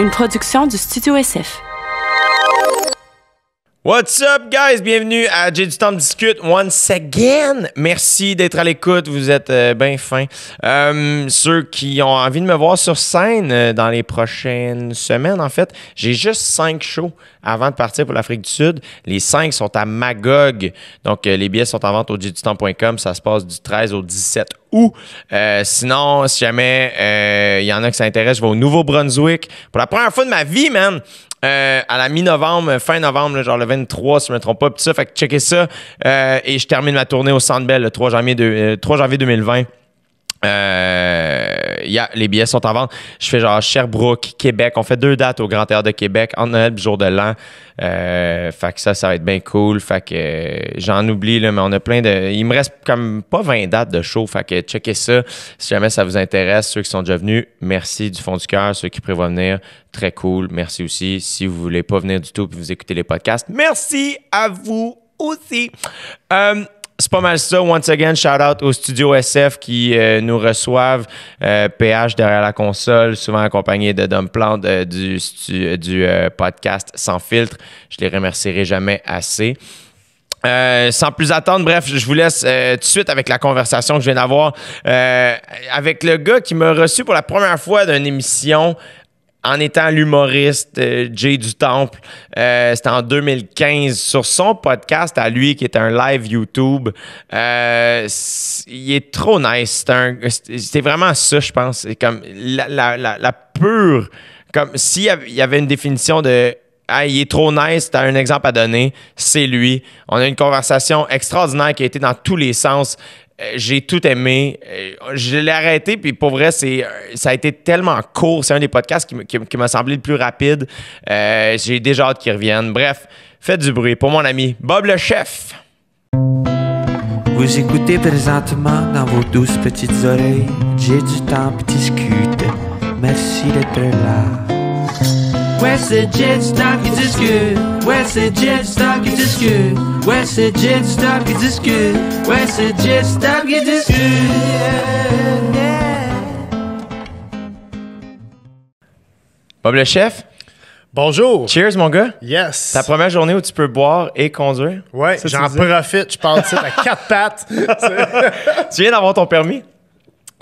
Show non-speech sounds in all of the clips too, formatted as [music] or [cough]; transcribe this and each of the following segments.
une production du Studio SF. What's up, guys? Bienvenue à J'ai du temps discute once again. Merci d'être à l'écoute. Vous êtes euh, bien fin. Euh, ceux qui ont envie de me voir sur scène euh, dans les prochaines semaines, en fait, j'ai juste cinq shows avant de partir pour l'Afrique du Sud. Les cinq sont à Magog. Donc, les billets sont en vente au temps.com. Ça se passe du 13 au 17 août. sinon, si jamais il y en a qui s'intéressent, je vais au Nouveau-Brunswick. Pour la première fois de ma vie, man, euh, à la mi-novembre, fin novembre, genre le 23, si je ne me trompe pas. Puis ça, fait que checker ça. Euh, et je termine ma tournée au Centre Bell le 3 janvier, de, 3 euh, janvier 2020. Euh, yeah, les billets sont en vente. Je fais genre Sherbrooke, Québec. On fait deux dates au Grand Théâtre de Québec en Noël jour de l'an. Euh, fait que ça, ça va être bien cool. Fait que euh, j'en oublie, là, mais on a plein de. Il me reste comme pas 20 dates de show. Fait que checkez ça. Si jamais ça vous intéresse, ceux qui sont déjà venus, merci du fond du cœur. Ceux qui prévoient venir, très cool. Merci aussi. Si vous voulez pas venir du tout et vous écoutez les podcasts, merci à vous aussi. Euh, c'est pas mal ça. Once again, shout out au studio SF qui euh, nous reçoivent. PH euh, derrière la console, souvent accompagné de Dom Plante euh, du, podcast Sans filtre. Je les remercierai jamais assez. sans plus attendre, bref, je vous laisse tout de suite avec la conversation que je viens d'avoir avec le gars qui m'a reçu pour la première fois d'une émission en étant l'humoriste euh, Jay du Temple, euh, c'était en 2015, sur son podcast à lui, qui est un live YouTube, euh, il est trop nice. C'est vraiment ça, je pense. C'est comme la, pure. Comme s'il y avait une définition de ah, il est trop nice, c'est un exemple à donner, c'est lui. On a une conversation extraordinaire qui a été dans tous les sens. Euh, j'ai tout aimé. Euh, je l'ai arrêté, puis pour vrai, euh, ça a été tellement court. C'est un des podcasts qui, m'a semblé le plus rapide. j'ai déjà hâte qu'il revienne. Bref, faites du bruit pour mon ami Bob le Chef. Vous écoutez présentement dans vos douces petites oreilles. J'ai du temps pour discuter. Merci d'être là. Ouais, c'est Jet Stop qui good. Ouais, c'est Jet Stop qui good. Ouais, c'est Jet Stop qui good. Ouais, c'est Jet Is just good. Bob le chef? Bonjour. Cheers, mon gars. Yes. Ta première journée où tu peux boire et conduire. Ouais, j'en profite. Je parle de à quatre pattes. [laughs] tu viens d'avoir ton permis?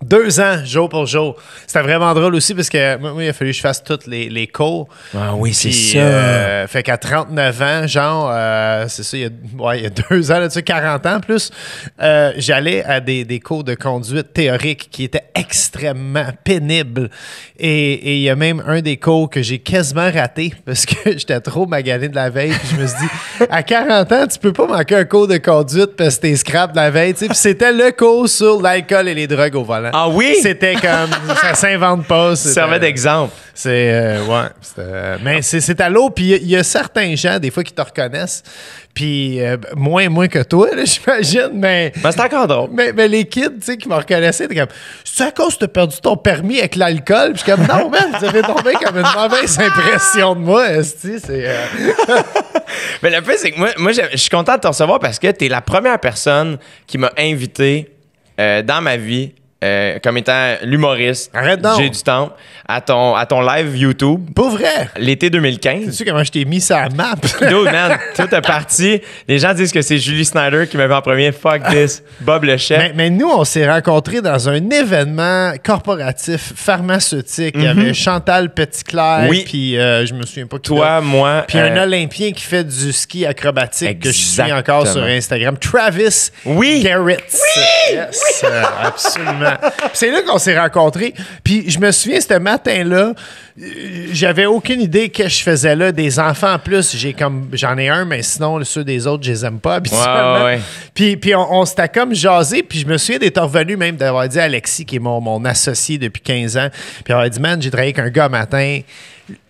Deux ans, jour pour jour. C'était vraiment drôle aussi parce que moi, il a fallu que je fasse tous les, cours. Ah oui, c'est ça. Euh, fait qu'à 39 ans, genre, euh, c'est ça, il y, a, deux ans, là 40 ans plus, euh, j'allais à des, des, cours de conduite théorique qui étaient extrêmement pénibles. Et, il y a même un des cours que j'ai quasiment raté parce que [laughs] j'étais trop magané de la veille. Puis je me suis dit, [laughs] à 40 ans, tu peux pas manquer un cours de conduite parce que t'es scrap de la veille. Puis c'était le cours sur l'alcool et les drogues au volant. Ah oui? C'était comme, [laughs] ça s'invente pas. Ça servait d'exemple. C'est, euh, ouais. mais c'est à l'eau, puis il y, a certains gens, des fois, qui te reconnaissent, puis euh, moins, moins que toi, [laughs] j'imagine, mais... mais ben, c'est encore drôle. Mais, mais les kids, tu sais, qui m'ont reconnaissaient, étaient comme, c'est à cause que t'as perdu ton permis avec l'alcool? Puis je suis comme, non, mais vous avez tombé comme une mauvaise impression de moi, c'est... Euh. [laughs] mais le fait, c'est que moi, moi je suis content de te recevoir parce que t'es la première personne qui m'a invité dans ma vie euh, comme étant l'humoriste J'ai du temps à ton, à ton live YouTube. pour vrai! L'été 2015. C'est sûr comment je t'ai mis à map? [laughs] tout est parti. Les gens disent que c'est Julie Snyder qui m'avait en premier. Fuck this. Bob le Mais, nous, on s'est rencontrés dans un événement corporatif pharmaceutique. Il y avait mhm. Chantal Petitclerc. Oui. Puis euh, je me souviens pas qui Toi, moi. Puis un euh, Olympien qui fait du ski acrobatique que je suis encore sur Instagram. Travis Garrett. Oui! oui! absolument c'est là qu'on s'est rencontrés. Puis je me souviens, ce matin-là, euh, j'avais aucune idée que je faisais là. Des enfants en plus, j'ai comme j'en ai un, mais sinon, ceux des autres, je les aime pas Puis, puis on, s'était comme jasé. Puis je me souviens d'être revenu même d'avoir dit à Alexis, qui est mon, mon associé depuis 15 ans, puis a dit, man, j'ai travaillé avec un gars matin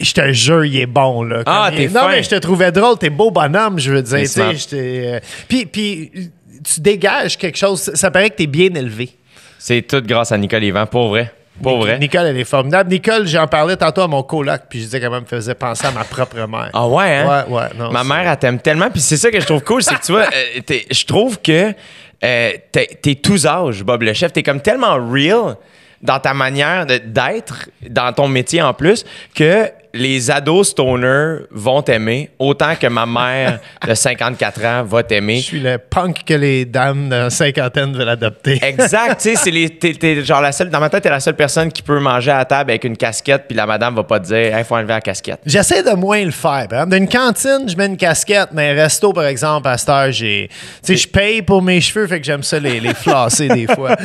je te jure, il est bon. Là, ah, t'es Non, mais je te trouvais drôle, t'es beau bonhomme, je veux dire. Euh, puis, puis tu dégages quelque chose, ça paraît que t'es bien élevé. C'est tout grâce à Nicole Yvan, pour vrai. Pour vrai. Nicole, elle est formidable. Nicole, j'en parlais tantôt à mon coloc, puis je disais qu'elle me faisait penser à ma propre mère. Ah ouais, hein? Ouais, ouais. ma mère, elle t'aime tellement, puis c'est ça que je trouve cool, c'est que tu vois, [laughs] euh, je trouve que euh, t'es tous âges, Bob le chef. T'es comme tellement real dans ta manière d'être, dans ton métier en plus, que les ados stoner vont t'aimer autant que ma mère de 54 ans va t'aimer. Je suis le punk que les dames de cinquantaine veulent adopter. exact, tu la seule, dans ma tête, t'es la seule personne qui peut manger à table avec une casquette, puis la madame va pas te dire, il faut enlever la casquette. J'essaie de moins le faire. Dans une cantine, je mets une casquette, mais un resto, par exemple, à cette heure, j'ai. Tu je paye pour mes cheveux, fait que j'aime ça les, les flasser des fois.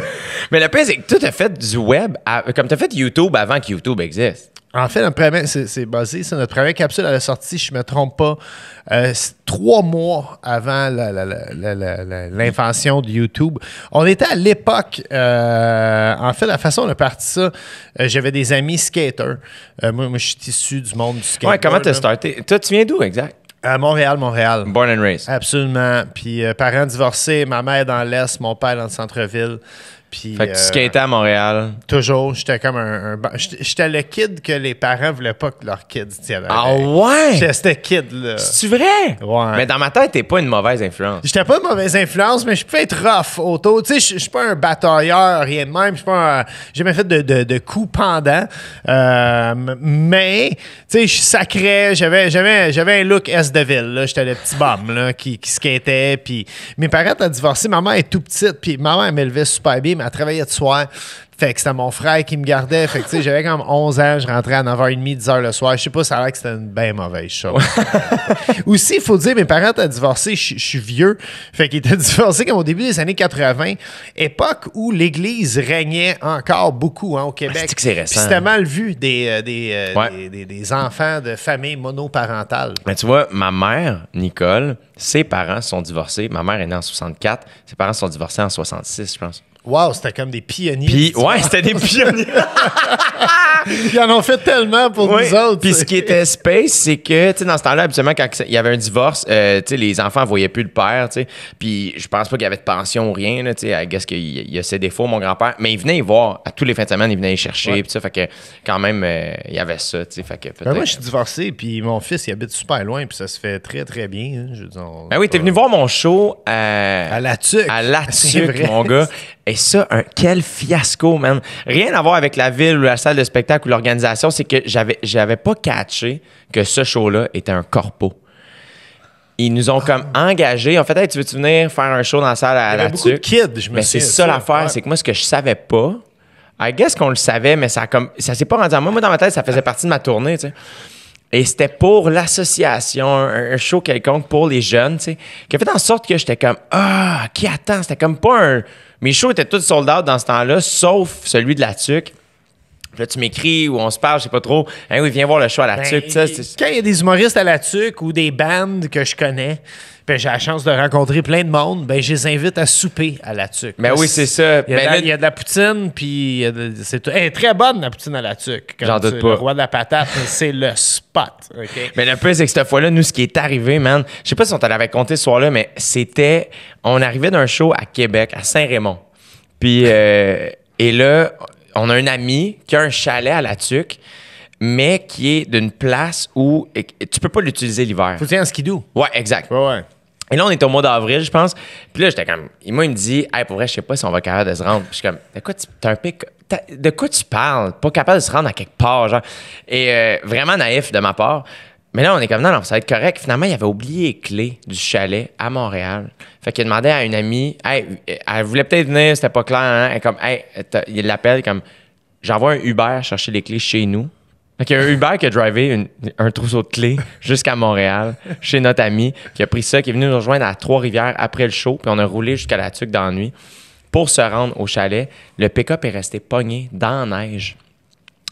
[laughs] mais le pire, c'est que tu as fait du web, comme tu as fait YouTube avant que YouTube existe. En fait, notre première, c'est, basé sur notre première capsule à la sortie, je ne me trompe pas, euh, trois mois avant l'invention de YouTube. On était à l'époque, euh, en fait, la façon dont on a parti ça, euh, j'avais des amis skaters. moi, moi je suis issu du monde du skate. Ouais, comment t'as starté? Toi, tu viens d'où exact? À Montréal, Montréal. Born and raised. Absolument. Puis, parents divorcés, ma mère dans l'Est, mon père dans le centre-ville. Puis, fait que tu euh, skatais à Montréal. Toujours, j'étais comme un. j'étais le kid que les parents voulaient pas que leur kids tienne. Ah ouais? J'étais kid-là. C'est vrai? Ouais. Mais dans ma tête, t'es pas une mauvaise influence. J'étais pas une mauvaise influence, mais je pouvais être rough auto. Tu sais, je suis pas un batailleur, rien de même. Je suis pas J'ai jamais fait de, de, coups pendant. Euh, mais, tu sais, je suis sacré. j'avais, j'avais un look S de ville. J'étais le petit bum là, qui, qui skatait. Puis mes parents ont divorcé. Maman est tout petite. Puis maman, elle m'élevait super bien mais elle travaillait de soir. Fait que c'était mon frère qui me gardait. Fait que, tu sais, j'avais comme 11 ans, je rentrais à 9h30, 10h le soir. Je sais pas, ça a l'air que c'était une bien mauvaise chose. [laughs] Aussi, il faut dire, mes parents étaient divorcés, je suis vieux. Fait qu'ils étaient [laughs] divorcés comme au début des années 80, époque où l'Église régnait encore beaucoup hein, au ben, Québec. C'est récent. c'était mal vu des, euh, euh, enfants de familles monoparentales. Mais ben, tu vois, ma mère, Nicole, ses parents sont divorcés. Ma mère est née en 64, ses parents sont divorcés en 66, je pense. Wow, c'était comme des pionniers. Puis, ouais, c'était des pionniers. [laughs] Ils en ont fait tellement pour nous autres. Puis ce qui était space, c'est que, tu sais, dans ce temps-là, habituellement, quand il y avait un divorce, euh, tu sais, les enfants ne voyaient plus le père, tu sais. Puis je pense pas qu'il y avait de pension ou rien, tu sais. guess qu'il y a ses défauts, mon grand-père. Mais il venait y voir. À tous les fins de semaine, il venait y chercher. Puis ça, fait que quand même, euh, il y avait ça, tu sais. Fait que ben, moi, je suis divorcé, puis mon fils, il habite super loin, puis ça se fait très, très bien. Oui, hein. je es Ben oui, venu voir mon show à. À la tuque. À la [laughs] tuque, mon gars ça, un quel fiasco, man. Rien à voir avec la ville ou la salle de spectacle ou l'organisation, c'est que j'avais, j'avais pas catché que ce show-là était un corpo. Ils nous ont comme engagés. En fait, tu veux-tu venir faire un show dans la salle à la je me Mais c'est ça l'affaire, c'est que moi, ce que je savais pas, I guess qu'on le savait, mais ça comme ça s'est pas rendu à moi. Moi, dans ma tête, ça faisait partie de ma tournée, tu sais. Et c'était pour l'association, un, show quelconque pour les jeunes, tu sais, qui a fait en sorte que j'étais comme Ah, qui attend C'était comme pas un. Mes shows étaient tous sold dans ce temps-là, sauf celui de la TUC. Puis là, tu m'écris ou on se parle, je sais pas trop. Hein, oui, viens voir le show à la ben, Quand il y a des humoristes à la tuque ou des bandes que je connais, ben, j'ai la chance de rencontrer plein de monde, ben, je les invite à souper à la tuque. Mais ben oui, c'est ça. Ben il y, a de la poutine, puis c'est très bonne la poutine à la tuque. J'en doute pas. Le roi de la patate, c'est le spot. Mais le plus, c'est que cette fois-là, nous, ce qui est arrivé, man, je sais pas si on t'en avait compté ce soir-là, mais c'était. On arrivait d'un show à Québec, à Saint-Raymond. Puis. Euh, et là, on a un ami qui a un chalet à la tuque, mais qui est d'une place où tu peux pas l'utiliser l'hiver. Faut dire un skidoo. Ouais, exact. Ouais, ouais. Et là, on est au mois d'avril, je pense. Puis là, j'étais comme. moi, il me dit, hey, pour vrai, je sais pas si on va capable de se rendre. Puis je suis comme, de quoi tu, t'as un pic, de quoi tu parles? Pas capable de se rendre à quelque part, genre. Et euh, vraiment naïf de ma part. Mais là, on est comme, non, ça va être correct. Finalement, il avait oublié les clés du chalet à Montréal. Fait qu'il demandait à une amie, hey, elle voulait peut-être venir, c'était pas clair. Hein. Elle est comme, hey, il l'appelle comme, j'envoie un Uber chercher les clés chez nous. Fait qu'il y a un Uber qui a drivé un trousseau de clés [laughs] jusqu'à Montréal, chez notre ami, qui a pris ça, qui est venu nous rejoindre à Trois-Rivières après le show, puis on a roulé jusqu'à la tuque d'ennui. Pour se rendre au chalet, le pick-up est resté pogné dans la neige.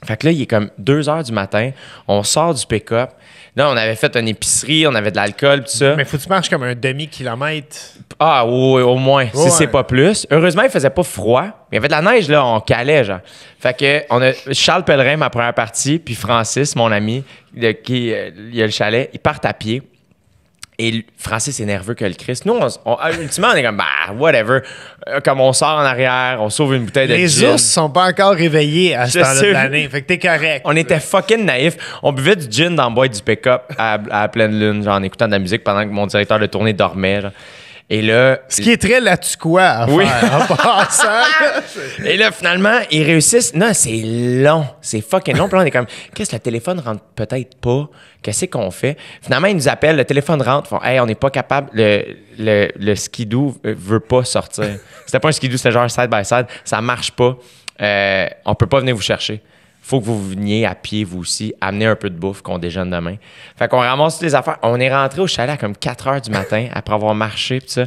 Fait que là, il est comme 2 heures du matin, on sort du pick-up, Là, on avait fait une épicerie, on avait de l'alcool, tout ça. Mais faut que tu marches comme un demi-kilomètre. Ah, oui, au moins, si c'est pas plus. Heureusement, il faisait pas froid. Il y avait de la neige, là, on calait, genre. Fait que, on a Charles Pellerin, ma première partie, puis Francis, mon ami, de qui euh, il y a le chalet, ils partent à pied. Et Francis est nerveux que le Christ. Nous, on, on, ah, ultimement, on est comme, bah, whatever. Euh, comme on sort en arrière, on sauve une bouteille de Les ours sont pas encore réveillés à ce temps-là de l'année. Fait que t'es correct. On était fucking naïfs. On buvait du gin dans le bois du pick-up à, à, pleine lune, genre, en écoutant de la musique pendant que mon directeur de tournée dormait. Genre. Et là. Ce qui est très là-tu quoi à oui. faire [laughs] Et là, finalement, ils réussissent. Non, c'est long. C'est fucking long. on est comme, qu'est-ce que le téléphone rentre peut-être pas? Qu'est-ce qu'on fait? Finalement, ils nous appellent, le téléphone rentre, font, hey, on n'est pas capable, le, le, le skidoo veut pas sortir. C'était pas un skidoo, c'était genre side by side. Ça marche pas. Euh, on peut pas venir vous chercher faut que vous veniez à pied, vous aussi, amener un peu de bouffe qu'on déjeune demain. Fait qu'on ramasse toutes les affaires. On est rentré au chalet à comme 4 heures du matin [laughs] après avoir marché, pis ça.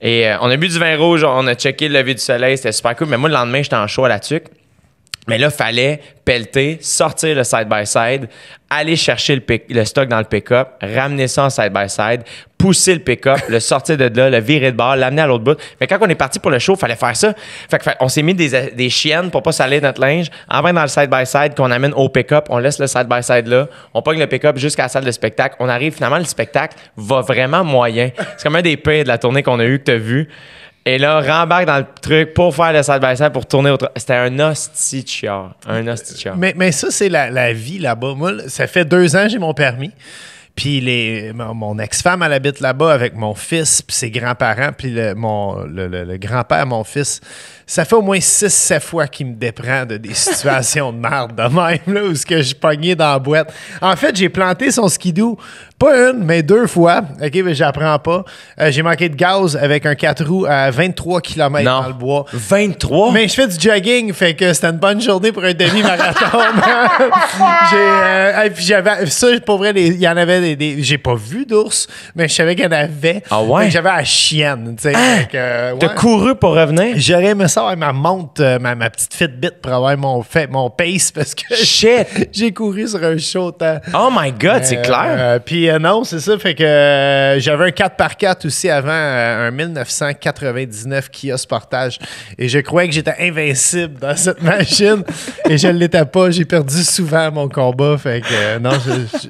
Et euh, on a bu du vin rouge, on a checké le lever du soleil, c'était super cool. Mais moi, le lendemain, j'étais en choix à la tuque. Mais là, fallait pelleter, sortir le side-by-side, aller chercher le, stock dans le pick-up, ramener ça en side-by-side, pousser le pick-up, le [laughs] sortir de là, le virer de bord, l'amener à l'autre bout. Mais quand on est parti pour le show, fallait faire ça. Fait que, on s'est mis des, chiennes pour pas saler notre linge, vain dans le side-by-side qu'on amène au pick-up, on laisse le side-by-side là, on pogne le pick-up jusqu'à la salle de spectacle. On arrive finalement, le spectacle va vraiment moyen. C'est comme un des pays de la tournée qu'on a eu que t'as vu. Et là, rembarque dans le truc pour faire le side by pour tourner autre. C'était un hostie Un hostie mais, mais, ça, c'est la, vie là-bas. Moi, ça fait deux ans que j'ai mon permis. Puis les, mon, ex-femme, elle habite là-bas avec mon fils, puis ses grands-parents, puis le, le grand-père, mon fils, ça fait au moins 6-7 fois qu'il me déprend de des [laughs] situations de merde de même, là, où ce que je pognais dans la boîte. En fait, j'ai planté son skidoo, pas une, mais deux fois. OK, mais j'apprends pas. Euh, j'ai manqué de gaz avec un 4 roues à 23 km dans le bois. 23? Mais je fais du jogging, fait que c'était une bonne journée pour un demi-marathon. [laughs] j'ai, euh, ça, pour vrai, il y en avait des, j'ai pas vu d'ours, mais je savais qu'il y en avait. Ah ouais? J'avais la chienne, tu sais. Hein? Euh, T'as couru pour revenir? J'aurais aimé ça ma montre, euh, ma, petite Fitbit pour avoir mon, fait, mon pace parce que j'ai [laughs] couru sur un show. Oh my God, c'est euh, clair. Euh, puis non, c'est ça. Fait que j'avais un 4x4 aussi avant, un 1999 ce Sportage. Et je croyais que j'étais invincible dans cette [laughs] machine. et je ne l'étais pas. J'ai perdu souvent mon combat. Fait que non,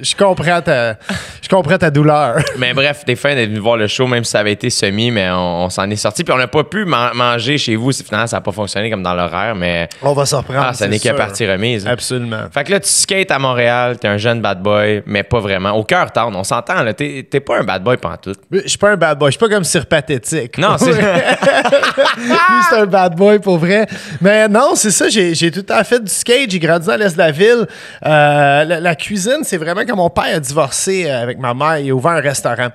je, comprends ta, je comprends ta douleur. [laughs] mais bref, t'es fin d'être venu voir le show, même si ça avait été semi, mais on, s'en est sorti. Puis on n'a pas pu manger chez vous ça n'a pas fonctionné comme dans l'horaire, mais. On va s'en reprendre. Ah, ça n'est qu'à partie remise. Absolument. Fait que là, tu skates à Montréal, t'es un jeune bad boy, mais pas vraiment. Au cœur tard, on s'entend, là. T'es pas un bad boy tout. Je suis pas un bad boy. Je suis pas comme surpathétique. Pathétique. Non, c'est. juste [laughs] un bad boy pour vrai. Mais non, c'est ça. J'ai tout à fait du skate. J'ai grandi dans l'est de la ville. Euh, la, cuisine, c'est vraiment quand mon père a divorcé euh, avec ma mère. Il a ouvert un restaurant.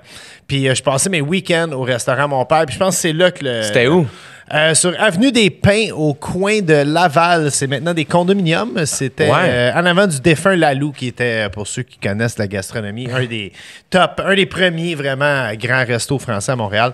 Puis euh, je passais mes week-ends au restaurant mon père. Puis je pense que c'est là que le. C'était où? Euh, sur Avenue des Pins, au coin de Laval. C'est maintenant des condominiums. C'était euh, en avant du défunt Lalou, qui était, euh, pour ceux qui connaissent la gastronomie, un des top, un des premiers vraiment grands restos français à Montréal.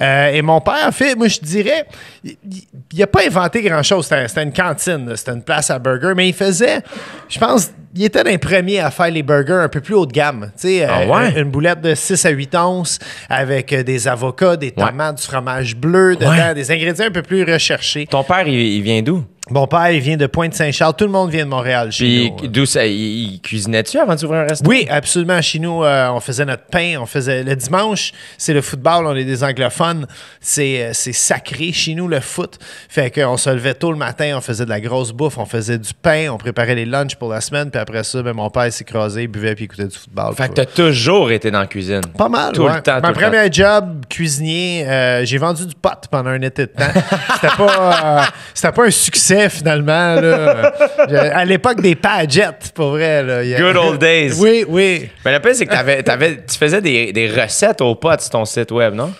et mon père, fait, moi je dirais, il n'a pas inventé grand-chose. C'était une cantine, c'était une place à burger, mais il faisait, je pense, il était des premiers à faire les burgers un peu plus haut de gamme. Ah une, boulette de 6 à 8 onces avec des avocats, des tomates, du fromage bleu, dedans, des ingrédients un peu plus recherché. Ton père, il vient d'où? Mon père, il vient de Pointe-Saint-Charles. Tout le monde vient de Montréal chez Puis, d'où ça? Il, cuisinait-tu avant d'ouvrir un restaurant? Oui, absolument. Chez nous, euh, on faisait notre pain. On faisait le dimanche, c'est le football. On est des anglophones. C'est, euh, c'est sacré chez nous, le foot. Fait qu'on se levait tôt le matin, on faisait de la grosse bouffe, on faisait du pain, on préparait les lunchs pour la semaine. Puis après ça, ben, mon père s'écrasait, il buvait puis écoutait du football. Fait que t'as toujours été dans la cuisine. Pas mal, Tout le temps. premier job, cuisinier, euh, j'ai vendu du pot pendant un été de temps. c'était, pas, c'était pas un succès finalement. Là. [laughs] à l'époque des pagettes, pour vrai. Good old days. Oui, oui. Mais ben, le c'est que tu faisais des, recettes aux potes sur ton site web, non?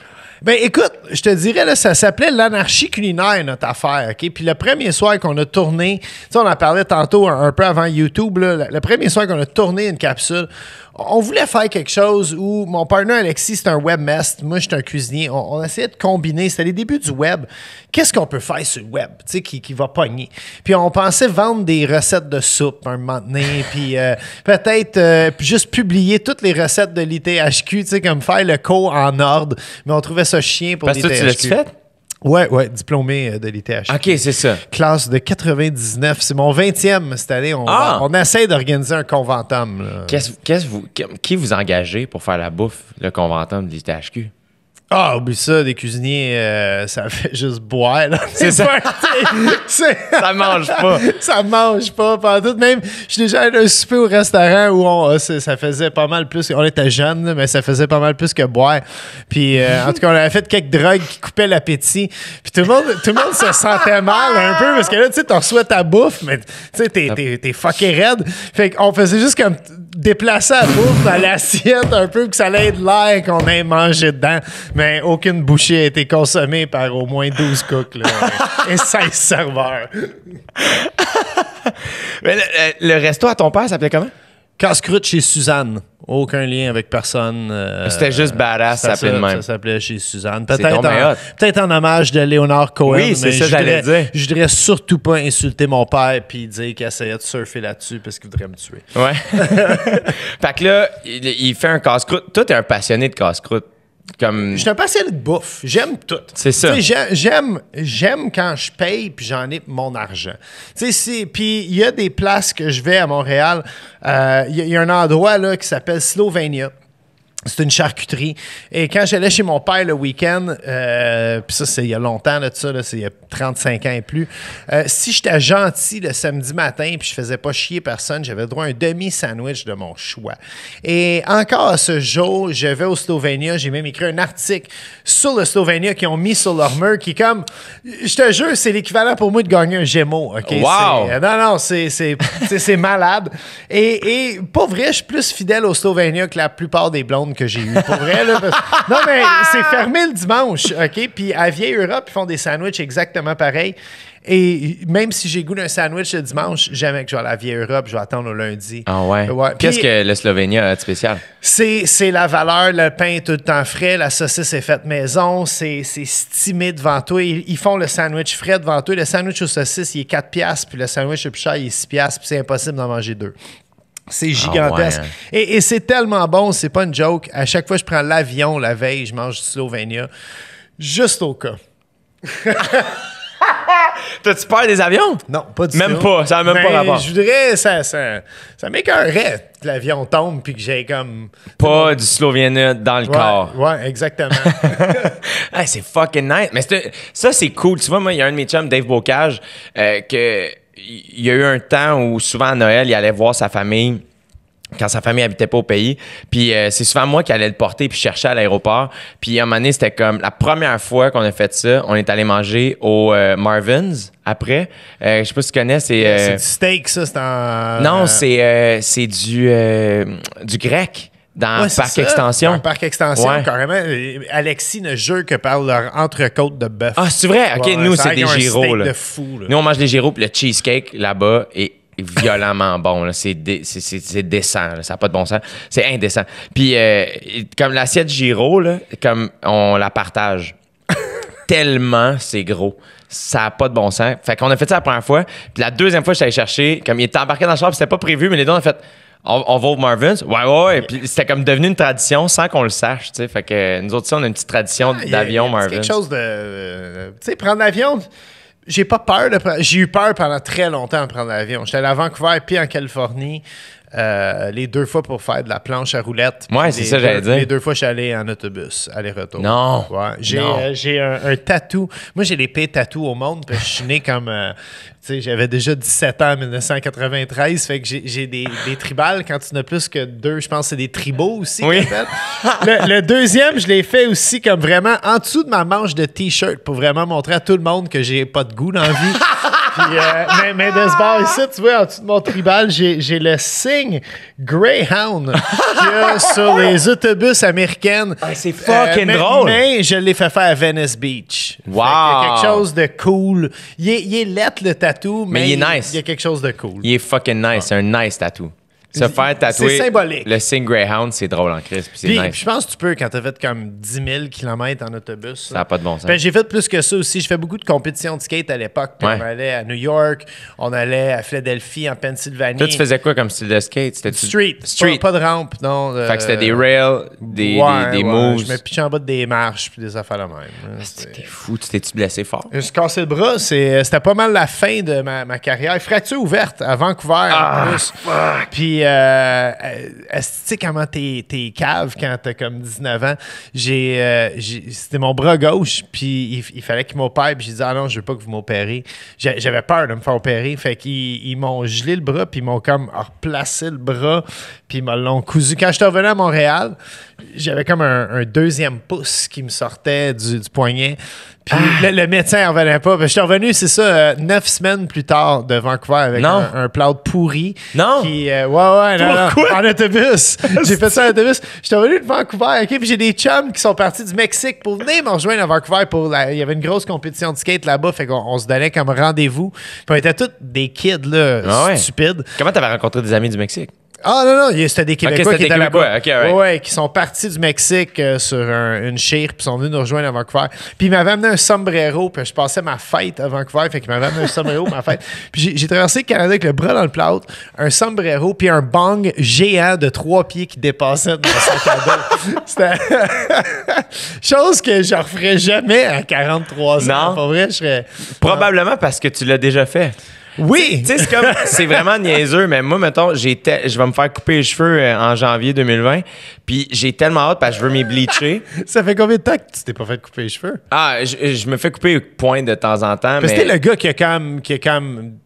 Ben écoute, je te dirais, là, ça s'appelait l'anarchie culinaire, notre affaire. ok Puis le premier soir qu'on a tourné, tu on en parlait tantôt un, peu avant YouTube, le premier soir qu'on a tourné une capsule, on voulait faire quelque chose où mon partenaire Alexis, c'est un webmaster, moi, je suis un cuisinier. On, essayait de combiner. C'était les débuts du web. Qu'est-ce qu'on peut faire sur le web, tu sais, qui, qui, va pogner? Puis on pensait vendre des recettes de soupe un moment donné, [laughs] puis euh, peut-être euh, juste publier toutes les recettes de l'ITHQ, tu sais, comme faire le co en ordre. Mais on trouvait ça chien pour l'ITHQ. Parce tu Ouais, ouais, diplômé euh, de l'ITHQ. OK, c'est ça. Classe de 99. C'est mon 20e cette année. Ah! On, essaie d'organiser un conventum. Qu'est-ce, qui vous engagez pour faire la bouffe, le conventum de l'ITHQ? Ah, oublie ça, des cuisiniers, euh, ça fait [laughs] juste boire. C'est ça. [laughs] [laughs] ça mange pas. ça mange pas, pas tout. Même, je suis déjà allé un souper au restaurant où on, ah, ça faisait pas mal plus. On était jeunes, mais ça faisait pas mal plus que boire. Puis, euh, en tout cas, on avait fait quelques drogues qui coupaient l'appétit. Puis tout le monde, tout le monde se sentait mal un peu parce que là, tu sais, t'en reçois ta bouffe, mais tu sais, t'es, t'es, fucké raide. Fait qu'on faisait juste comme déplacer la bouffe à l'assiette un peu, que ça allait de l'air qu'on ait mangé dedans. Mais aucune bouchée a été consommée par au moins 12 cooks [laughs] et 16 serveurs. le, resto à ton père s'appelait comment? Casse-croûte chez Suzanne. Aucun lien avec personne. Euh, c'était juste euh, badass, ça s'appelait même. Ça s'appelait chez Suzanne. Peut-être en, hommage de Léonard Cohen. Oui, c'est ça j'allais dire. Je voudrais surtout pas insulter mon père puis dire qu'il essayait de surfer là-dessus parce qu'il voudrait me tuer. Ouais. [laughs] fait que là, il, fait un casse-croûte. Toi, t'es un passionné de casse-croûte. Comme... Je suis un passionné de bouffe. J'aime tout. C'est ça. J'aime, j'aime quand je paye puis j'en ai mon argent. Puis il y a des places que je vais à Montréal. Euh, il y, a un endroit là, qui s'appelle Slovenia. C'est une charcuterie. Et quand j'allais chez mon père le week-end, euh, puis ça, c'est il y a longtemps, là, ça, c'est il y a 35 ans et plus, euh, si j'étais gentil le samedi matin puis je faisais pas chier personne, j'avais droit à un demi-sandwich de mon choix. Et encore à ce jour, je vais au Slovénia, j'ai même écrit un article sur le Slovénia qu'ils ont mis sur leur mur qui, comme, je te jure, c'est l'équivalent pour moi de gagner un Gémeaux. OK? Wow! Euh, non, non, c'est, c'est, malade. Et, et pour vrai, je suis plus fidèle au Slovénia que la plupart des blondes que j'ai eu. Pour vrai, Non, mais [laughs] c'est fermé le dimanche, OK? Puis à Vieille Europe, ils font des sandwichs exactement pareil Et même si j'ai goût d'un sandwich le dimanche, jamais que je vais à la vieille Europe, je vais attendre au lundi. Ah ouais. ouais. Qu'est-ce que le Slovénie a de spécial? C'est la valeur, le pain est tout le temps frais, la saucisse est faite maison, c'est stimé devant toi. Ils, font le sandwich frais devant toi. Le sandwich aux saucisses, il est 4$, puis le sandwich le plus il est 6$, puis c'est impossible d'en manger deux. C'est ah gigantesque. Et, c'est tellement bon, c'est pas une joke. À chaque fois je prends l'avion la veille, je mange du Slovenia. Juste au cas. [laughs] T'as-tu peur des avions? Non, pas du tout. Même pas, ça n'a même pas rapport. Je voudrais, ça, ça, ça rêve que l'avion tombe puis que j'ai comme. Pas du Slovenia dans le corps. Ouais, exactement. [laughs] hey, c'est fucking nice. Mais ça, c'est cool. Tu vois, moi, il y a un de mes chums, Dave Bocage, euh, que il y a eu un temps où souvent à Noël, il allait voir sa famille quand sa famille habitait pas au pays. Puis euh, c'est souvent moi qui allais le porter puis chercher à l'aéroport. Puis à un moment donné, c'était comme la première fois qu'on a fait ça, on est allé manger au euh, Marvin's après. Euh, je sais pas si tu connais, c'est... c'est du steak, ça, c'est en... Non, c'est, c'est du, du grec dans parc extension. Dans parc extension, carrément. Alexis ne jure que par leur entrecôte de bœuf. Ah, c'est vrai? OK, nous, c'est des gyros. Nous, on mange des gyros, puis le cheesecake là-bas est violemment [laughs] bon. C'est décent. Ça n'a pas de bon sens. C'est indécent. Puis, euh, comme l'assiette gyro, comme on la partage, [laughs] tellement c'est gros ça n'a pas de bon sens. Fait qu'on a fait ça la première fois. Puis la deuxième fois, je suis allé chercher, comme il était embarqué dans le char, c'était pas prévu, mais les deux, on a fait on, va au Marvin's. Ouais, ouais, ouais. Puis c'était comme devenu une tradition sans qu'on le sache, tu sais. Fait que nous autres, on a une petite tradition ah, d'avion, d'avion Marvin's. quelque chose de. tu sais, prendre l'avion. J'ai pas peur de prendre. J'ai eu peur pendant très longtemps de prendre l'avion. J'étais à Vancouver puis en Californie. Euh, les deux fois pour faire de la planche à roulette. Ouais, c'est ça, j'allais dire. Les deux fois, je suis allé en autobus, aller-retour. Non. j'ai euh, un, tatou. Moi, j'ai les pires tatou au monde, parce que je suis né comme. Euh, j'avais déjà 17 ans en 1993, fait que j'ai des, des, tribales quand tu n'as plus que deux. Je pense que c'est des tribaux aussi. Le, deuxième, je l'ai fait aussi comme vraiment en dessous de ma manche de T-shirt pour vraiment montrer à tout le monde que j'ai pas de goût dans la vie. Puis, euh, mais, de ce bar ici, tu vois, en dessous de mon tribal, j'ai le signe Greyhound qu'il y a sur les autobus américaines. Ah, c'est fucking euh, drôle. Mais je l'ai fait faire à Venice Beach. Wow. y quelque chose de cool. Il est, il lettre, le tatou mais, mais il est nice. Il y a quelque chose de cool. Il est fucking nice. Ah. C'est un nice tattoo. Se faire tatouer. C'est symbolique. Le signe Greyhound, c'est drôle en crise. Puis, nice. puis, je pense que tu peux quand t'as fait comme 10 000 km en autobus. Ça n'a pas de bon sens. Ben, j'ai fait plus que ça aussi. Je fais beaucoup de compétitions de skate à l'époque. On allait à New York, on allait à Philadelphie, en Pennsylvanie. Toi, tu faisais quoi comme style de skate? Street. Street. Pas, de rampe, non. Euh, fait que c'était des rails, des, ouais, des, ouais. moves. Je me pichais en bas des marches puis des affaires la même. Hein, c'était fou. Tu t'es-tu blessé fort? Je me suis cassé le bras. Euh, c'était pas mal la fin de ma, carrière. Fracture ouverte à Vancouver ah, Puis euh, euh sais comment t'es, caves cave quand t'as comme 19 ans? Euh, j'ai, c'était mon bras gauche, puis il, fallait qu'il m'opère, puis j'ai dit, ah non, je veux pas que vous m'opérez. j'avais peur de me faire opérer, fait qu'ils m'ont gelé le bras, puis ils m'ont comme replacé le bras, puis ils m'ont cousu. Quand je suis revenu à Montréal, j'avais comme un, deuxième pouce qui me sortait du, poignet. Puis ah. le, médecin n'en revenait pas. Ben, je suis revenu, c'est ça, euh, neuf semaines plus tard de Vancouver avec un, un de pourri. Non. Euh, ouais, ouais, Pourquoi? en autobus. [laughs] j'ai fait ça en autobus. Je suis revenu de Vancouver, OK, puis j'ai des chums qui sont partis du Mexique pour venir me rejoindre à Vancouver. Pour Il y avait une grosse compétition de skate là-bas, fait qu'on se donnait comme rendez-vous. Puis on était tous des kids, là, ah stupides. Comment t'avais rencontré des amis du Mexique? Ah non, non, c'était des Québécois qui étaient là-bas. ouais, qui sont partis du Mexique euh, sur une chire, puis sont venus nous rejoindre à Vancouver. Puis ils m'avaient amené un sombrero, puis je passais ma fête à Vancouver, fait qu'ils m'avaient amené un sombrero, ma fête. [laughs] Puis j'ai traversé le Canada avec le bras dans le plâtre, un sombrero, puis un bang géant de trois pieds qui dépassait dans sac à [laughs] C'était. [laughs] Chose que je referais jamais à 43 ans. Non. Pour vrai, je serais. Probablement parce que tu l'as déjà fait. Oui! [laughs] c'est vraiment niaiseux, mais moi, mettons, je vais me faire couper les cheveux euh, en janvier 2020, puis j'ai tellement hâte parce que je veux me bleacher. [laughs] Ça fait combien de temps que tu t'es pas fait couper les cheveux? Ah, je, me fais couper point de temps en temps. mais... c'était le gars qui a quand même, qui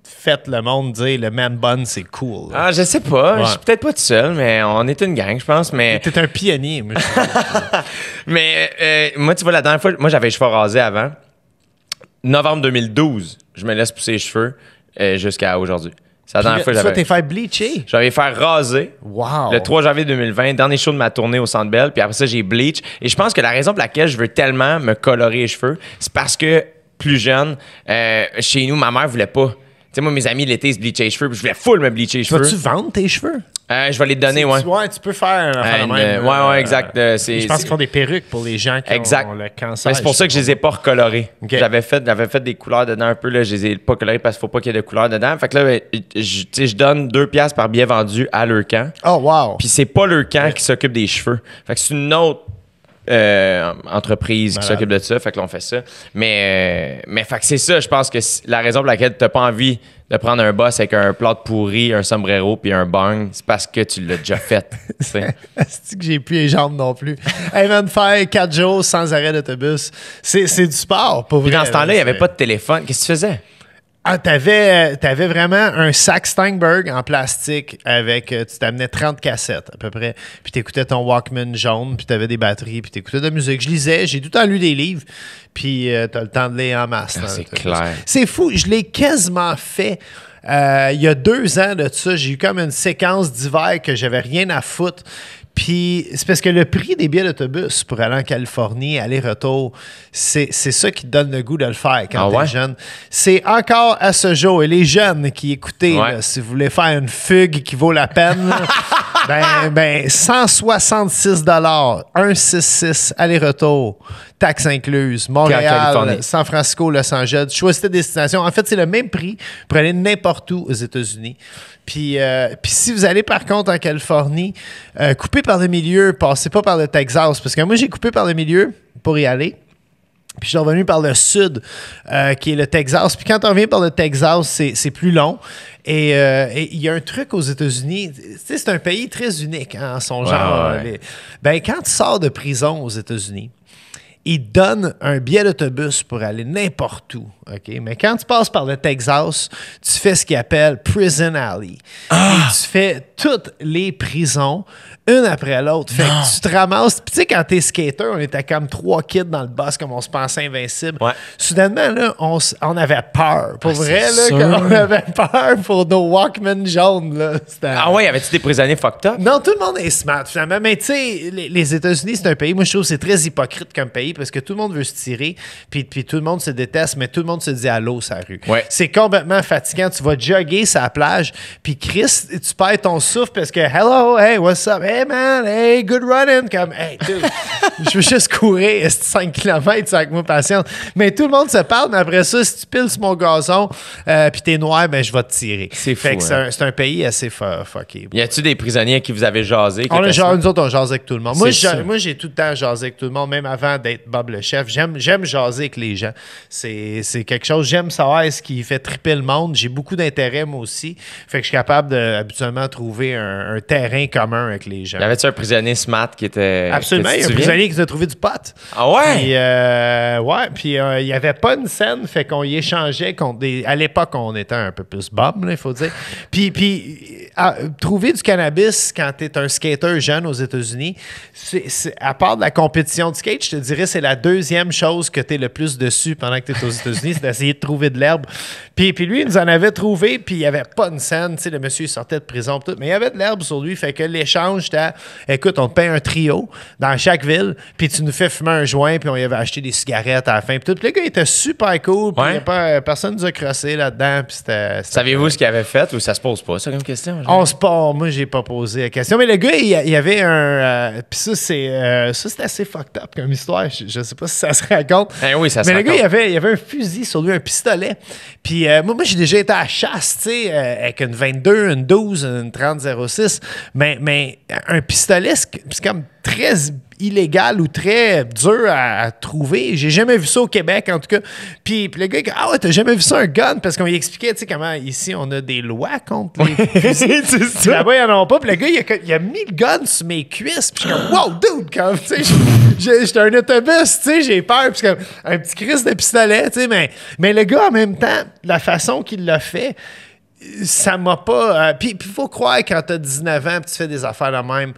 fait le monde dire le man bun, c'est cool. Ah, je sais pas. Je suis peut-être pas tout seul, mais on est une gang, je pense. Mais, T'es un pionnier, moi, [laughs] mais euh, moi, tu vois, la dernière fois, moi, j'avais les cheveux rasés avant. Novembre 2012, je me laisse pousser les cheveux. Euh, jusqu'à aujourd'hui. C'est la dernière fois que j'avais. t'es fait bleacher? J'avais fait raser. Le 3 janvier 2020, dernier show de ma tournée au Centre Bell. Puis après ça, j'ai bleach. Et je pense que la raison pour laquelle je veux tellement me colorer les cheveux, c'est parce que plus jeune, euh, chez nous, ma mère voulait pas. Tu sais, moi, mes amis, l'été, ils se bleachaient les cheveux, puis je voulais full me bleacher les cheveux. Vas-tu vendre tes cheveux? Euh, je vais les donner, ouais. Tu, peux faire un phénomène. Euh, ouais, ouais, exact. Euh, je pense qu'ils font des perruques pour les gens qui ont le ben, cancer. c'est pour ça que je les ai pas recolorés. J'avais fait, fait des couleurs dedans un peu, là, je les ai pas colorés parce qu'il faut pas qu'il y ait de couleurs dedans. Fait que là, ben, je, je donne deux piastres par billet vendu à leur camp. Oh, wow. Puis c'est pas leur camp qui s'occupe des cheveux. Fait que c'est une autre euh, entreprise qui s'occupe de ça. Fait que l'on fait ça. Mais, euh, mais fait que c'est ça, je pense que la raison pour laquelle tu t'as pas envie de prendre un boss avec un plat de pourri, un sombrero puis un bang, c'est parce que tu l'as déjà fait. [laughs] c'est que j'ai plus les jambes non plus. hey man, faire 4 jours sans arrêt d'autobus, c'est, du sport, pour vous. Puis dans ce temps-là, il n'y avait pas de téléphone. Qu'est-ce que tu faisais? Ah, euh, t'avais, vraiment un sac Steinberg en plastique avec. Euh, tu t'amenais 30 cassettes à peu près. Puis t'écoutais ton Walkman jaune, puis t'avais des batteries, puis t'écoutais de la musique. Je lisais, j'ai tout le temps lu des livres, puis euh, t'as le temps de les en masse. Ah, hein, c'est clair. C'est fou, je l'ai quasiment fait. il y a deux ans de ça, j'ai eu comme une séquence d'hiver que j'avais rien à foutre. Puis c'est parce que le prix des billets d'autobus pour aller en Californie, aller-retour, c'est ça qui donne le goût de le faire quand ah t'es jeune. C'est encore à ce jour. Et les jeunes qui écoutaient si vous voulez faire une fugue qui vaut la peine, [laughs] ben, ben 166 166 aller-retour taxes incluses. Montréal, San Francisco, Los Angeles. Choisissez destination. En fait, c'est le même prix pour aller n'importe où aux États-Unis. Euh, puis, si vous allez par contre en Californie, euh, coupez par le milieu, passez pas par le Texas. Parce que moi, j'ai coupé par le milieu pour y aller. Puis je suis revenu par le sud, euh, qui est le Texas. Puis quand on revient par le Texas, c'est plus long. Et il y a un truc aux États-Unis, c'est un pays très unique hein, en son genre. Ben, quand tu sors de prison aux États-Unis, il donne un billet d'autobus pour aller n'importe où. OK? Mais quand tu passes par le Texas, tu fais ce qu'il appelle Prison Alley. Ah! tu fais toutes les prisons une après l'autre. Fait que tu te ramasses. Puis tu sais, quand t'es skater, on était comme trois kids dans le boss, comme on se pensait invincible. Soudainement, là, on, avait peur. Pour ah, vrai, là, on [laughs] avait peur pour nos Walkman jaunes. ah ouais, avait-tu des prisonniers fucked up? Non, tout le monde est smart, finalement. Mais tu sais, les, États-Unis, c'est un pays, moi, je trouve que c'est très hypocrite comme pays parce que tout le monde veut se tirer, puis, puis tout le monde se déteste, mais tout le monde se dit allô, sa rue. C'est complètement fatigant. Tu vas jogger sa plage, puis Chris, tu perds ton souffle parce que hello, hey, what's up, Hey man, hey, good running. Comme, hey, dude, [laughs] je veux juste courir 5 km avec mon patient. Mais tout le monde se parle, mais après ça, si tu piles mon gazon, euh, puis t'es noir, ben je vais te tirer. C'est Fait que hein. c'est un, pays assez fucké. Y a-tu des prisonniers qui vous avez jasé? On a jasé, nous autres, on jasait avec tout le monde. Moi, j'ai tout le temps jasé avec tout le monde, même avant d'être Bob le chef. J'aime jaser avec les gens. C'est quelque chose, j'aime savoir ce qui fait triper le monde. J'ai beaucoup d'intérêt, moi aussi. Fait que je suis capable de, habituellement, trouver un, un terrain commun avec les gens. Il Y avait-tu un prisonnier smart qui était. Absolument, il un prisonnier qui s'est trouvé du pot. Ah ouais? Puis, euh, ouais, puis euh, il n'y avait pas une scène, fait qu'on y échangeait À l'époque, on était un peu plus bob, il faut dire. Puis, puis euh, ah, trouver du cannabis quand tu es un skater jeune aux États-Unis, à part de la compétition de skate, je te dirais, c'est la deuxième chose que tu es le plus dessus pendant que tu aux États-Unis, c'est d'essayer de trouver de l'herbe. Puis, puis lui, il nous en avait trouvé, puis il n'y avait pas une scène, tu sais, le monsieur sortait de prison, mais il y avait de l'herbe sur lui, fait que l'échange écoute, on te paye un trio dans chaque ville, puis tu nous fais fumer un joint, puis on y avait acheté des cigarettes à la fin. Puis tout. le gars, était super cool, puis euh, personne nous a crossé là-dedans. Puis c'était, saviez vous ce qu'il avait fait ou ça se pose pas, ça, comme question? On se pose, moi, j'ai pas posé la question. Mais le gars, il y avait un. Euh, puis ça, c'est, euh, ça, c'est assez fucked up comme histoire. Je, sais pas si ça se raconte. Ben mais le gars, il avait, il avait un fusil sur lui, un pistolet. Puis moi, moi j'ai déjà été à la chasse, tu sais, avec une 22, une 12, une 30-06. mais un pistolet, c'est comme très illégal ou très dur à, trouver. J'ai jamais vu ça au Québec, en tout cas. Puis, le gars, il dit, ah ouais, t'as jamais vu ça, un gun? Parce qu'on lui expliquait, tu sais, comment ici, on a des lois contre les [laughs] fusils. Là-bas, ils en ont pas. Puis le gars, il a, a, mis le gun sur mes cuisses. Puis je suis comme, wow, dude, comme, tu sais, j'étais un autobus, tu sais, j'ai peur. Puis comme, un petit crise de pistolet, tu sais, mais, mais le gars, en même temps, la façon qu'il l'a fait, ça m'a pas. Euh, puis il faut croire quand t'as 19 ans et tu fais des affaires de même,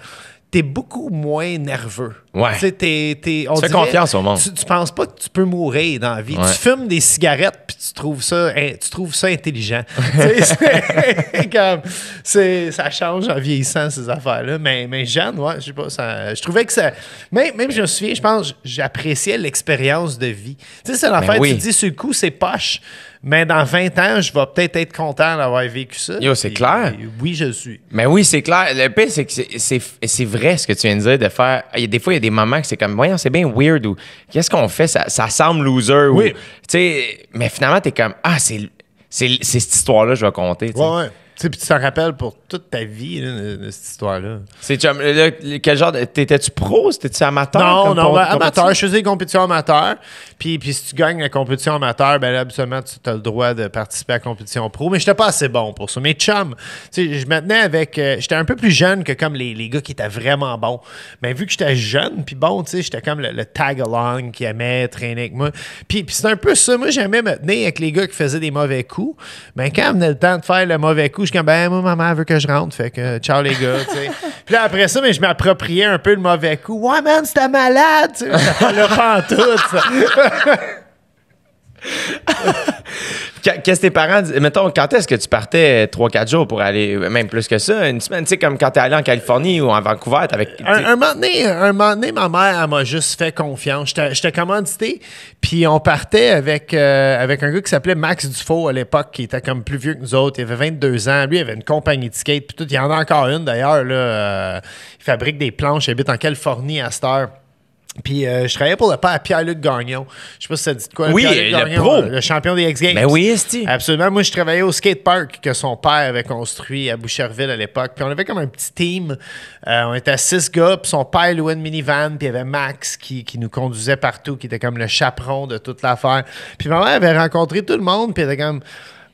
es beaucoup moins nerveux. Ouais. tu fais confiance au monde. Tu, penses pas que tu peux mourir dans la vie. Tu fumes des cigarettes puis tu trouves ça, tu trouves ça intelligent. [laughs] c'est, [laughs] comme, c'est, ça change en vieillissant, ces affaires-là. Mais, mais Jeanne, ouais, je sais pas, ça, je trouvais que ça. Même, même je me souviens, je pense, j'appréciais l'expérience de vie. Tu sais, c'est l'affaire, ben oui. tu te dis, ce coup, c'est poche. Mais dans 20 ans, je vais peut-être être content d'avoir vécu ça. c'est clair. oui, je suis. Mais ben oui, c'est clair. Le pire, c'est que c'est, c'est, c'est vrai ce que tu viens de dire, de faire. Des fois, il y a des moments que c'est comme, voyons, c'est bien weird ou qu'est-ce qu'on fait, ça, semble loser. Oui. sais mais finalement, tu es comme, ah, c'est cette histoire-là, je vais compter. Ouais, ouais. Tu t'en rappelles pour toute ta vie, de, cette histoire-là. C'est quel genre T'étais-tu pro? C'était-tu amateur? Non, non, ben, amateur. Je faisais des compétitions amateurs. Puis, puis si tu gagnes la compétition amateur, ben là, absolument, tu as le droit de participer à la compétition pro. Mais j'étais pas assez bon pour ça. Mais chum, je me tenais avec. Euh, j'étais un peu plus jeune que comme les, les gars qui étaient vraiment bons. Mais vu que j'étais jeune, puis bon, tu sais, j'étais comme le, tag-along qui aimait traîner avec moi. Puis, c'est un peu ça. Moi, j'aimais me tenir avec les gars qui faisaient des mauvais coups. Mais quand venait le temps de faire le mauvais coup, je ben, moi, maman veut que je rentre. Fait que, ciao, les gars, [laughs] Puis là, après ça, mais je m'appropriais un peu le mauvais coup. Ouais, man, c'était malade, tu [laughs] le pantoute, ça. [laughs] Qu'est-ce que tes parents disent? Mettons, quand est-ce que tu partais 3-4 euh, jours pour aller, euh, même plus que ça, une semaine, tu sais, comme quand t'es allé en Californie ou en Vancouver, avec. Un, un, moment donné, un moment ma mère, elle m'a juste fait confiance. J'étais commandité, puis on partait avec, euh, avec un gars qui s'appelait Max Dufault à l'époque, qui était comme plus vieux que nous autres. Il avait 22 ans. Lui, il avait une compagnie de skate, puis tout. Il y en a encore une d'ailleurs, là. il fabrique des planches, il habite en Californie à cette heure. Puis euh, je travaillais pour le père Pierre-Luc Gagnon. Je sais pas si ça dit quoi. Oui, Gagnon, euh, le, champion des X-Games. Ben oui, esti. Absolument. Moi, je travaillais au skate park que son père avait construit à Boucherville à l'époque. Puis on avait comme un petit team. Euh, on était à six gars, puis son père louait une minivan, puis il y avait Max qui, nous conduisait partout, qui était comme le chaperon de toute l'affaire. Puis ma avait rencontré tout le monde, puis elle était comme...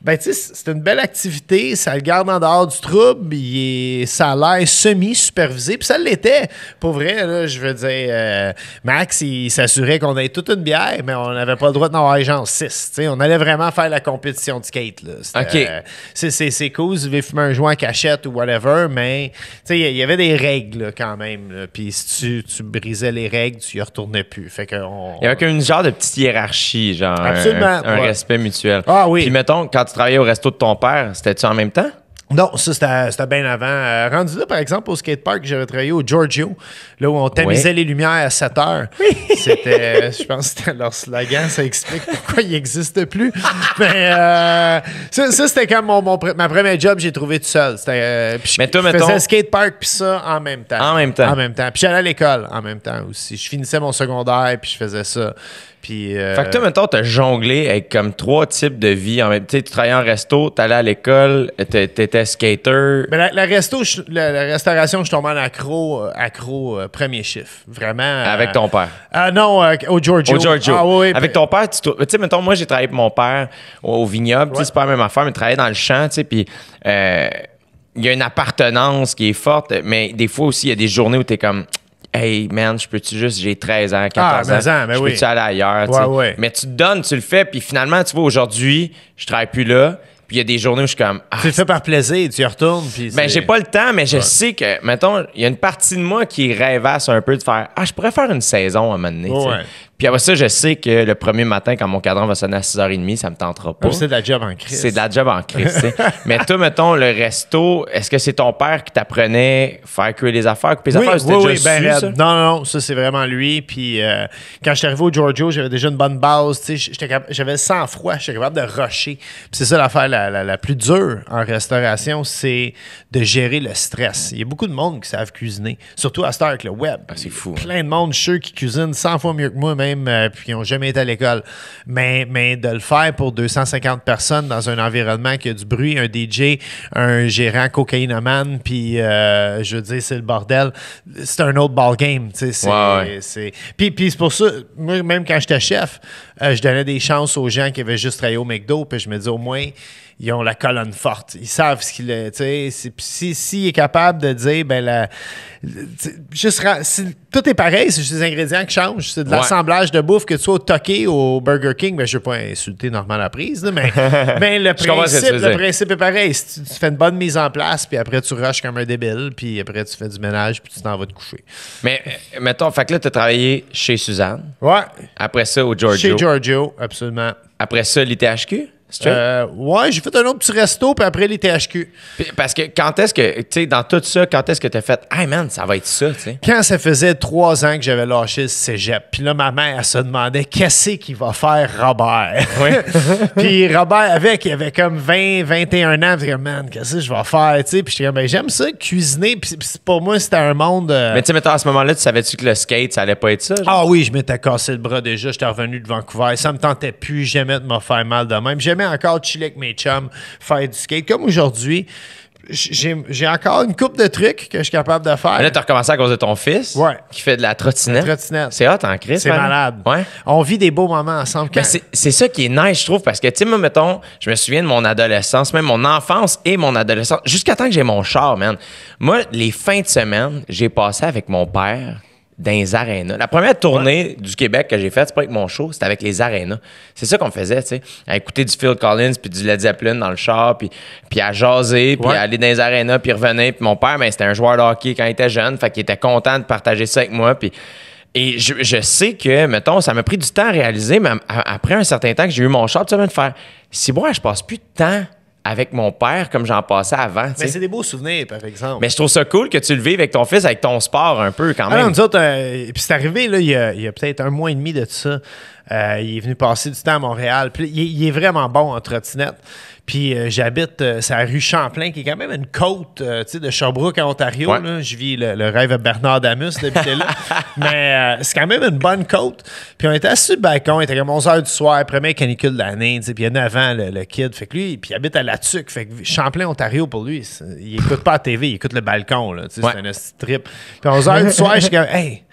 Ben, tu sais, c'est une belle activité, ça le garde en dehors du trouble, il ça a l'air semi-supervisé, puis ça l'était. Pour vrai, là, je veux dire, euh, Max, il s'assurait qu'on ait toute une bière, mais on n'avait pas le droit de avoir genre 6. On allait vraiment faire la compétition de skate. Là. Euh, c'est, cool, si vous un joint cachette ou whatever, mais tu sais, il y, avait des règles quand même. Puis si tu, brisais les règles, tu y retournais plus. Fait qu'on, il y avait une genre de petite hiérarchie, genre un, respect mutuel. Ah oui. Puis mettons, quand travailler au resto de ton père, c'était-tu en même temps? Non, ça, c'était bien avant. Euh, rendu là, par exemple, au skatepark, j'avais travaillé au Giorgio, là où on tamisait les lumières à 7 heures. [laughs] C'était, je pense que c'était leur slogan, ça explique pourquoi il n'existe plus. [laughs] Mais euh, ça, c'était comme mon, mon, ma première job, j'ai trouvé tout seul. c'était euh, je, Mais toi, je faisais skatepark puis ça en même temps. En même temps. En même temps. Puis j'allais à l'école en même temps aussi. Je finissais mon secondaire puis je faisais ça. Euh, fait que toi, maintenant, t'as jonglé avec comme trois types de vie. En même tu travaillais en resto, t'allais à l'école, t'étais skater. Mais ben, la, resto, la, restauration, je tombé en accro, euh, accro euh, premier chiffre. Vraiment. avec ton père. Ah non, au Giorgio. Au Giorgio. Ah, avec ben ton père, tu sais, maintenant, moi, j'ai travaillé avec mon père au, vignoble. C'est pas la même affaire, mais travailler dans le champ, tu sais. Puis il y a une appartenance qui est forte, mais des fois aussi, il y a des journées où t'es comme Hey man, je peux-tu juste, j'ai 13 ans, 14 ah, ans, hein, mais je peux-tu aller ailleurs? Mais tu te donnes, tu le fais, puis finalement, tu vois, aujourd'hui, je travaille plus là. Puis il y a des journées où je suis comme. Ah, tu le fais par plaisir, tu y retournes. Puis ben, j'ai pas le temps, mais je sais que, mettons, il y a une partie de moi qui rêvasse un peu de faire Ah, je pourrais faire une saison à un moment donné. Puis après ça, je sais que le premier matin, quand mon cadran va sonner à 6h30, ça me tentera pas. Ah, c'est de la job en crise. C'est de la job en crise. [laughs] Mais toi, mettons, le resto, est-ce que c'est ton père qui t'apprenait faire cuire les affaires, couper les oui, affaires? Oui, oui, ben Non, non, ça, c'est vraiment lui. Puis euh, quand je suis arrivé au Giorgio, j'avais déjà une bonne base. J'avais sang froid, j'étais capable de rusher. Puis c'est ça l'affaire la, la, la, plus dure en restauration, c'est de gérer le stress. Il y a beaucoup de monde qui savent cuisiner, surtout à cette avec le web. Ah, c'est fou. Hein. Plein de monde, chez qui cuisine 100 fois mieux que moi, même même, euh, puis n'ont jamais été à l'école. Mais, mais de le faire pour 250 personnes dans un environnement qui a du bruit, un DJ, un gérant cocaïnomane, puis euh, je veux dire, c'est le bordel, c'est un autre ballgame. Puis c'est pour ça, moi, même quand j'étais chef, euh, je donnais des chances aux gens qui avaient juste travaillé au McDo, puis je me dis au moins ils ont la colonne forte. Ils savent ce qu'il est. S'il si, est capable de dire, ben la, juste, tout est pareil, c'est juste les ingrédients qui changent. C'est de l'assemblage de bouffe que tu sois au ou au Burger King. mais ben, je ne veux pas insulter normalement la prise, [laughs] mais, le, principe, le principe est pareil. tu, fais une bonne mise en place, puis après tu rushes comme un débile, puis après tu fais du ménage, puis tu t'en vas te coucher. Mais euh, mettons, fait que là, tu as travaillé chez Suzanne. Ouais. Après ça, au Giorgio. Chez Giorgio, absolument. Après ça, l'ITHQ? Euh, ouais, j'ai fait un autre petit resto, puis après les THQ. parce que quand est-ce que, tu sais, dans tout ça, quand est-ce que t'as fait, hey man, ça va être ça, tu sais? Quand ça faisait trois ans que j'avais lâché le cégep, puis là, ma mère, elle se demandait, qu'est-ce qu'il va faire, Robert? Oui. [laughs] puis Robert, avec, il avait comme 20, 21 ans, puis man, qu'est-ce que je vais faire, tu sais? Puis j'étais comme, ben, j'aime ça, cuisiner, puis pour moi, c'était un monde. Euh, mais tu sais, mais à ce moment-là, tu savais-tu que le skate, ça allait pas être ça? Ah oui, je m'étais cassé le bras déjà, j'étais revenu de Vancouver, ça me tentait plus jamais de me faire mal de même encore chillé avec mes chums, faire du skate. Comme aujourd'hui, j'ai encore une coupe de trucs que je suis capable de faire. là, tu as recommencé à cause de ton fils qui fait de la trottinette. trottinette. C'est hot en hein, crise. C'est malade. On vit des beaux moments ensemble. C'est ça qui est nice, je trouve, parce que, tu sais, moi, mettons, je me souviens de mon adolescence, même mon enfance et mon adolescence, jusqu'à temps que j'ai mon char, man. Moi, les fins de semaine, j'ai passé avec mon père dans les arénas. La première tournée du Québec que j'ai faite, c'est pas avec mon show, c'était avec les arénas. C'est ça qu'on faisait, tu sais, à écouter du Phil Collins puis du Led Zeppelin dans le char, puis, puis à jaser, puis à aller dans les arénas, puis revenir. Puis mon père, ben, c'était un joueur de hockey quand il était jeune, fait qu'il était content de partager ça avec moi, puis... Et je, sais que, mettons, ça m'a pris du temps à réaliser, mais après un certain temps que j'ai eu mon char, tu vas me faire, si moi, je passe plus de temps avec mon père comme j'en passais avant. Mais c'est des beaux souvenirs, par exemple. Mais je trouve ça cool que tu le vives avec ton fils, avec ton sport un peu quand ah même. Ah, puis c'est arrivé il y a, peut-être un mois et demi de tout ça. Euh, il est venu passer du temps à Montréal. Puis il, il, est vraiment bon en trottinette. Puis euh, j'habite, euh, c'est la rue Champlain, qui est quand même une côte euh, sais, de Sherbrooke en Ontario. Là. Je vis le, rêve de Bernard Damus d'habiter là. [laughs] Mais euh, c'est quand même une bonne côte. Puis on était assis sur balcon, il était comme 11h du soir, premier canicule de l'année. Puis il y en a avant le, kid. Fait que lui, puis il habite à La Tuque. Fait que Champlain, Ontario, pour lui, il écoute pas la TV, il écoute le balcon. sais, C'est un trip. Puis 11h du soir, je suis comme, hey!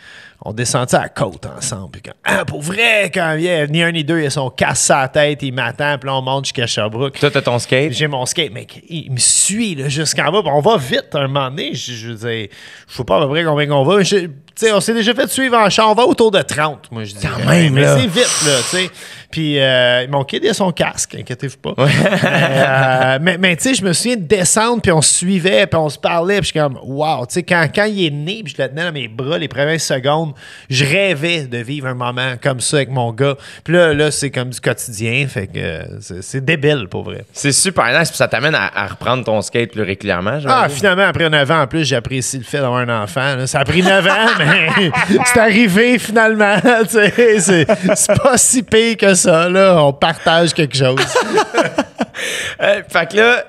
on descendait à côte ensemble. Puis ah, pour vrai, quand vient, ni un ni deux, ils sont cassés à la tête, ils m'attendent, puis là, on monte jusqu'à Sherbrooke. Toi, t'as ton skate? J'ai mon skate, mec. Il me suit jusqu'en bas, on va vite un moment donné. Je, je veux dire, je sais pas à peu près combien qu'on va on s'est déjà fait suivre en char. On va autour de 30, moi, je dis. Mais c'est vite, là, tu sais. Puis euh, mon kid a son casque, inquiétez-vous pas. Euh, mais, mais tu sais, je me souviens de descendre, puis on se suivait, puis on se parlait, puis je suis comme, wow, tu sais, quand, il est né, puis je le tenais dans mes bras les premières secondes, je rêvais de vivre un moment comme ça avec mon gars. Puis là, là c'est comme du quotidien, fait que euh, c'est, débile, pour vrai. C'est super nice, puis ça t'amène à, reprendre ton skate plus régulièrement, Ah, finalement, après 9 ans, en plus, j'apprécie le fait d'avoir un enfant. Ça a pris 9 ans, [laughs] [laughs] c'est arrivé finalement. [laughs] c'est pas si pire que ça. Là. On partage quelque chose. [laughs] Euh, fait que là,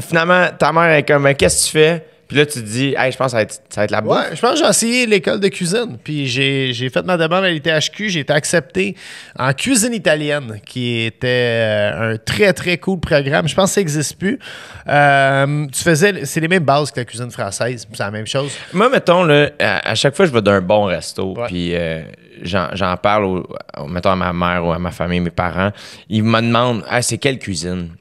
finalement, ta mère est comme Qu'est-ce que tu fais? Puis là, tu te dis, hey, je pense que ça va être, ça la bonne. Ouais, je pense que j'ai essayé l'école de cuisine. Puis j'ai fait ma demande à l'ITHQ. J'ai été accepté en cuisine italienne, qui était euh, un très, très cool programme. Je pense que ça n'existe plus. Euh, tu faisais, c'est les mêmes bases que la cuisine française. C'est la même chose. Moi, mettons, là, à, chaque fois, je vais d'un bon resto. Puis. Euh, j'en parle, mettons, à ma mère ou à ma famille, mes parents. Ils me demandent c'est quelle cuisine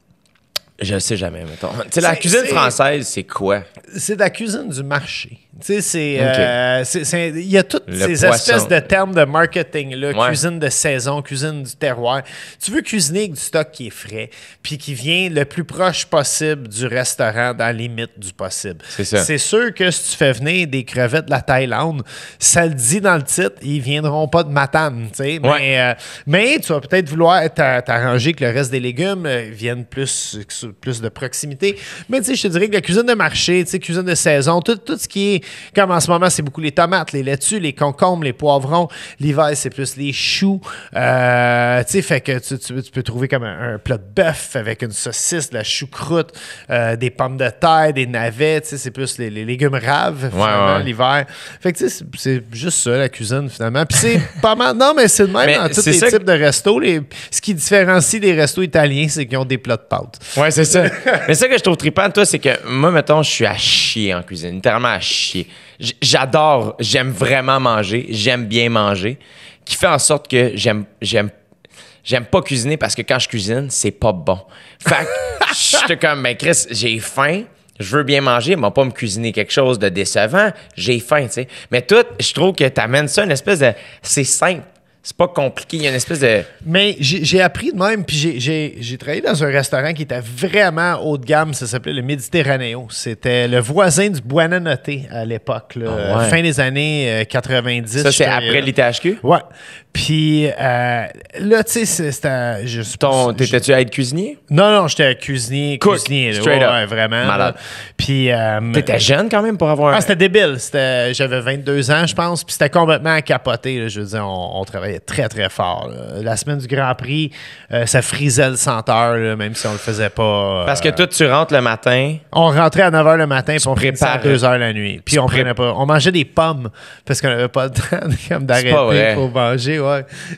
je sais jamais, mettons. Tu sais, la cuisine française, c'est quoi? C'est la cuisine du marché. Euh, c'est. il y a toutes ces espèces de termes de marketing, cuisine de saison, cuisine du terroir. Tu veux cuisiner avec du stock qui est frais, puis qui vient le plus proche possible du restaurant, dans la limite du possible. C'est sûr que si tu fais venir des crevettes de la Thaïlande, ça le dit dans le titre, ils viendront pas de Matane, tu euh, Mais, tu vas peut-être vouloir euh, t'arranger que le reste des légumes viennent plus, plus de proximité. Mais tu je te dirais que la cuisine de marché, cuisine de saison, tout ce qui est comme en ce moment, c'est beaucoup les tomates, les laitues, les concombres, les poivrons. L'hiver, c'est plus les choux. Euh, tu sais, fait que tu, peux trouver comme un, plat de bœuf avec une saucisse, de la choucroute, euh, des pommes de terre, des navets. c'est plus les, légumes raves, finalement, l'hiver. Fait que c'est juste ça, la cuisine, finalement. Puis c'est [laughs] pas mal. Non, mais c'est le même dans tous les types de restos. Ce qui différencie les restos italiens, c'est qu'ils ont des plats de pâtes. Ouais, c'est ça. mais ça que je trouve trippant, toi, c'est que moi, mettons, je suis à chier en cuisine. Littéralement à J'adore, j'aime vraiment manger, j'aime bien manger, qui fait en sorte que j'aime, j'aime, j'aime pas cuisiner parce que quand je cuisine, c'est pas bon. Fait que [laughs] suis comme, mais ben, Chris, j'ai faim, je veux bien manger, mais pas me cuisiner quelque chose de décevant, j'ai faim, tu sais. Mais tout, je trouve que t'amènes ça une espèce de, c'est simple c'est pas compliqué, il y a une espèce de. Mais j'ai appris de même, puis j'ai travaillé dans un restaurant qui était vraiment haut de gamme, ça s'appelait le Méditerranéo. C'était le voisin du noté à l'époque, ah fin des années 90. Euh, ça, c'est après l'ITHQ? Ouais. Puis euh, là, tu sais, c'était. t'étais-tu à être cuisinier? Non, non, j'étais cuisinier. Cook, cuisinier, vraiment. Malade. Puis. Euh, T'étais jeune quand même pour avoir. Ah, c'était débile. C'était- J'avais 22 ans, je pense. Puis c'était complètement capoté. Je veux dire, on, travaillait très, très fort. La semaine du Grand Prix, euh, ça frisait le senteur, là, même si on le faisait pas. Parce que toi, tu rentres le matin. on rentrait à 9h le matin, puis on préparait à 2h la nuit. Puis on prenait pas. On mangeait des pommes parce qu'on n'avait pas le temps [laughs] d'arrêter pour manger.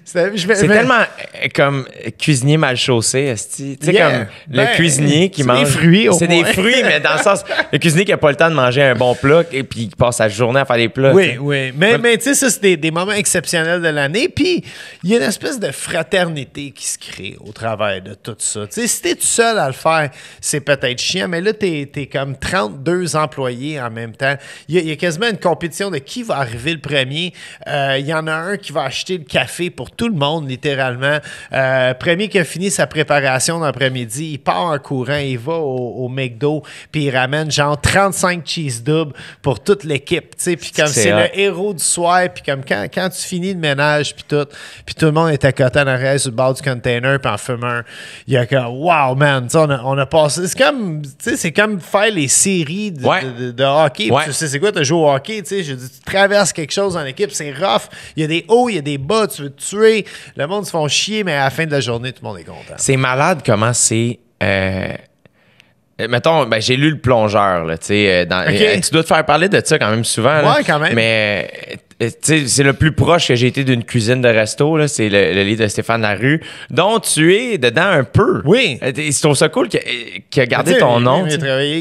C'est tellement euh, comme cuisinier mal chaussé, C'est comme le ben, cuisinier qui mange. C'est des fruits, au C'est des fruits, mais dans le sens, [laughs] le cuisinier qui a pas le temps de manger un bon plat et puis qui passe sa journée à faire des plats. Oui, oui. Mais, mais tu sais, ça, c'est des, moments exceptionnels de l'année. Puis il y a une espèce de fraternité qui se crée au travers de tout ça. Tu si t'es tout seul à le faire, c'est peut-être chiant, mais là, t'es es comme 32 employés en même temps. Il y, a quasiment une compétition de qui va arriver le premier. Euh, il y en a un qui va acheter le café pour tout le monde, littéralement. Euh, premier qui a fini sa préparation d'après-midi, il part en courant, il va au, McDo, puis il ramène genre 35 cheese doubles pour toute l'équipe, Puis comme c'est le héros du soir, puis comme quand, quand tu finis le ménage, puis tout, puis tout le monde est à côté la arrière sur le bord du container, puis en fumeur, il y a comme « Wow, man! » on a, on a passé... C'est comme, c'est comme faire les séries de, hockey. Tu sais, c'est quoi, tu joues au hockey, tu sais, tu traverses quelque chose en équipe, c'est rough. Il y a des hauts, il y a des bas, tu veux te tuer. Le monde se font chier, mais à la fin de la journée, tout le monde est content. C'est malade comment c'est. Euh, euh, mettons, ben, j'ai lu Le Plongeur. Là, euh, Tu dois te faire parler de ça quand même souvent. Ouais, quand même. Mais euh, c'est le plus proche que j'ai été d'une cuisine de resto, c'est le, lit de Stéphane Larue, dont tu es dedans un peu. Oui. Euh, c'est trouve ça cool qu'il a gardé ton nom.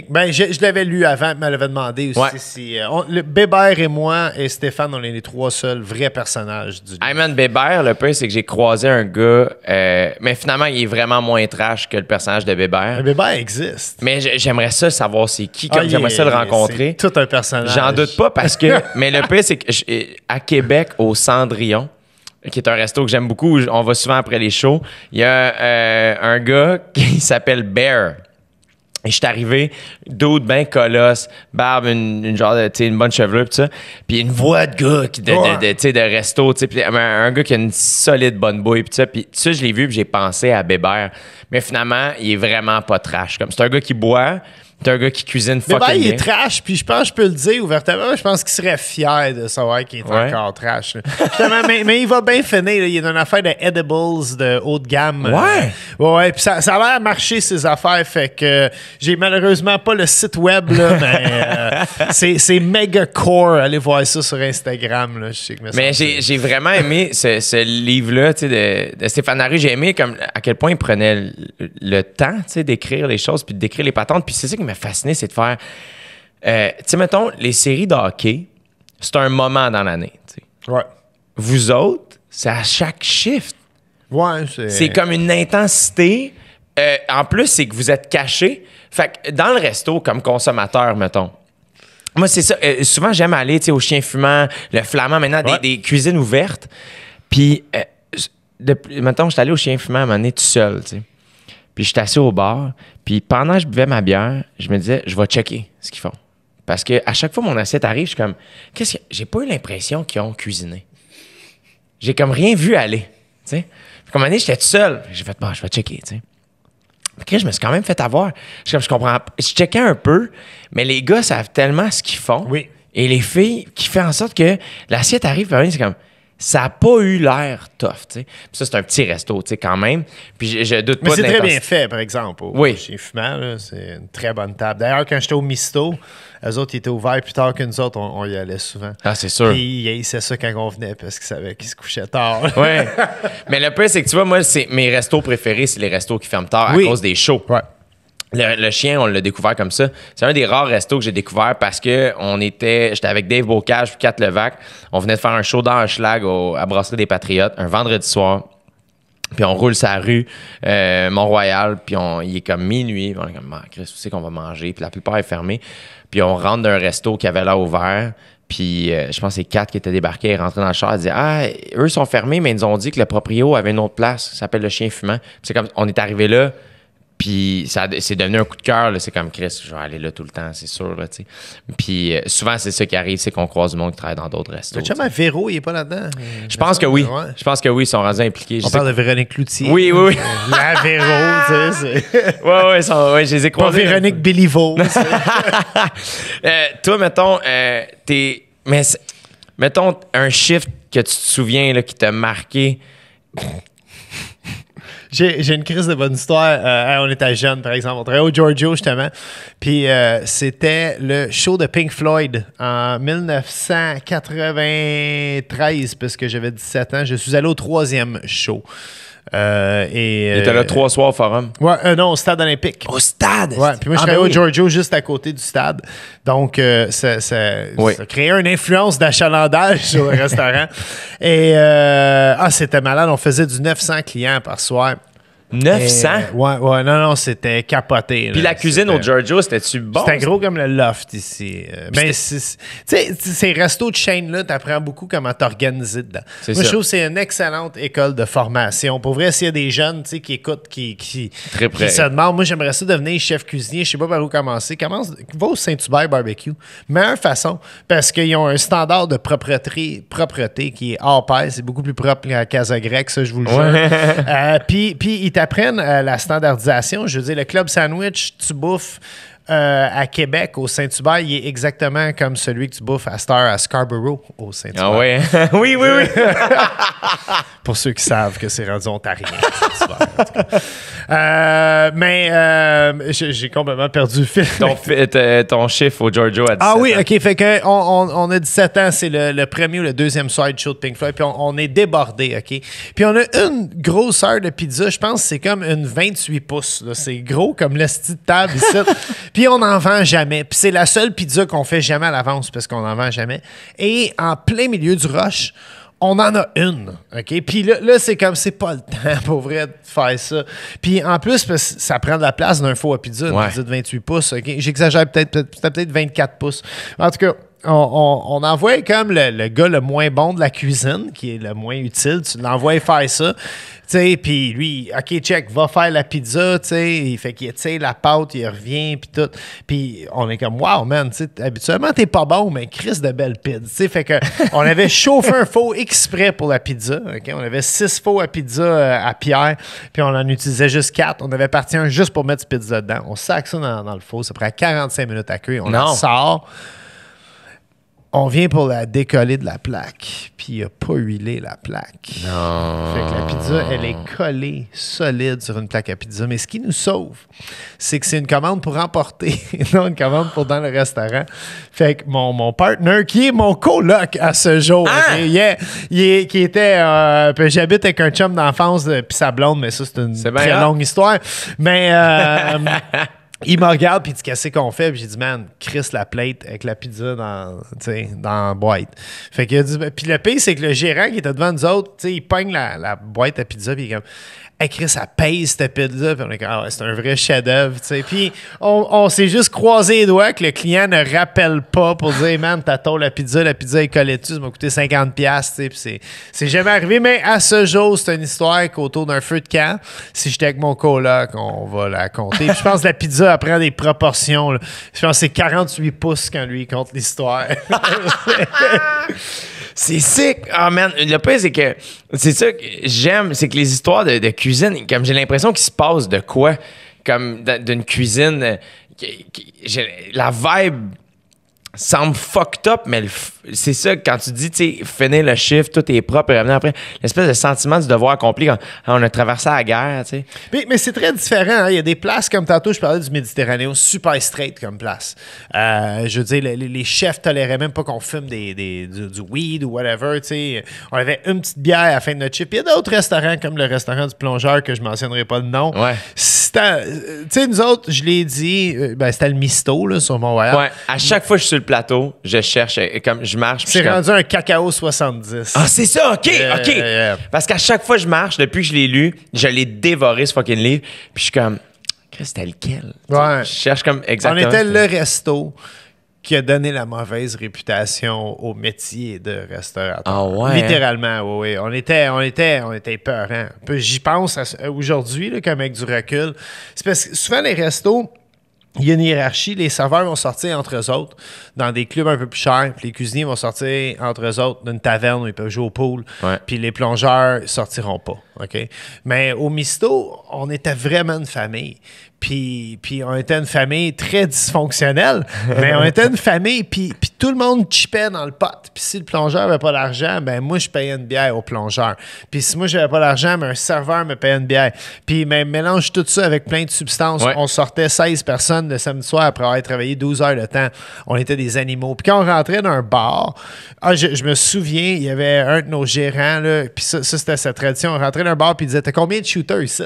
Ben, je, l'avais lu avant, mais elle avait demandé aussi si. Euh, Bébert et moi et Stéphane, on est les trois seuls vrais personnages du livre. Iman Bébert, le peu, c'est que j'ai croisé un gars, mais finalement, il est vraiment moins trash que le personnage de Bébert. Mais Bébert existe. Mais j'aimerais ça savoir c'est qui, comme ah, j'aimerais ça le rencontrer. tout un personnage. J'en doute pas parce que. [laughs] mais le peu, c'est que à Québec, au Cendrillon, qui est un resto que j'aime beaucoup, on va souvent après les shows, il y a euh, un gars [laughs] qui s'appelle Bear. Et je suis arrivé, d'autres ben colosse, barbe, une, genre de, une bonne chevelure, pis ça. Puis une voix de gars qui, de, de, resto, Un, gars qui a une solide bonne bouille, pis ça. Puis ça, je l'ai vu, puis j'ai pensé à Bébert. Mais finalement, il est vraiment pas trash. Comme, c'est un gars qui boit, T'es un gars qui cuisine ben, fucking il est trash, puis je pense je peux le dire ouvertement. Je pense qu'il serait fier de savoir qu'il est encore trash. mais, il va bien finir. Il est dans une affaire de edibles de haut de gamme. Euh, ouais. ouais, puis ça, ça a l'air marcher, ces affaires. Fait que j'ai malheureusement pas le site web, [laughs] mais euh, c'est méga core. Allez voir ça sur Instagram. Là. mais j'ai vraiment aimé ce, livre-là de, de Stéphane Harry. J'ai aimé comme à quel point il prenait le, tu temps d'écrire les choses, puis d'écrire les patentes. Puis c'est ça m'a fasciné, c'est de faire. Euh, tu sais, mettons, les séries de hockey, c'est un moment dans l'année. Ouais. Vous autres, c'est à chaque shift. Ouais, c'est. C'est comme une intensité. Euh, en plus, c'est que vous êtes caché. Fait que dans le resto, comme consommateur, mettons, moi, c'est ça. Euh, souvent, j'aime aller au chien fumant, le flamand, maintenant, des, cuisines ouvertes. Puis, mettons, je suis allé au chien fumant à un moment donné tout seul, tu sais. Puis j'étais assis au bar. Puis pendant que je buvais ma bière, je me disais, je vais checker ce qu'ils font. Parce que à chaque fois mon assiette arrive, je suis comme, qu'est-ce que. J'ai pas eu l'impression qu'ils ont cuisiné. J'ai comme rien vu aller. Tu sais. Puis comme année, j'étais tout seul. J'ai fait, bon, je vais checker. Tu sais. Après, je me suis quand même fait avoir. Je, comme, je comprends. Je checkais un peu, mais les gars savent tellement ce qu'ils font. Oui. Et les filles qui font en sorte que l'assiette arrive, c'est comme, ça n'a pas eu l'air tough. tu Puis ça, c'est un petit resto quand même. Puis je, doute Mais c'est très bien fait, par exemple. oui. Chez Fumant, c'est une très bonne table. D'ailleurs, quand j'étais au Misto, eux autres, étaient ouverts plus tard que nous autres. On, y allait souvent. Ah, c'est sûr. Puis c'est ça quand on venait parce qu'ils savaient qu'ils se couchaient tard. [laughs] oui. Mais le pire, c'est que tu vois, moi, c'est mes restos préférés, c'est les restos qui ferment tard à cause des shows. Ouais. Le, chien, on l'a découvert comme ça. C'est un des rares restos que j'ai découvert parce que on était, j'étais avec Dave Bocage et Kat Levac. On venait de faire un show dans un schlag au, à Brasserie des Patriotes un vendredi soir. Puis on roule sa rue euh, Mont-Royal, puis on, il est comme minuit. On est comme, ah, Chris, où qu'on va manger? Puis la plupart est fermée. Puis on rentre d'un resto qui avait là ouvert. Puis euh, je pense que c'est Kat qui était débarqués, et rentrait dans le char, elle dit Ah, eux sont fermés, mais ils nous ont dit que le proprio avait une autre place, qui s'appelle le chien fumant. c'est comme, on est arrivé là, puis c'est devenu un coup de cœur, c'est comme Chris, je vais aller là tout le temps, c'est sûr. Là, puis euh, souvent, c'est ça qui arrive, c'est qu'on croise du monde qui travaille dans d'autres restos. Tu sais, Véro, il n'est pas là-dedans. Euh, je pense que oui. Je pense que oui, ils sont rendus impliqués. On parle de Véronique Cloutier. Oui, oui, oui. Euh, la Véro, tu sais. Oui, [laughs] oui, ouais, je les ai croisés. Pas Véronique Béliveau. [laughs] euh, toi, mettons, euh, t'es. Mais mettons, un shift que tu te souviens là, qui t'a marqué j'ai une crise de bonne histoire. Euh, on était jeune, par exemple. On travaillait au Giorgio, justement. Puis euh, c'était le show de Pink Floyd en 1993, puisque j'avais 17 ans. Je suis allé au troisième show. Euh, et, Il était là euh, trois soirs au forum. Ouais, euh, non, au stade olympique. Au stade? Ouais, puis moi, je travaillais ah, ben au Giorgio juste à côté du stade. Donc, ça, ça, créait une influence d'achalandage [laughs] sur le restaurant. Et, ah, c'était malade. On faisait du 900 clients par soir. 900? Euh, ouais, non, non, c'était capoté. Puis la cuisine au Giorgio, c'était-tu bon? C'était gros comme le loft ici. Mais euh, ben, tu sais, ces restos de chaîne-là, t'apprends beaucoup comment t'organiser dedans. Moi, je trouve que c'est une excellente école de formation. Pour vrai, s'il y a des jeunes, qui écoutent, qui, qui, se demandent, moi, j'aimerais ça devenir chef cuisinier, je sais pas par où commencer. Commence, va au Saint-Hubert Barbecue. Mais Meilleure façon, parce qu'ils ont un standard de propreté, qui est hors pair. C'est beaucoup plus propre qu'à Casa Grecque, ça, je vous le jure. Euh, apprennent euh, la standardisation. Je veux dire, le club sandwich, tu bouffes euh, à Québec, au Saint-Hubert, il est exactement comme celui que tu bouffes à Star à Scarborough, au Saint-Hubert. Ah ouais. [laughs] oui, oui, oui. [laughs] Pour ceux qui savent que c'est rendu ontarien. [laughs] Euh, mais euh, j'ai complètement perdu le fil. Ton, chiffre au Giorgio a 17 Ah oui, OK. Fait que on, a 17 ans, c'est le, premier ou le deuxième soir de show de Pink Floyd, puis on, est débordé, OK? Puis on a une grosseur de pizza, je pense c'est comme une 28 pouces. C'est gros comme l'esti de table ici. Puis on n'en vend jamais. Puis c'est la seule pizza qu'on fait jamais à l'avance parce qu'on n'en vend jamais. Et en plein milieu du rush, on en a une, OK? Puis là, là c'est comme, c'est pas le [laughs] temps, pour vrai, de faire ça. Puis en plus, ça prend de la place d'un faux à pizza, pizza de 28 pouces, OK? J'exagère peut-être, peut-être 24 pouces. En tout cas, on, on, envoie comme le, gars le moins bon de la cuisine, qui est le moins utile. Tu l'envoies faire ça. Puis lui, OK, check, va faire la pizza. il fait qu'il tire la pâte, il revient, puis tout. Puis on est comme, wow, man, habituellement, t'es pas bon, mais Chris de belle pizza. Fait que on avait [laughs] chauffé un faux exprès pour la pizza. On avait six faux à pizza euh, à Pierre, puis on en utilisait juste quatre. On avait parti un juste pour mettre du pizza dedans. On sac ça dans, le faux. Ça prend 45 minutes à cuire. On en sort on vient pour la décoller de la plaque, puis il n'a pas huilé la plaque. Non. Fait que la pizza, elle est collée solide sur une plaque à pizza. Mais ce qui nous sauve, c'est que c'est une commande pour emporter, [laughs] non une commande pour dans le restaurant. Fait que mon, mon partner, qui est mon coloc à ce jour, hein? qui était. Euh, ben, j'habite avec un chum d'enfance, euh, puis sa blonde, mais ça, c'est une très longue histoire. Mais. Euh, [laughs] il me regarde puis il dit qu'est-ce qu'on fait puis j'ai dit man Chris la plate avec la pizza dans dans la boîte fait que ben, puis le pire c'est que le gérant qui était devant nous autres il peigne la, la, boîte à pizza puis il est comme hey Chris, ça pèse cette pizza. Puis on est comme, ah c'est un vrai chef-d'œuvre, Puis on, s'est juste croisé les doigts que le client ne rappelle pas pour dire, man, t'attends la pizza, la pizza est collée dessus, ça m'a coûté 50$, tu sais. Puis c'est jamais arrivé, mais à ce jour, c'est une histoire qu'autour d'un feu de camp, si j'étais avec mon coloc, on va la compter. je pense que la pizza, apprend prend des proportions. Je pense que c'est 48 pouces quand lui compte l'histoire. [laughs] C'est sick! ah man, le pire, c'est que c'est ça que j'aime, c'est que les histoires de, cuisine, comme j'ai l'impression qu'il se passe de quoi? Comme d'une cuisine. Euh, la vibe semble fucked up, mais c'est ça, quand tu dis, tu sais, finir le chiffre, tout est propre et revenir après, l'espèce de sentiment du devoir accompli quand on a traversé la guerre, tu sais. Mais, c'est très différent. Hein. Il y a des places, comme tantôt, je parlais du Méditerranée, super straight comme place. Euh, je veux dire, les, chefs toléraient même pas qu'on fume des, du, weed ou whatever, tu sais. On avait une petite bière à la fin de notre chiffre. Il y a d'autres restaurants, comme le restaurant du plongeur, que je mentionnerai pas de nom. Ouais euh, tu sais, nous autres, je l'ai dit, euh, ben, c'était le misto là, sur mon Ouais, à chaque fois que je suis sur le plateau, je cherche, et euh, comme je marche. C'est rendu un cacao 70. Ah, c'est ça, ok, ok. Parce qu'à chaque fois que je marche, depuis que je l'ai lu, je l'ai dévoré ce fucking livre. Puis je suis comme, c'était lequel? Ouais. Je cherche comme exactement. On était le resto qui a donné la mauvaise réputation au métier de restaurateur. Ah hein? Littéralement, oui, oui. On était, on était, on était peurant. J'y pense euh, aujourd'hui, comme avec du recul. C'est parce que souvent, les restos, il y a une hiérarchie. Les serveurs vont sortir entre eux autres dans des clubs un peu plus chers. Puis les cuisiniers vont sortir entre eux autres d'une taverne où ils peuvent jouer au pool. Puis les plongeurs sortiront pas. OK? Mais au Misto, on était vraiment une famille. Puis, on était une famille très dysfonctionnelle, [laughs] mais on était une famille, puis, puis tout le monde chipait dans le pot. Puis si le plongeur n'avait pas l'argent, ben moi, je payais une bière au plongeur. Puis si moi, je n'avais pas l'argent, un serveur me payait une bière. Puis ben, mélange tout ça avec plein de substances. On sortait 16 personnes le samedi soir après avoir travaillé 12 heures de temps. On était des animaux. Puis quand on rentrait dans un bar, ah, je, me souviens, il y avait un de nos gérants, puis ça, c'était sa tradition. On rentrait dans un bar, puis il disait T'as combien de shooters ici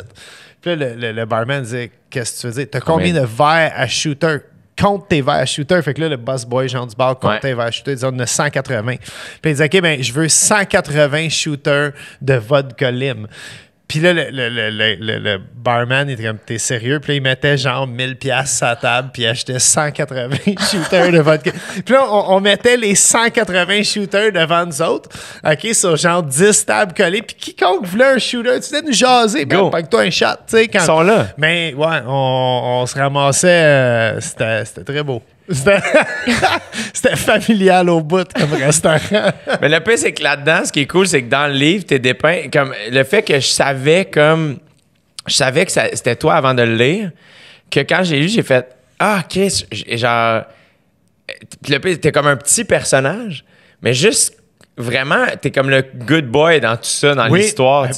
puis là, le, barman disait Qu'est-ce que tu veux dire T'as combien de verres à shooter compte tes verres à shooter. Fait que là, le boss boy, Jean du bar, compte tes verres à shooter. Il disait, on a 180. Puis il disait, OK, ben, je veux 180 shooters de vodka lime. Puis là, le, le, le, le, barman, il était comme, t'es sérieux? Puis là, il mettait genre 1000 pièces à table, puis il achetait 180 [laughs] shooters de vodka. Puis là, on, mettait les 180 shooters devant nous autres, OK, sur genre 10 tables collées. Puis quiconque voulait un shooter, tu venais nous jaser, pas que toi un shot, tu sais. Quand... Ils sont là. Mais ouais, on, on se ramassait, euh, c'était très beau. [laughs] C'était, familial au bout comme restaurant. Mais le pire, c'est que là-dedans, ce qui est cool, c'est que dans le livre, t'es dépeint. Comme, le fait que je savais comme. Je savais que c'était toi avant de le lire, que quand j'ai lu, j'ai fait Ah, Chris, genre. Euh, le pire, t'es comme un petit personnage, mais juste vraiment, t'es comme le good boy dans tout ça, dans l'histoire.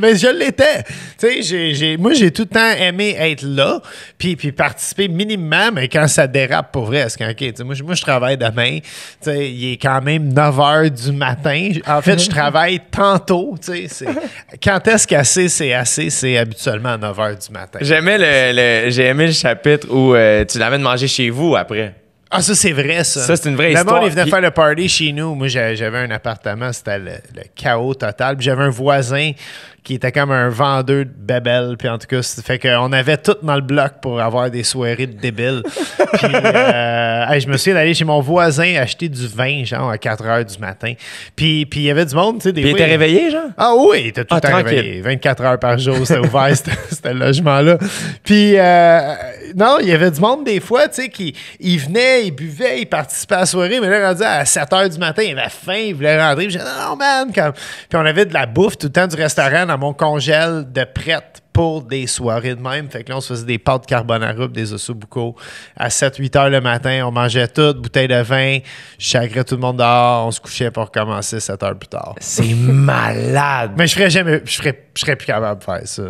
Mais je l'étais. moi, j'ai tout le temps aimé être là, puis, puis participer minimement, mais quand ça dérape pour vrai, parce OK, moi, moi, je travaille demain. Il est quand même 9 h du matin. En fait, je travaille tantôt. quand est-ce qu'assez, c'est assez? C'est habituellement 9 h du matin. J'aimais le, j'ai aimé le chapitre où euh, tu l'amènes manger chez vous après. Ah, ça, c'est vrai, ça. Ça, c'est une vraie histoire. D'abord, ils venaient venait faire le party chez nous. Moi, j'avais un appartement, c'était le, le chaos total. Puis j'avais un voisin qui était comme un vendeur de babel. Puis en tout cas, fait qu'on avait tout dans le bloc pour avoir des soirées de débiles. [laughs] puis euh, je me suis allé chez mon voisin acheter du vin, genre à 4 heures du matin. Puis il y avait du monde, tu sais. Puis il était réveillé, genre? Ah oui, il était tout ah, le temps réveillé. 24 heures par jour, c'était ouvert, [laughs] c'était le logement-là. Puis euh, non, il y avait du monde des fois, tu sais, qui il venait, il buvait, il participait à la soirée, mais là, dit à 7 heures du matin, il avait faim, il voulait rentrer. Puis j'ai dit, non, man, Puis on avait de la bouffe tout le temps du restaurant mon congèle de prête pour des soirées de même. Fait que là, on se faisait des pâtes carbonara, des buco, À 7-8 heures le matin, on mangeait tout, bouteille de vin, je tout le monde dehors, on se couchait pour recommencer 7 heures plus tard. C'est malade! Mais je ferais jamais, je serais plus capable de faire ça.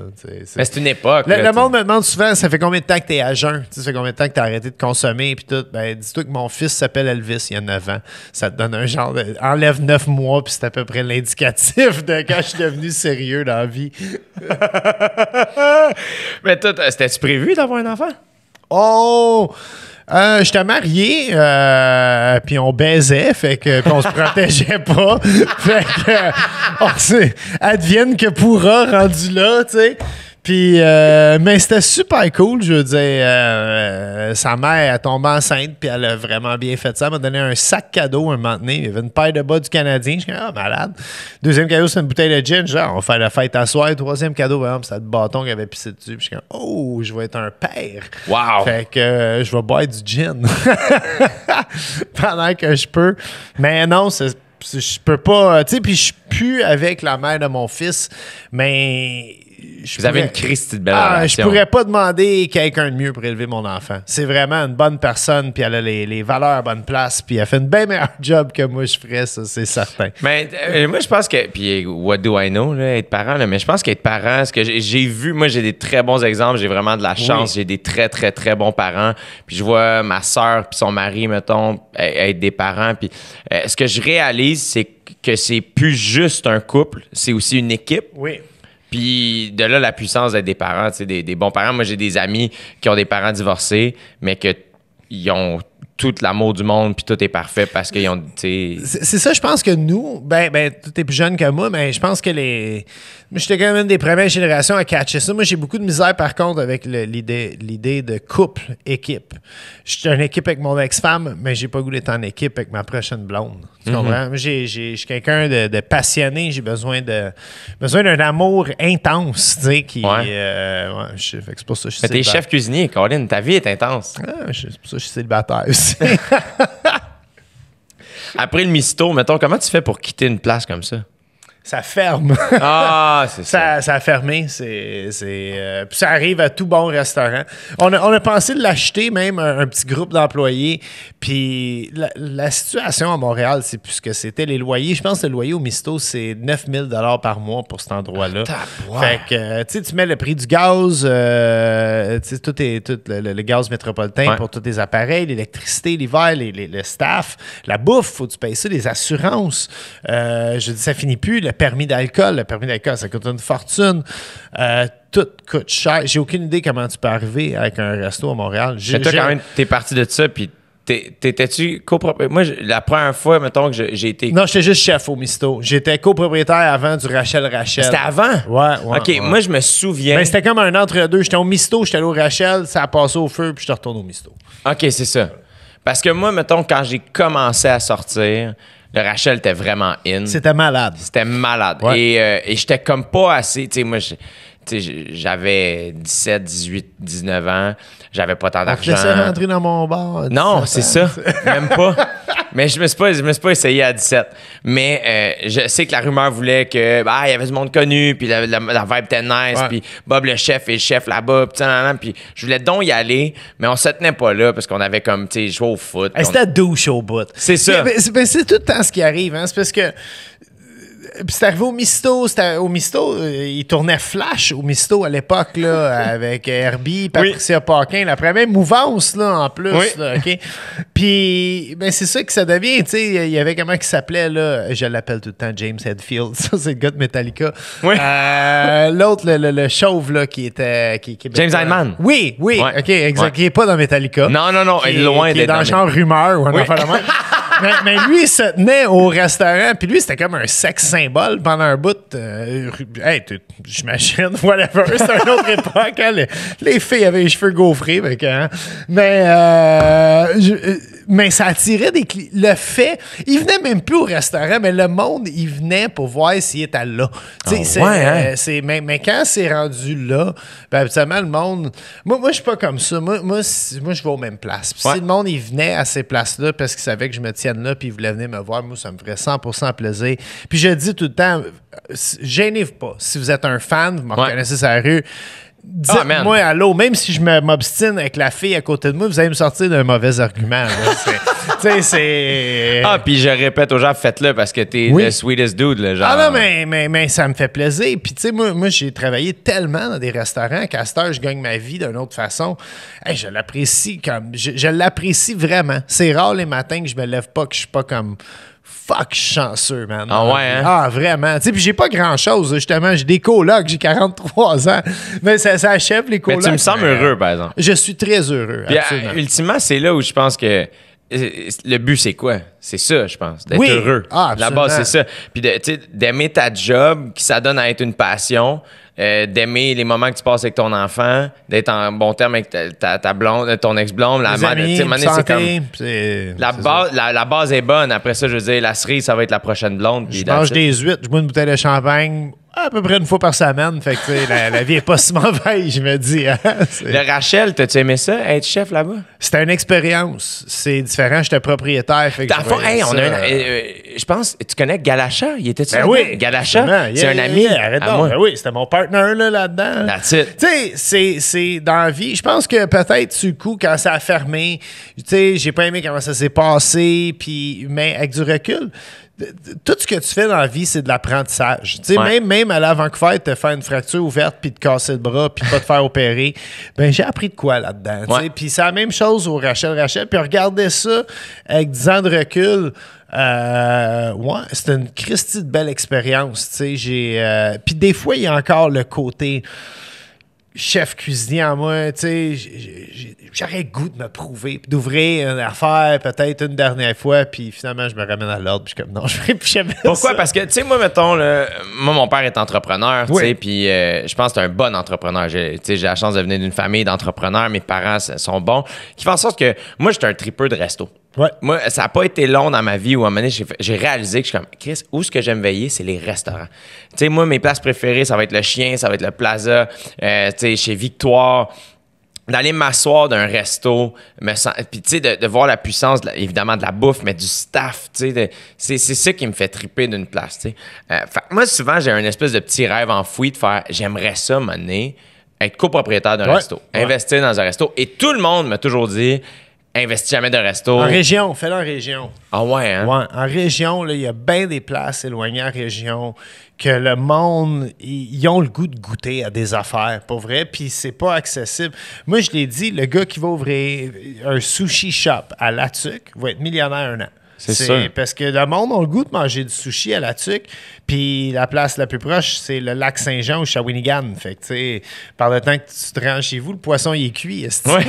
Mais c'est une époque. Le, monde me demande souvent, ça fait combien de temps que t'es à jeun? ça fait combien de temps que t'as arrêté de consommer? Puis tout. Ben, dis-toi que mon fils s'appelle Elvis il y a 9 ans. Ça te donne un genre, de... enlève 9 mois, puis c'est à peu près l'indicatif de quand je suis devenu sérieux dans la vie. [laughs] [laughs] Mais toi, c'était-tu prévu d'avoir un enfant? Oh! Euh, J'étais marié, euh, puis on baisait, fait que on se protégeait [laughs] pas. fait que, euh, advienne que pourra rendu là, tu sais. Puis, euh, mais c'était super cool. Je veux dire, euh, euh, sa mère, a tombé enceinte, puis elle a vraiment bien fait ça. Elle m'a donné un sac cadeau un moment donné. Il y avait une paire de bas du Canadien. Je suis ah, malade. Deuxième cadeau, c'est une bouteille de gin. Genre, on va faire la fête à soir. Troisième cadeau, ben, c'est un c'était bâton qui avait pissé dessus. Puis je suis oh, je vais être un père. Wow. Fait que je vais boire du gin [laughs] pendant que je peux. Mais non, c'est je peux pas. Tu sais, puis je pue avec la mère de mon fils, mais vous avez une christine de belle ah, Je pourrais pas demander quelqu'un de mieux pour élever mon enfant. C'est vraiment une bonne personne, puis elle a les, valeurs à bonne place, puis elle fait une bien meilleure [laughs] job que moi je ferais, ça, c'est certain. Mais euh, moi, je pense que. Puis, what do I know, là, être parent, mais je pense qu'être parent, ce que j'ai vu, moi, j'ai des très bons exemples, j'ai vraiment de la chance, j'ai des très, très, très bons parents. Puis, je vois ma soeur, puis son mari, mettons, e-, être des parents. Puis, euh, ce que je réalise, c'est que c'est plus juste un couple, c'est aussi une équipe. Oui puis de là, la puissance d'être des parents, des, des bons parents. Moi, j'ai des amis qui ont des parents divorcés, mais que ont tout l'amour du monde, puis tout est parfait parce qu'ils ont. C'est ça, je pense que nous, ben, ben, tout est plus jeune que moi, mais je pense que les. J'étais quand même des premières générations à catcher ça. Moi, j'ai beaucoup de misère, par contre, avec l'idée de couple, équipe. J'étais en équipe avec mon ex-femme, mais j'ai pas goût d'être en équipe avec ma prochaine blonde. Tu mhm. comprends? Je suis quelqu'un de, passionné, j'ai besoin de besoin d'un amour intense, tu sais, qui. Ouais. Euh, c'est pour ça que je suis. Mais t'es chef cuisinier, Colin, ta vie est intense. Ah, c'est pour ça je suis célibataire. [laughs] [laughs] Après le misto, mettons, comment tu fais pour quitter une place comme ça? ça ferme. Ah, [laughs] c'est ça, ça. a fermé. C'est, euh, puis ça arrive à tout bon restaurant. On a, on a pensé de l'acheter, même un, petit groupe d'employés. Puis la, situation à Montréal, c'est plus que c'était les loyers. Je pense que le loyer au Misto, c'est 9 000 par mois pour cet endroit-là. Ah, fait que, euh, tu mets le prix du gaz, euh, tout, est, le, gaz métropolitain pour tous les appareils, l'électricité, l'hiver, les, le staff, la bouffe, faut que tu payes ça, les assurances. je dis, ça finit plus permis d'alcool. Le permis d'alcool, ça coûte une fortune. Euh, tout coûte cher. J'ai aucune idée comment tu peux arriver avec un resto à Montréal. Mais toi, quand même, t'es parti de ça, puis T'étais-tu copropriétaire? Moi, la première fois, mettons, que j'ai été. Non, j'étais juste chef au Misto. J'étais copropriétaire avant du Rachel Rachel. C'était avant? Ouais, ouais. OK, moi, je me souviens. Mais ben, c'était comme un entre-deux. J'étais au Misto, j'étais allé au Rachel, ça a passé au feu, puis je suis retourne au Misto. OK, c'est ça. Parce que moi, mettons, quand j'ai commencé à sortir, le Rachel était vraiment in. C'était malade. C'était malade. Et, euh, et j'étais comme pas assez. Tu sais, moi, j'avais 17, 18, 19 ans, j'avais pas tant d'argent. Je rentrer dans mon bar. Non, c'est ça, même pas. Mais je me suis pas, je me suis pas essayé à 17. Mais euh, je sais que la rumeur voulait que bah, il y avait du monde connu, puis la, vibe était nice, puis Bob le chef est le chef là-bas, puis je voulais donc y aller, mais on se tenait pas là parce qu'on avait comme tu sais au foot. C'était douche au bout. C'est ça. c'est tout le temps ce qui arrive, hein. C'est parce que puis c'est arrivé au Misto. Au Misto, euh, il tournait Flash au Misto à l'époque, là, [laughs] avec Herbie, euh, Patricia oui. Paquin. La première mouvance, là, en plus. Là, Puis, ben, c'est ça que ça devient. Tu sais, il y avait comment qui s'appelait, là. Je l'appelle tout le temps James Hetfield. [laughs] Ça, c'est le gars de Metallica. Euh, l'autre, le, chauve, là, qui était. Qui, James Hyman. Oui, oui. OK, exact. il Qui n'est pas dans Metallica. Non, non, non. il est loin d'être. est dans, le genre rumeur ou [laughs] mais, mais, lui, il se tenait au restaurant, puis lui, c'était comme un sexe symbole pendant un bout. Euh, hey, j'imagine, [laughs] whatever, c'est une autre époque. Hein, les, les, filles avaient les cheveux gaufrés, mais, hein, mais euh, je, euh, mais ça attirait des clients. Le fait, ils venaient même plus au restaurant, mais le monde, il venait pour voir s'il était là. Ah hein? euh, mais, quand c'est rendu là, ben, habituellement, le monde. Moi, moi je suis pas comme ça. Moi, je vais aux mêmes places. Si le monde, il venait à ces places-là parce qu'il savait que je me tienne là, puis il voulait venir me voir, moi, ça me ferait 100 plaisir. Puis je dis tout le temps, euh, gênez-vous pas. Si vous êtes un fan, vous me reconnaissez rue moi à ah, allô, même si je m'obstine avec la fille à côté de moi, vous allez me sortir d'un mauvais argument. [laughs] c'est... Ah, puis je répète aux gens, faites-le parce que t'es es le sweetest dude, le genre. Ah non, mais, ça me fait plaisir. Puis tu sais, moi, moi j'ai travaillé tellement dans des restaurants qu'à cette je gagne ma vie d'une autre façon. je l'apprécie comme... je l'apprécie vraiment. C'est rare les matins que je me lève pas, que je suis pas comme fuck chanceux, man. Ah ouais, hein? Ah, vraiment. Tu sais, puis j'ai pas grand-chose, justement. J'ai des colocs, j'ai 43 ans. Mais ça, ça achève les colocs. Mais tu me sembles heureux, par exemple. Je suis très heureux, euh, absolument. ultimement, c'est là où je pense que euh, le but, c'est quoi? C'est ça, je pense, d'être oui. heureux. Ah, la base, c'est ça. Puis d'aimer ta job, qui ça donne à être une passion, euh, d'aimer les moments que tu passes avec ton enfant, d'être en bon terme avec ta, ta, blonde, euh, ton ex-blonde, la c'est la, base, la, la, base est bonne. Après ça, je veux dire, la cerise, ça va être la prochaine blonde. Je mange des huîtres, je bois une bouteille de champagne ah, à peu près une fois par semaine. Fait que, la, vie est pas [laughs] si mauvaise, je me dis. Hein. Le Rachel, t'as-tu aimé ça, être chef là-bas? C'était une expérience. C'est différent. J'étais propriétaire. Fait on a euh, euh, je pense, tu connais Galacha? Il était ben Galacha, c'est un ami. à moi. Ben oui, c'était mon partner là-dedans. tu sais, c'est dans la vie. Je pense que peut-être, du coup, quand ça a fermé, tu sais, j'ai pas aimé comment ça s'est passé, puis, mais avec du recul, tout ce que tu fais dans la vie, c'est de l'apprentissage. même, à lavant à Vancouver, te faire une fracture ouverte, puis te casser le bras, puis pas te faire opérer, ben j'ai appris de quoi là-dedans. Puis c'est la même chose au Rachel Rachel. Puis regardez ça avec 10 ans de recul. Euh, ouais, c'est une Christie de belle expérience. Euh, puis des fois, il y a encore le côté chef cuisinier en moi, tu sais, j'aurais goût de me prouver, d'ouvrir une affaire peut-être une dernière fois, puis finalement, je me ramène à l'ordre, puis je comme, non, [laughs] je ferai plus jamais Pourquoi? Parce que, tu sais, moi, mettons, moi, mon père est entrepreneur, tu sais, puis euh, je pense que c'est un bon entrepreneur. Tu j'ai la chance de venir d'une famille d'entrepreneurs, mes parents sont bons, qui font en sorte que, moi, j'étais un tripeux de resto. Moi, ça n'a pas été long dans ma vie où à un moment donné, j'ai réalisé que je suis comme, Chris, où ce que j'aime veiller, c'est les restaurants. Tu sais, moi, mes places préférées, ça va être le chien, ça va être le plaza, euh, tu sais, chez Victoire d'aller m'asseoir d'un resto, puis tu sais, de, voir la puissance, évidemment, de la bouffe, mais du staff, tu sais, c'est ça qui me fait triper d'une place, tu sais. Euh, moi, souvent, j'ai un espèce de petit rêve enfoui de faire, j'aimerais ça, mener, être copropriétaire d'un resto, investir dans un resto. Et tout le monde m'a toujours dit, investis jamais de resto. En région, fais-le en région. Ah ouais, hein? en région, il y a bien des places éloignées en région que le monde, ils ont le goût de goûter à des affaires, pour vrai, puis c'est pas accessible. Moi, je l'ai dit, le gars qui va ouvrir un sushi shop à Latuc va être millionnaire un an. C'est Parce que le monde a le goût de manger du sushi à la tuque. Puis la place la plus proche, c'est le lac Saint-Jean ou Shawinigan. Fait par le temps que tu te rends chez vous, le poisson, il est cuit. Euh,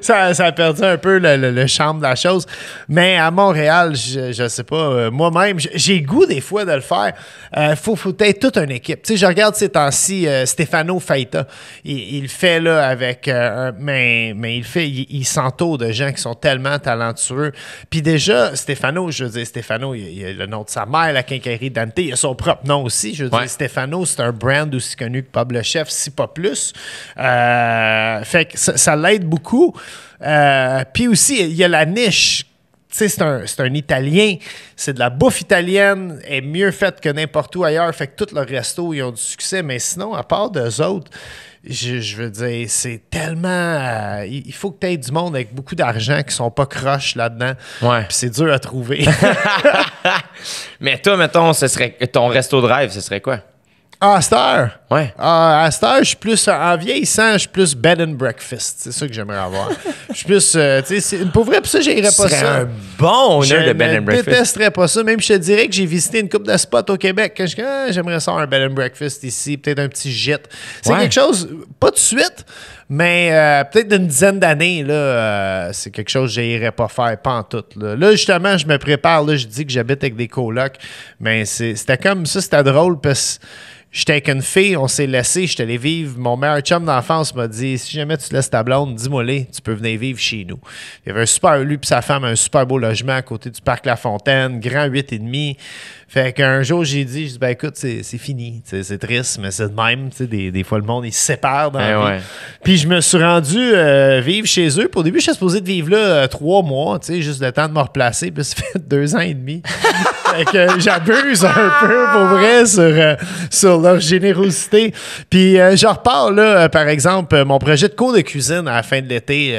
ça, a perdu un peu le, charme de la chose. Mais à Montréal, je, je sais pas, euh, moi-même, j'ai goût des fois de le faire. Euh, faut, faut être toute une équipe. Tu je regarde ces temps-ci Stefano Feita Il, fait là avec. mais, mais il fait, il, s'entoure de gens qui sont tellement talentueux. Puis des déjà, Stéphano, je veux dire, Stéphano, il, a le nom de sa mère, la quincaillerie Dante, il a son propre nom aussi. Je veux dire, Stéphano, c'est un brand aussi connu que Pablo Chef, si pas plus. Euh, fait que ça, l'aide beaucoup. Euh, puis aussi, il y a la niche c'est un, Italien, c'est de la bouffe italienne, est mieux faite que n'importe où ailleurs, fait que tout le resto, ils ont du succès, mais sinon, à part d'eux autres, je, veux dire, c'est tellement. Euh, il faut que tu aies du monde avec beaucoup d'argent qui sont pas croches là-dedans. Ouais. Puis c'est dur à trouver. [laughs] Mais toi, mettons, ce serait ton resto de rêve, ce serait quoi? Ah, à cette ah, à je suis plus, en vieillissant, je suis plus bed and breakfast. C'est ça que j'aimerais avoir. Je suis plus, euh, tu sais, pour vrai, pour ça, j'irais pas ça. un bon honneur de bed and breakfast. Je détesterais pas ça. Même, je te dirais que j'ai visité une couple de spots au Québec. Quand je ah, j'aimerais ça, un bed and breakfast ici, peut-être un petit gîte. C'est quelque chose, pas de suite, mais euh, peut-être d'une dizaine d'années, là, euh, c'est quelque chose que j'irais pas faire, pas en tout. Là. justement, je me prépare, là, je dis que j'habite avec des colocs, mais c'était comme ça, c'était drôle parce que J'étais avec une fille, on s'est laissé, je suis allé vivre. Mon meilleur chum d'enfance m'a dit si jamais tu laisses ta blonde, dis-moi-les, tu peux venir vivre chez nous. Il y avait un super, lui et sa femme, un super beau logement à côté du parc La Fontaine, grand 8,5. Fait qu'un jour, j'ai dit, je dis, ben écoute, c'est fini. C'est triste, mais c'est de même. Des, des fois, le monde, il se sépare dans eh Puis je me suis rendu euh, vivre chez eux. Pour au début, Je suis supposé de vivre là euh, trois mois, juste le temps de me replacer. Puis [laughs] ça fait deux ans et demi. fait que j'abuse un peu, pour vrai, sur, euh, leur générosité. Puis je repars, là, par exemple, mon projet de cours de cuisine à la fin de l'été,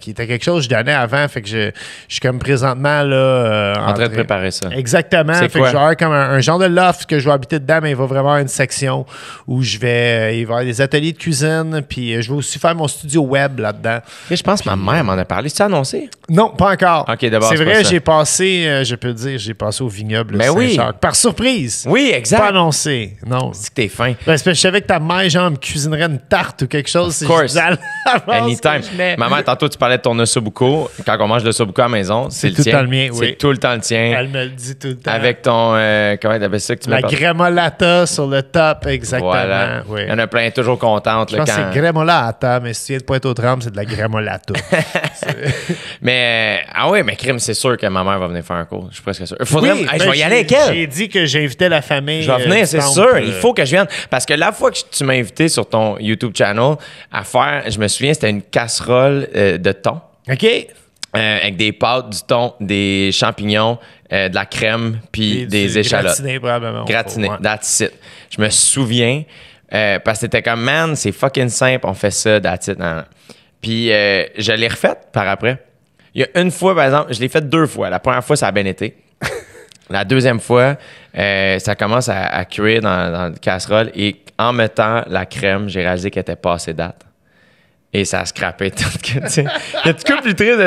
qui était quelque chose que je donnais avant. Fait que je, suis comme présentement, là... en, train de préparer ça. Exactement. Fait que comme un, genre de loft que je vais habiter dedans, mais il va vraiment avoir une section où je vais. Euh, il va y avoir des ateliers de cuisine, puis euh, je vais aussi faire mon studio web là-dedans. Et je pense que ma mère m'en a parlé. Tu as annoncé? Non, pas encore. OK, d'abord. C'est vrai, j'ai passé, euh, je peux dire, j'ai passé au vignoble mais ben oui. Par surprise. Oui, exact. Pas annoncé. Non. dis que t'es fin. Ben, je savais que ta mère, genre, me cuisinerait une tarte ou quelque chose. Of course. [laughs] Anytime. Maman, tantôt, tu parlais de ton ossobuco. Quand on mange le ossobuco à la maison, c'est le tien. C'est tout le temps le mien, oui. C'est tout le temps le tien. Elle me le dit tout le temps. Euh, comment ça que tu La gremolata sur le top, exactement. Voilà. Il y en a plein, toujours contente. quand... c'est gremolata, mais si tu viens de pointe aux trembles, c'est de la gremolata. [laughs] mais. Euh, ah oui, mais crime, c'est sûr que ma mère va venir faire un cours. Je suis presque sûr. Oui, je ben, vais y aller avec elle. J'ai dit que j'invitais la famille. Je vais euh, venir, c'est sûr. Il faut que je vienne. Parce que la fois que tu m'as invité sur ton YouTube channel à faire, je me souviens, c'était une casserole de thon. OK. avec des pâtes, du thon, des champignons, euh, de la crème, puis des échalotes. Gratiné, probablement. Gratiné, Je me souviens, euh, parce que c'était comme, man, c'est fucking simple, on fait ça, that's it. Puis euh, je l'ai refaite par après. Il y a une fois, par exemple, je l'ai fait deux fois. La première fois, ça a bien été. [laughs] la deuxième fois, ça commence à, cuire dans, dans le casserole et en mettant la crème, j'ai réalisé qu'elle était assez date et ça a scrappé [laughs] tout. Tu sais. plus triste,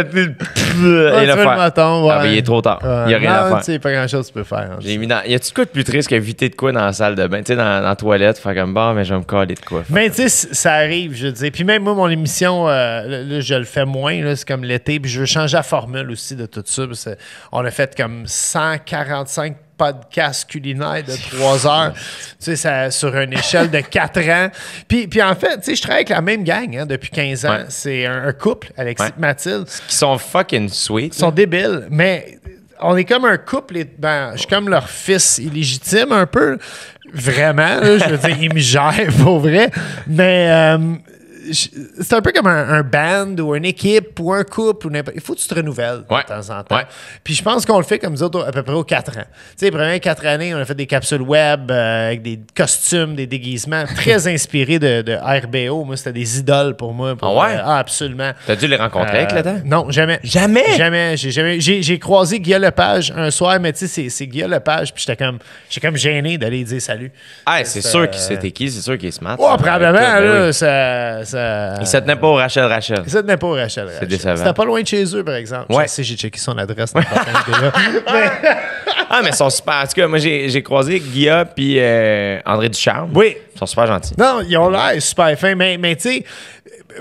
ah, il est trop tard. Il y a rien à faire. Il n'y a pas grand-chose que tu peux faire. Hein. J'ai mis dans... Y a-tu quoi de plus triste qu'éviter de quoi dans la salle de bain? Tu sais, dans, la toilette, faire comme Bon, mais je vais me caler de quoi. Mais tu sais, ça arrive, je dis. Puis même moi, mon émission, euh, je le fais moins, c'est comme l'été. Puis je veux changer la formule aussi de tout ça. On a fait comme 145 podcast culinaire de trois heures, tu sais, sur une échelle de quatre ans. Puis, puis en fait, tu sais, je travaille avec la même gang hein, depuis 15 ans. C'est un, couple, Alexis et Mathilde. Qui sont fucking sweet. Ils sont débiles, mais on est comme un couple. ben, je suis comme leur fils illégitime un peu. Vraiment, je veux dire, ils me gèrent pour vrai. Mais... Euh, c'est un peu comme un, band ou une équipe ou un couple. il faut que tu te renouvelles de temps en temps. Puis je pense qu'on le fait comme nous autres à peu près aux quatre ans. Tu sais, les premières années, on a fait des capsules web euh, avec des costumes, des déguisements [laughs] très inspirés de, de, RBO. Moi, c'était des idoles pour moi. Pour, ah ouais? ah, absolument. T'as dû les rencontrer avec là-dedans? Euh, non, jamais. Jamais? Jamais. J'ai, j'ai, j'ai croisé Guillaume Lepage un soir, mais tu sais, c'est, c'est Guillaume Lepage. Puis j'étais comme, j'étais comme gêné d'aller dire salut. Ah, c'est, sûr qu'il euh, c'était qui, c'est sûr qu'il se smart. Oh, probablement, ben ça. Il se tenait pas au Rachel Rachel. Il se tenait pas au Rachel Rachel. C'est C'était pas loin de chez eux, par exemple. Ouais. Je sais, j'ai checké son adresse. [laughs] ah, mais ils sont super. En tout cas, moi, j'ai croisé Guilla puis euh, André Ducharme. Oui. Ils sont super gentils. Non, ils ont l'air super fins. Mais, mais tu sais,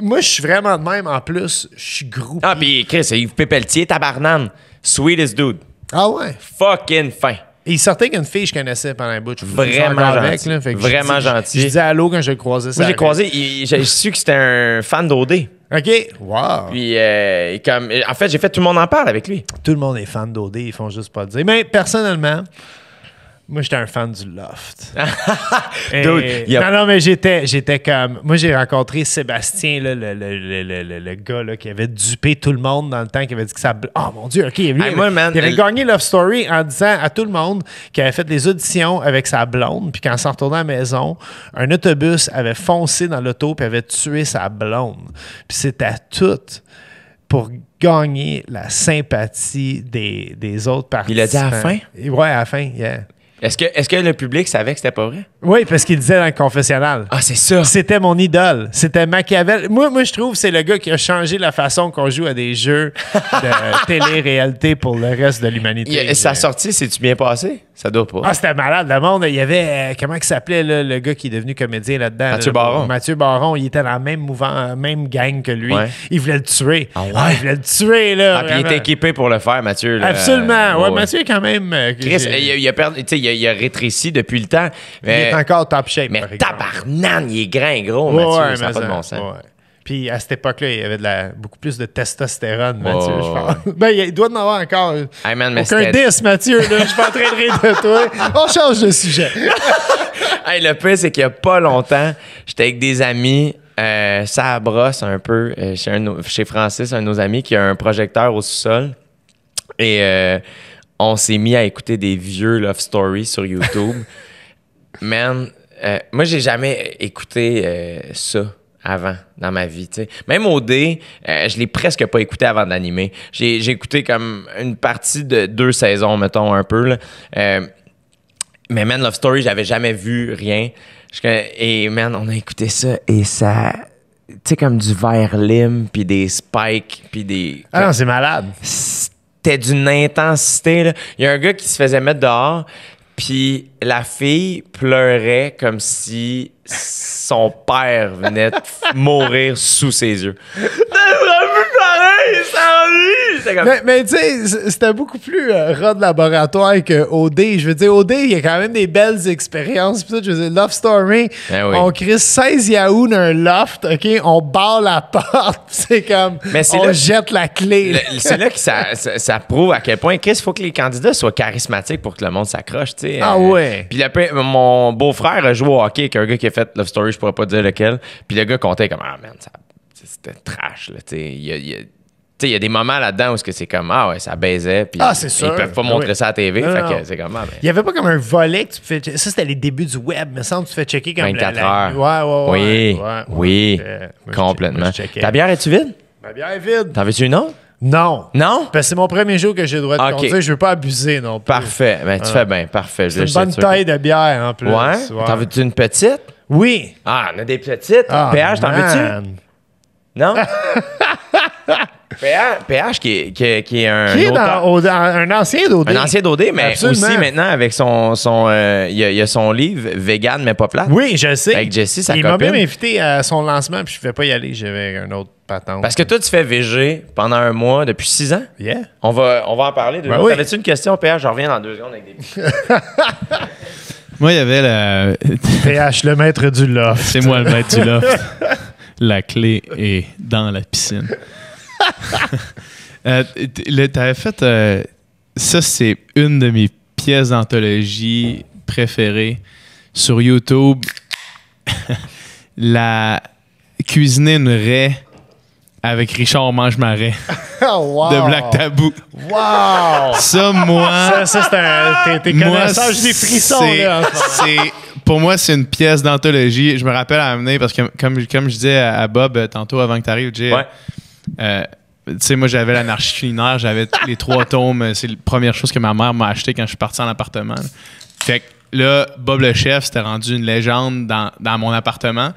moi, je suis vraiment de même. En plus, je suis groupé. Ah, puis Chris, Yves Pépeltier, tabarnane. Sweetest dude. Ah ouais? Fucking fin il sortait qu'une fille que je connaissais pendant un bout. vraiment gentil. vraiment je, gentil. Je, disais allô quand je le ça. Moi, j'ai croisé, j'ai su que c'était un fan d'OD. OK. Wow. Puis, euh, comme, en fait, j'ai fait tout le monde en parle avec lui. Tout le monde est fan d'OD, ils font juste pas le dire. Mais personnellement, moi, j'étais un fan du loft. [laughs] Non, non, mais j'étais, j'étais comme. Moi, j'ai rencontré Sébastien, le, gars qui avait dupé tout le monde dans le temps, qui avait dit que ça. Oh mon Dieu, OK, il avait gagné Love Story en disant à tout le monde qu'il avait fait des auditions avec sa blonde, puis qu'en s'en retournant à la maison, un autobus avait foncé dans l'auto puis avait tué sa blonde. Puis c'était tout pour gagner la sympathie des, des autres participants. Il l'a dit à la fin? Ouais, à la fin, yeah. Est-ce que, est que le public savait que c'était pas vrai? Oui, parce qu'il disait dans le confessionnal. Ah, c'est ça. C'était mon idole. C'était Machiavel. Moi, moi je trouve que c'est le gars qui a changé la façon qu'on joue à des jeux de [laughs] télé-réalité pour le reste de l'humanité. Et Sa sortie, c'est-tu bien passé? Ça doit pas. Ah, c'était malade. Le monde, il y avait. Euh, comment il s'appelait le gars qui est devenu comédien là-dedans? Mathieu Baron. Mathieu Baron, il était dans la même, mouvement, même gang que lui. Il voulait le tuer. Ah ah, il voulait le tuer, là. Ah, puis il était équipé pour le faire, Mathieu. Absolument. Ouais, Mathieu, quand même. Euh, Chris, il a, il a rétréci depuis le temps. Mais encore top shape. Mais tabarnan, il est grand gros, Mathieu. ça n'a pas de bon sens. Puis à cette époque-là, il y avait beaucoup plus de testostérone, Mathieu, je pense. Ben, il doit en avoir encore. Euh, hey man, Aucun 10, Mathieu, là, je suis pas en train de rire de toi. On change de sujet. [laughs] le pire, c'est qu'il n'y a pas longtemps, j'étais avec des amis. Euh, ça brosse un peu euh, chez, Francis, un de nos amis, qui a un projecteur au sous-sol. Et on s'est mis à écouter des vieux love stories sur YouTube. [laughs] Man, euh, moi, j'ai jamais écouté euh, ça avant dans ma vie. Même au D, euh, je l'ai presque pas écouté avant de l'animer. J'ai écouté comme une partie de deux saisons, mettons, un peu. mais Man Love Story, j'avais jamais vu rien. Et man, on a écouté ça et ça tu sais, comme du verre lime, puis des spikes, puis des... Ah non, c'est malade. C'était d'une intensité, Il y a un gars qui se faisait mettre dehors, puis la fille pleurait comme si son père venait mourir sous ses yeux. [laughs] Mais, tu sais, c'était beaucoup plus euh, Rod de laboratoire que OD. Je veux dire, OD, il y a quand même des belles expériences. Puis je veux dire, Love Story, ben on crée 16 Yahoo un loft, OK? On barre la [laughs] porte, c'est comme, mais on jette la clé. C'est là que ça, ça, prouve à quel point, Chris, il faut que les candidats soient charismatiques pour que le monde s'accroche, tu sais. Ah euh, ouais? Puis mon beau-frère a joué au hockey avec un gars qui a fait Love Story, je pourrais pas dire lequel. Puis le gars comptait comme, ah man, ça c'était trash. Là, sais. Il, il y a des moments là-dedans où c'est comme Ah ouais, ça baisait. Puis ah, c'est sûr. Ils peuvent pas ah montrer ça à la TV. c'est comme ah, ben. Il y avait pas comme un volet que tu fais. Ça, c'était les débuts du web. Mais ça, que tu fais checker comme 24 heures. Ouais, ouais, oui. Ouais, oui. complètement. Ta bière, est tu vide? Ma bière est vide. T'en veux-tu une autre? Non. Non? Parce que c'est mon premier jour que j'ai le droit de okay. conduire. Je veux pas abuser non plus. Parfait. Ben, tu fais bien. Parfait. C'est une bonne taille de bière en plus. Ouais? T'en veux-tu une petite? Oui. Ah, on a des petites. Un ah, pH, t'en veux-tu? Non? [laughs] PH, PH qui, est, qui, un. Qui est un ancien d'OD. Un ancien d'OD, mais aussi maintenant avec son. son euh, il, y a, son livre Vegan mais pas plat. Oui, je sais. Avec Jessie, sa Il m'a même invité à son lancement, puis je ne vais pas y aller. J'avais un autre patente. Parce que toi, tu fais VG pendant un mois depuis six ans. Yeah. On va, on va en parler. De ben tu une question, PH? Je reviens dans deux secondes avec des. [laughs] moi, il y avait le. PH, le maître du loft. C'est moi le maître du loft. [laughs] la clé est dans la piscine. [laughs] Euh, t'avais fait. Euh, ça, c'est une de mes pièces d'anthologie préférées sur YouTube. [laughs] la cuisiner une raie avec Richard Mange Marais [laughs] oh, de Black Tabou. Wow! Ça, moi. Ça, ça c'est un. T'es connaissant, j'ai des frissons, là. C'est pour moi, c'est une pièce d'anthologie. Je me rappelle à amener parce que, comme, je disais à Bob euh, tantôt avant que tu arrives, euh, euh, tu sais, moi, j'avais l'anarchie culinaire, j'avais les trois [laughs] tomes. C'est la première chose que ma mère m'a acheté quand je suis parti en appartement. Fait que là, Bob le chef, s'était rendu une légende dans, mon appartement.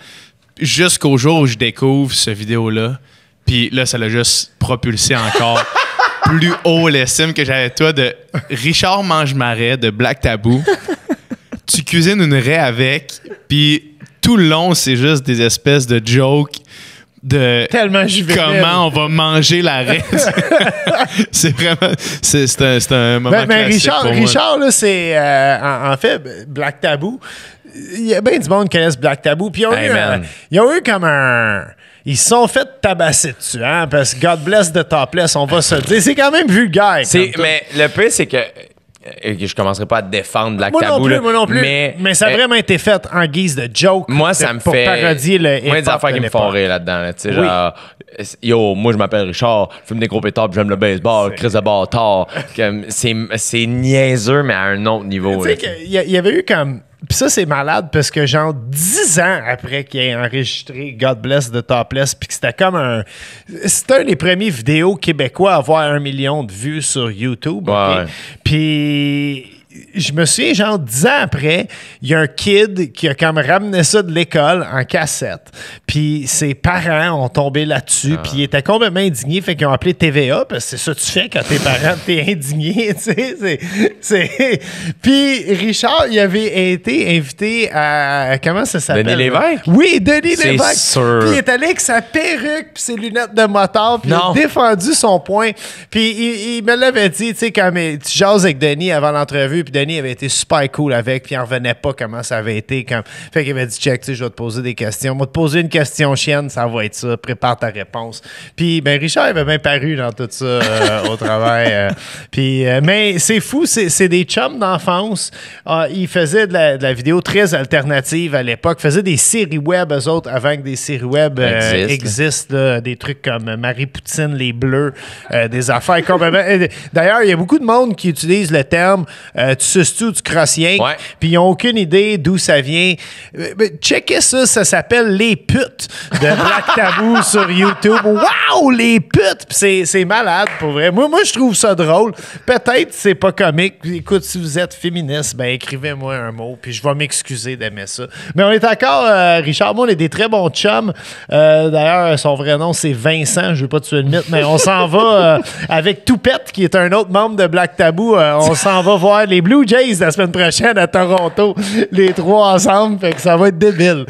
Jusqu'au jour où je découvre ce vidéo-là. Puis là, ça l'a juste propulsé encore [laughs] plus haut l'estime que j'avais toi de Richard Mangemarais de Black Tabou cuisine une raie avec, puis tout le long, c'est juste des espèces de jokes de comment on va manger la raie. [laughs] c'est vraiment c'est un, un, moment mais ben, ben, Richard, Richard là c'est euh, en, fait Black Taboo, Il y a bien du monde qui connaissent Black Tabou puis ils ont, eu, eu comme un ils se sont fait tabasser dessus, hein, parce que God bless the topless, on va se dire. C'est quand même vulgaire. Mais le pire, c'est que euh, et je commencerai pas à défendre la moi Non plus, moi non plus. Mais, mais ça a euh, vraiment été fait en guise de joke. Moi, ça me pour fait. parodier le. Moi, des affaires qui me font rire là-dedans. Tu sais, genre, yo, moi, je m'appelle Richard, je fume des gros pétards, j'aime le baseball, Chris de bâtard. [laughs] c'est niaiseux, mais à un autre niveau. Tu sais, qu'il y, y, avait eu comme. Puis ça, c'est malade parce que, genre, dix ans après qu'il ait enregistré God Bless the Topless, puis que c'était comme un. C'était un des premiers vidéos québécois à avoir un million de vues sur YouTube. Puis je me souviens, genre, dix ans après, il y a un kid qui a comme ramené ça de l'école en cassette. Puis ses parents ont tombé là-dessus, puis ils étaient complètement indignés, fait qu'ils ont appelé TVA, parce que c'est ça que tu fais quand tes parents, t'es indigné, [laughs] tu sais. C'est, Puis Richard, il avait été invité à... Comment ça s'appelle? Denis Lévesque? Oui, Denis Lévesque. Sûr. Puis il est allé avec sa perruque, puis ses lunettes de motard, puis il a défendu son point. Puis il, il me l'avait dit, tu sais, quand tu jases avec Denis avant l'entrevue, puis Denis avait été super cool avec, puis il revenait pas comment ça avait été. Comme Fait qu'il avait dit Check, tu je vais te poser des questions. vais te poser une question chienne, ça va être ça. Prépare ta réponse. Puis, ben, Richard avait bien paru dans tout ça euh, [laughs] au travail. Euh. puis, euh, mais c'est fou, c'est des chums d'enfance. Ah, ils faisaient de la, vidéo très alternative à l'époque. Ils faisaient des séries web, eux autres, avant que des séries web existent. des trucs comme Marie Poutine, Les Bleus, des affaires complètement. D'ailleurs, il y a beaucoup de monde qui utilise le terme euh, tu suces-tu du cross puis ils n'ont aucune idée d'où ça vient. Euh, checkez ça, ça s'appelle Les putes de Black [laughs] Tabou sur YouTube. Waouh, les putes! C'est malade pour vrai. Moi, moi je trouve ça drôle. Peut-être c'est pas comique. Écoute, si vous êtes féministe, ben écrivez-moi un mot, puis je vais m'excuser d'aimer ça. Mais on est d'accord, euh, Richard, moi, on est des très bons chums. D'ailleurs, son vrai nom, c'est Vincent. Je veux pas tuer le mythe, mais on s'en va avec Toupette, qui est un autre membre de Black Tabou. on s'en va voir les Blue Jays la semaine prochaine à Toronto, les trois ensemble, fait que ça va être débile.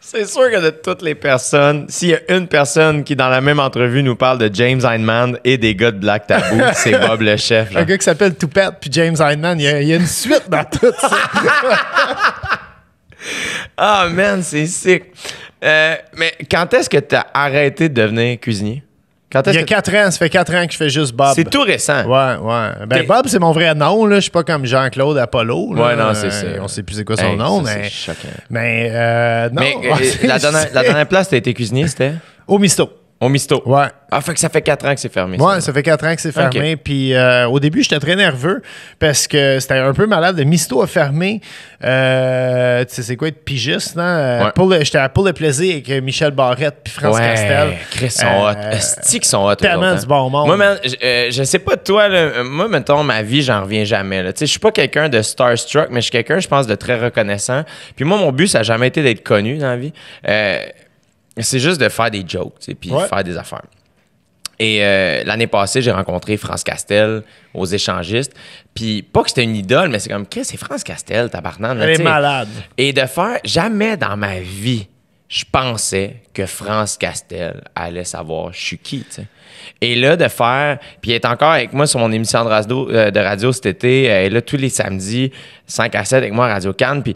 C'est sûr que de toutes les personnes, s'il y a une personne qui, dans la même entrevue, nous parle de James Heinemann et des gars de Black Tabou, [laughs] c'est Bob le chef. Un gars qui s'appelle Toupette puis James Heinemann, il y, a une suite dans tout ça. [laughs] Ah, man, c'est sick. Euh, mais quand est-ce que tu as arrêté de devenir cuisinier? il y a quatre ans, ça fait quatre ans que je fais juste Bob. C'est tout récent. Ouais, ouais. Ben, Bob, c'est mon vrai nom, là. Je suis pas comme Jean-Claude Apollo. Là. Ouais, non, c'est ça. Euh, on sait plus c'est quoi son nom, ça, mais. Mais, euh, non. Mais, euh, [laughs] la, dernière, la dernière place, t'as été cuisinier, c'était Au Misto. Au Misto. Ouais. Ah, fait que ça fait quatre ans que c'est fermé. Ouais, ça, fait quatre ans que c'est fermé. Puis euh, au début, j'étais très nerveux parce que c'était un peu malade. Le Misto a fermé. Euh, tu sais, c'est quoi être pigiste, non? Hein? Euh, ouais. J'étais à Pour le plaisir avec Michel Barrette puis France ouais. Castel. Chris, sont euh, hot. sont hot. Tellement du hein. bon monde. Moi, man, je sais pas toi, là, moi, mettons, ma vie, j'en reviens jamais. Tu sais, je suis pas quelqu'un de starstruck, mais je suis quelqu'un, je pense, de très reconnaissant. Puis moi, mon but, ça n'a jamais été d'être connu dans la vie. C'est juste de faire des jokes, puis faire des affaires. Et euh, l'année passée, j'ai rencontré France Castel aux échangistes. Puis pas que c'était une idole, mais c'est comme, que c'est France Castel, tabarnan? Elle est malade. Et de faire, jamais dans ma vie, je pensais que France Castel allait savoir je suis qui, sais. Et là, de faire, puis elle est encore avec moi sur mon émission de radio, euh, de radio cet été, elle est là tous les samedis, 5 à 7 avec moi à Radio Cannes, puis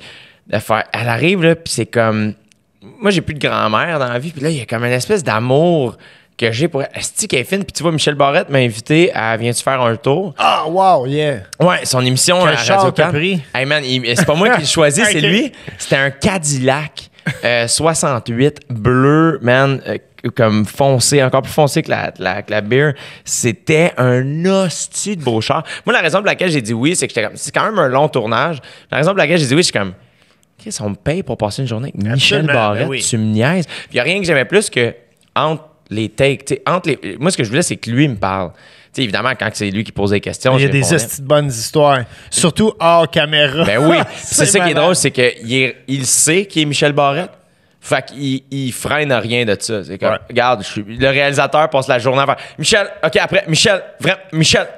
de faire, elle arrive là, puis c'est comme, moi, j'ai plus de grand-mère dans la vie. Puis là, il y a comme une espèce d'amour que j'ai pour Esti fine. Puis tu vois, Michel Barrette m'a invité à Viens-tu faire un tour? Ah, wow, yeah! Ouais, son émission euh, à Radio Capri. Hey man, c'est pas moi qui le choisis, [laughs] c'est lui. C'était un Cadillac 68 euh, bleu, man. Euh, comme foncé, encore plus foncé que la, la, la beer. C'était un hostie de beau char. Moi, la raison pour laquelle j'ai dit oui, c'est que comme, c'est quand même un long tournage. La raison pour laquelle j'ai dit oui, je suis comme, on me paye pour passer une journée avec Michel ben Barrette, tu me Il n'y a rien que j'aimais plus que entre les takes. Entre les... Moi, ce que je voulais, c'est que lui me parle. évidemment, quand c'est lui qui pose des questions, il y a des bonnes histoires. Surtout hors caméra. Ben oui. [laughs] c'est ça qui est drôle, c'est qu'il il sait qui est Michel Barrette, fait qu'il il freine rien de ça. C'est comme, regarde, je le réalisateur passe la journée avant Michel, ok, après, Michel, vraiment, Michel.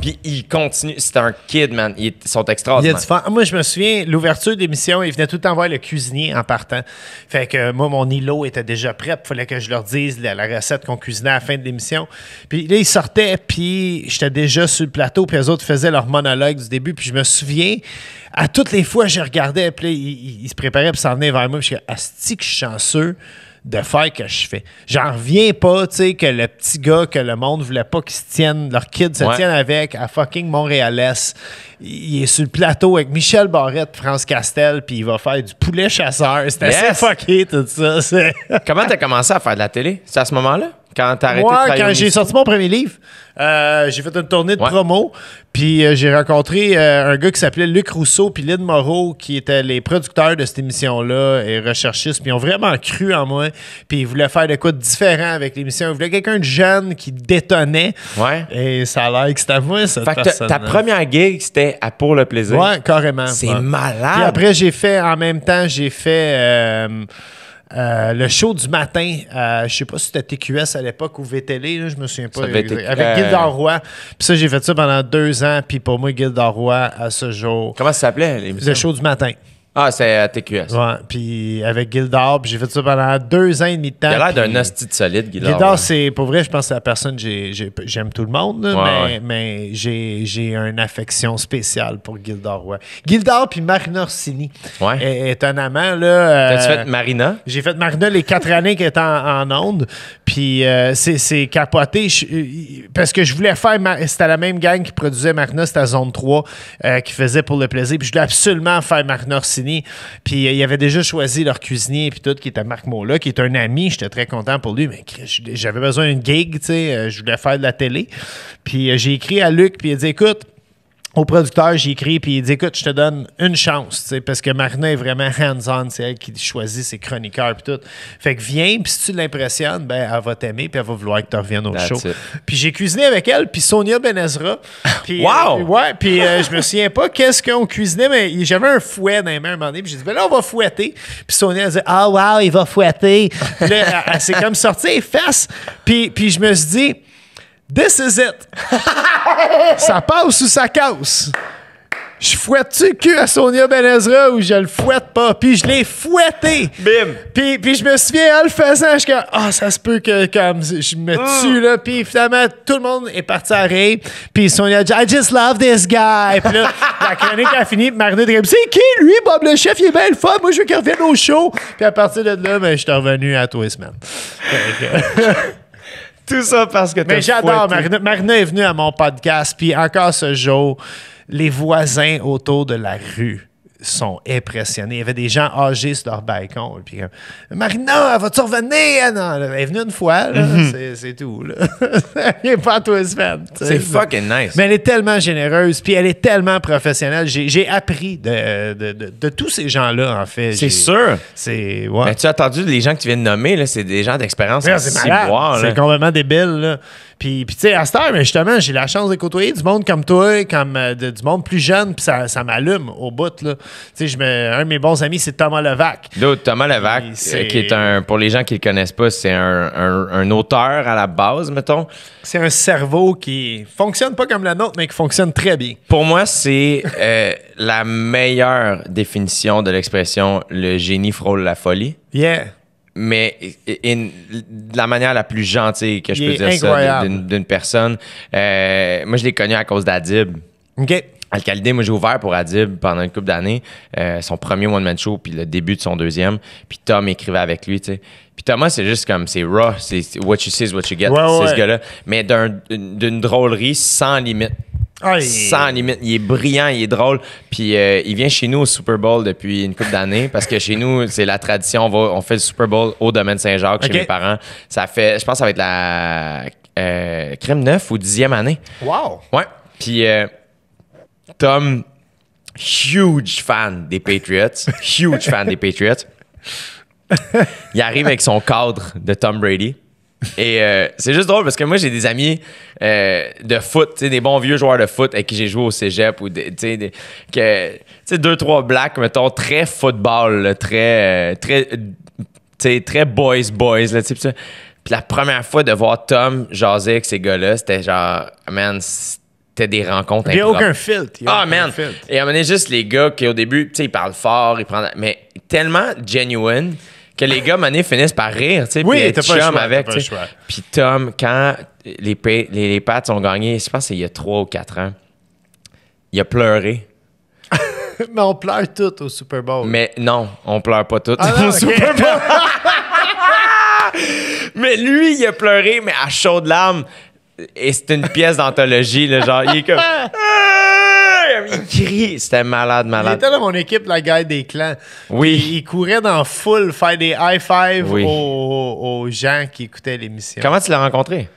Puis il continue. C'est un kid, man. Ils sont extraordinaires. moi, je me souviens, l'ouverture d'émission, Il venait tout le temps voir le cuisinier en partant. Fait que moi, mon îlot était déjà prêt. Il fallait que je leur dise la, recette qu'on cuisinait à la fin de l'émission. Puis là, ils sortaient, puis j'étais déjà sur le plateau, puis les autres faisaient leur monologue du début. Puis je me souviens, à toutes les fois, je regardais, il, se préparait, puis s'en venait vers moi. Je suis asti que je suis chanceux de faire que je fais. J'en reviens pas, tu sais, que le petit gars que le monde voulait pas qu'il se tienne, leur kid se tiennent tienne avec à fucking montréal Il est sur le plateau avec Michel Barrette, France Castel, puis il va faire du poulet chasseur. C'était assez fucké, tout ça. Comment t'as commencé à faire de la télé? C'est à ce moment-là? Quand quand j'ai sorti mon premier livre, euh, j'ai fait une tournée de promo, puis euh, j'ai rencontré euh, un gars qui s'appelait Luc Rousseau puis Lynn Moreau, qui étaient les producteurs de cette émission-là et recherchistes, puis ils ont vraiment cru en moi, puis ils voulaient faire des coups différents avec l'émission. Ils voulaient quelqu'un de jeune qui détonnait. Ouais. Et ça a l'air que c'était moi, cette fait personne, ta, première gig, c'était à Pour le plaisir. Ouais, carrément. C'est malade. Puis après, j'ai fait, en même temps, j'ai fait... Euh, le show du matin, Je euh, je sais pas si c'était TQS à l'époque ou VTL, je je me souviens pas. Avec Gilles Roy. Puis ça, j'ai fait ça pendant deux ans. Puis pour moi, Gilles Roy, à ce jour. Comment ça s'appelait l'émission? Le show du matin. Ah, c'est à TQS. puis avec Gildor, j'ai fait ça pendant deux ans et demi de temps. Il a l'air d'un hostie solide, Gildard. Gildor, c'est, pour vrai, je pense que c'est la personne, j'aime tout le monde, mais, j'ai, une affection spéciale pour Gildor. ouais. puis Marina Orsini. Ouais. étonnamment, là. Euh, T'as-tu fait Marina? J'ai fait Marina les quatre années qu'elle était en, onde, puis euh, c'est, capoté. Euh, parce que je voulais faire, c'était la même gang qui produisait Marina, c'était à Zone 3, qui faisait pour le plaisir, puis je voulais absolument faire Marina Orsini puis euh, il ils avaient déjà choisi leur cuisinier, puis tout, qui était Marc Mola, qui est un ami. J'étais très content pour lui, mais j'avais besoin d'une gig, tu sais. Euh, je voulais faire de la télé. Puis euh, j'ai écrit à Luc, puis il a dit Écoute, au producteur, j'ai écrit, puis il dit Écoute, je te donne une chance, parce que Marina est vraiment hands-on, c'est elle qui choisit ses chroniqueurs, puis tout. Fait que viens, puis si tu l'impressionnes, ben, elle va t'aimer, puis elle va vouloir que tu reviennes au show. Puis j'ai cuisiné avec elle, puis Sonia Benezra. [laughs] wow! Euh, ouais, puis euh, je me souviens pas qu'est-ce qu'on cuisinait, mais j'avais un fouet dans les mains un moment donné, puis j'ai dit Ben là, on va fouetter. Puis Sonia, elle dit Ah, oh, wow, il va fouetter. Puis là, c'est comme sortir les fesses, puis je me suis dit This is it! [laughs] ça passe ou ça casse. Je fouette-tu le cul à Sonia Benezra ou je le fouette pas? Puis je l'ai fouetté! Bim! Puis, puis je me souviens, en le faisant, je suis comme, ah, ça se peut que comme, je me mm. tue, là. Puis finalement, tout le monde est parti à rire. Puis Sonia a dit, I just love this guy. Puis là, la chronique a fini. Puis dit, c'est qui lui, Bob le chef? Il est belle, femme. fun. Moi, je veux qu'il revienne au show. Puis à partir de là, ben, je suis revenu à toi les [laughs] Tout ça parce que Mais j'adore Marina. Marina est venue à mon podcast, puis encore ce jour, les voisins autour de la rue sont impressionnés. Il y avait des gens âgés sur leur balcon. Puis, Marina, vas-tu revenir? elle est venue une fois, mhm. c'est tout. elle [laughs] est pas à C'est fucking nice. Mais elle est tellement généreuse, puis elle est tellement professionnelle. J'ai appris de, tous ces gens-là, en fait. C'est sûr. C'est. Ouais. tu as entendu les gens que tu viens de nommer, c'est des gens d'expérience. c'est complètement débile. Là. Puis, tu sais, à cette heure, mais justement, j'ai la chance de côtoyer du monde comme toi, comme euh, du monde plus jeune, puis ça, m'allume au bout. Là. Je un de mes bons amis, c'est Thomas Levac. L'autre, Thomas Levac, euh, qui est un, pour les gens qui le connaissent pas, c'est un, auteur à la base, mettons. C'est un cerveau qui fonctionne pas comme la nôtre, mais qui fonctionne très bien. Pour moi, c'est euh, la meilleure définition de l'expression le génie frôle la folie. Yeah mais de la manière la plus gentille que je peux dire ça d'une personne. Euh, moi, je l'ai connu à cause d'Adib. OK. Alcalde moi j'ai ouvert pour Adib pendant une couple d'années, euh, son premier one-man show, puis le début de son deuxième. Puis Tom écrivait avec lui, tu sais. Puis Thomas, c'est juste comme, c'est raw, c'est what you see is what you get, c'est ce gars-là. Mais d'une drôlerie sans limite. Sans limite, il est brillant, il est drôle. Puis euh, il vient chez nous au Super Bowl depuis une couple d'années parce que chez nous, c'est la tradition. On, fait le Super Bowl au domaine Saint-Jacques chez mes parents. Ça fait, je pense, que ça va être la euh, crème 9 ou 10e année. Wow! Ouais. Puis euh, Tom, huge fan des Patriots. Huge fan des Patriots. [laughs] Il arrive avec son cadre de Tom Brady. Et euh, c'est juste drôle parce que moi, j'ai des amis euh, de foot, des bons vieux joueurs de foot avec qui j'ai joué au cégep ou des, des que, deux, trois blacks, mettons, très football, très, euh, très, très boys, boys. Là, pis Puis la première fois de voir Tom jaser avec ces gars-là, c'était genre, man, c'était des rencontres Il n'y a aucun filtre. Ah, man. Il Et amener juste les gars qui, au début, tu ils parlent fort, ils prennent. Mais tellement genuine que les gars, mané, finissent par rire, tu sais. Oui, t'as pas, avec, Puis Tom, quand les, les, les Pats ont gagné, je pense c'est il y a trois ou quatre ans, il a pleuré. [laughs] Mais on pleure tout au Super Bowl. Mais non, on pleure pas tout ah au Super Bowl. [laughs] mais lui, il a pleuré, mais à chaud de larmes. Et c'est une pièce d'anthologie, genre, il est comme. Il crie. c'était malade, malade. Il était dans mon équipe, la guerre des clans. Oui. il courait dans full faire des high five aux, gens qui écoutaient l'émission. Comment tu l'as rencontré?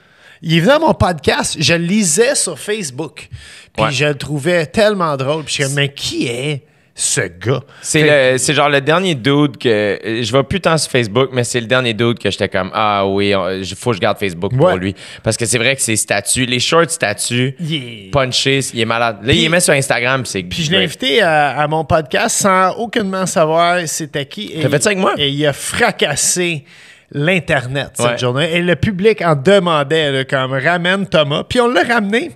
Il est venu à mon podcast, je le lisais sur Facebook. Puis je le trouvais tellement drôle. Puis je me mais qui est ce gars. C'est genre le dernier dude que. Je vois plus tant sur Facebook, mais c'est le dernier dude que j'étais comme Ah oui, il faut que je garde Facebook pour lui. Parce que c'est vrai que ses statuts, les shorts statues, punches punchés, il est malade. Là, il est met sur Instagram. c'est puis je l'ai invité à, mon podcast sans aucunement savoir c'était qui. fait Et il a fracassé l'Internet cette journée. Et le public en demandait, comme ramène Thomas. Puis on l'a ramené.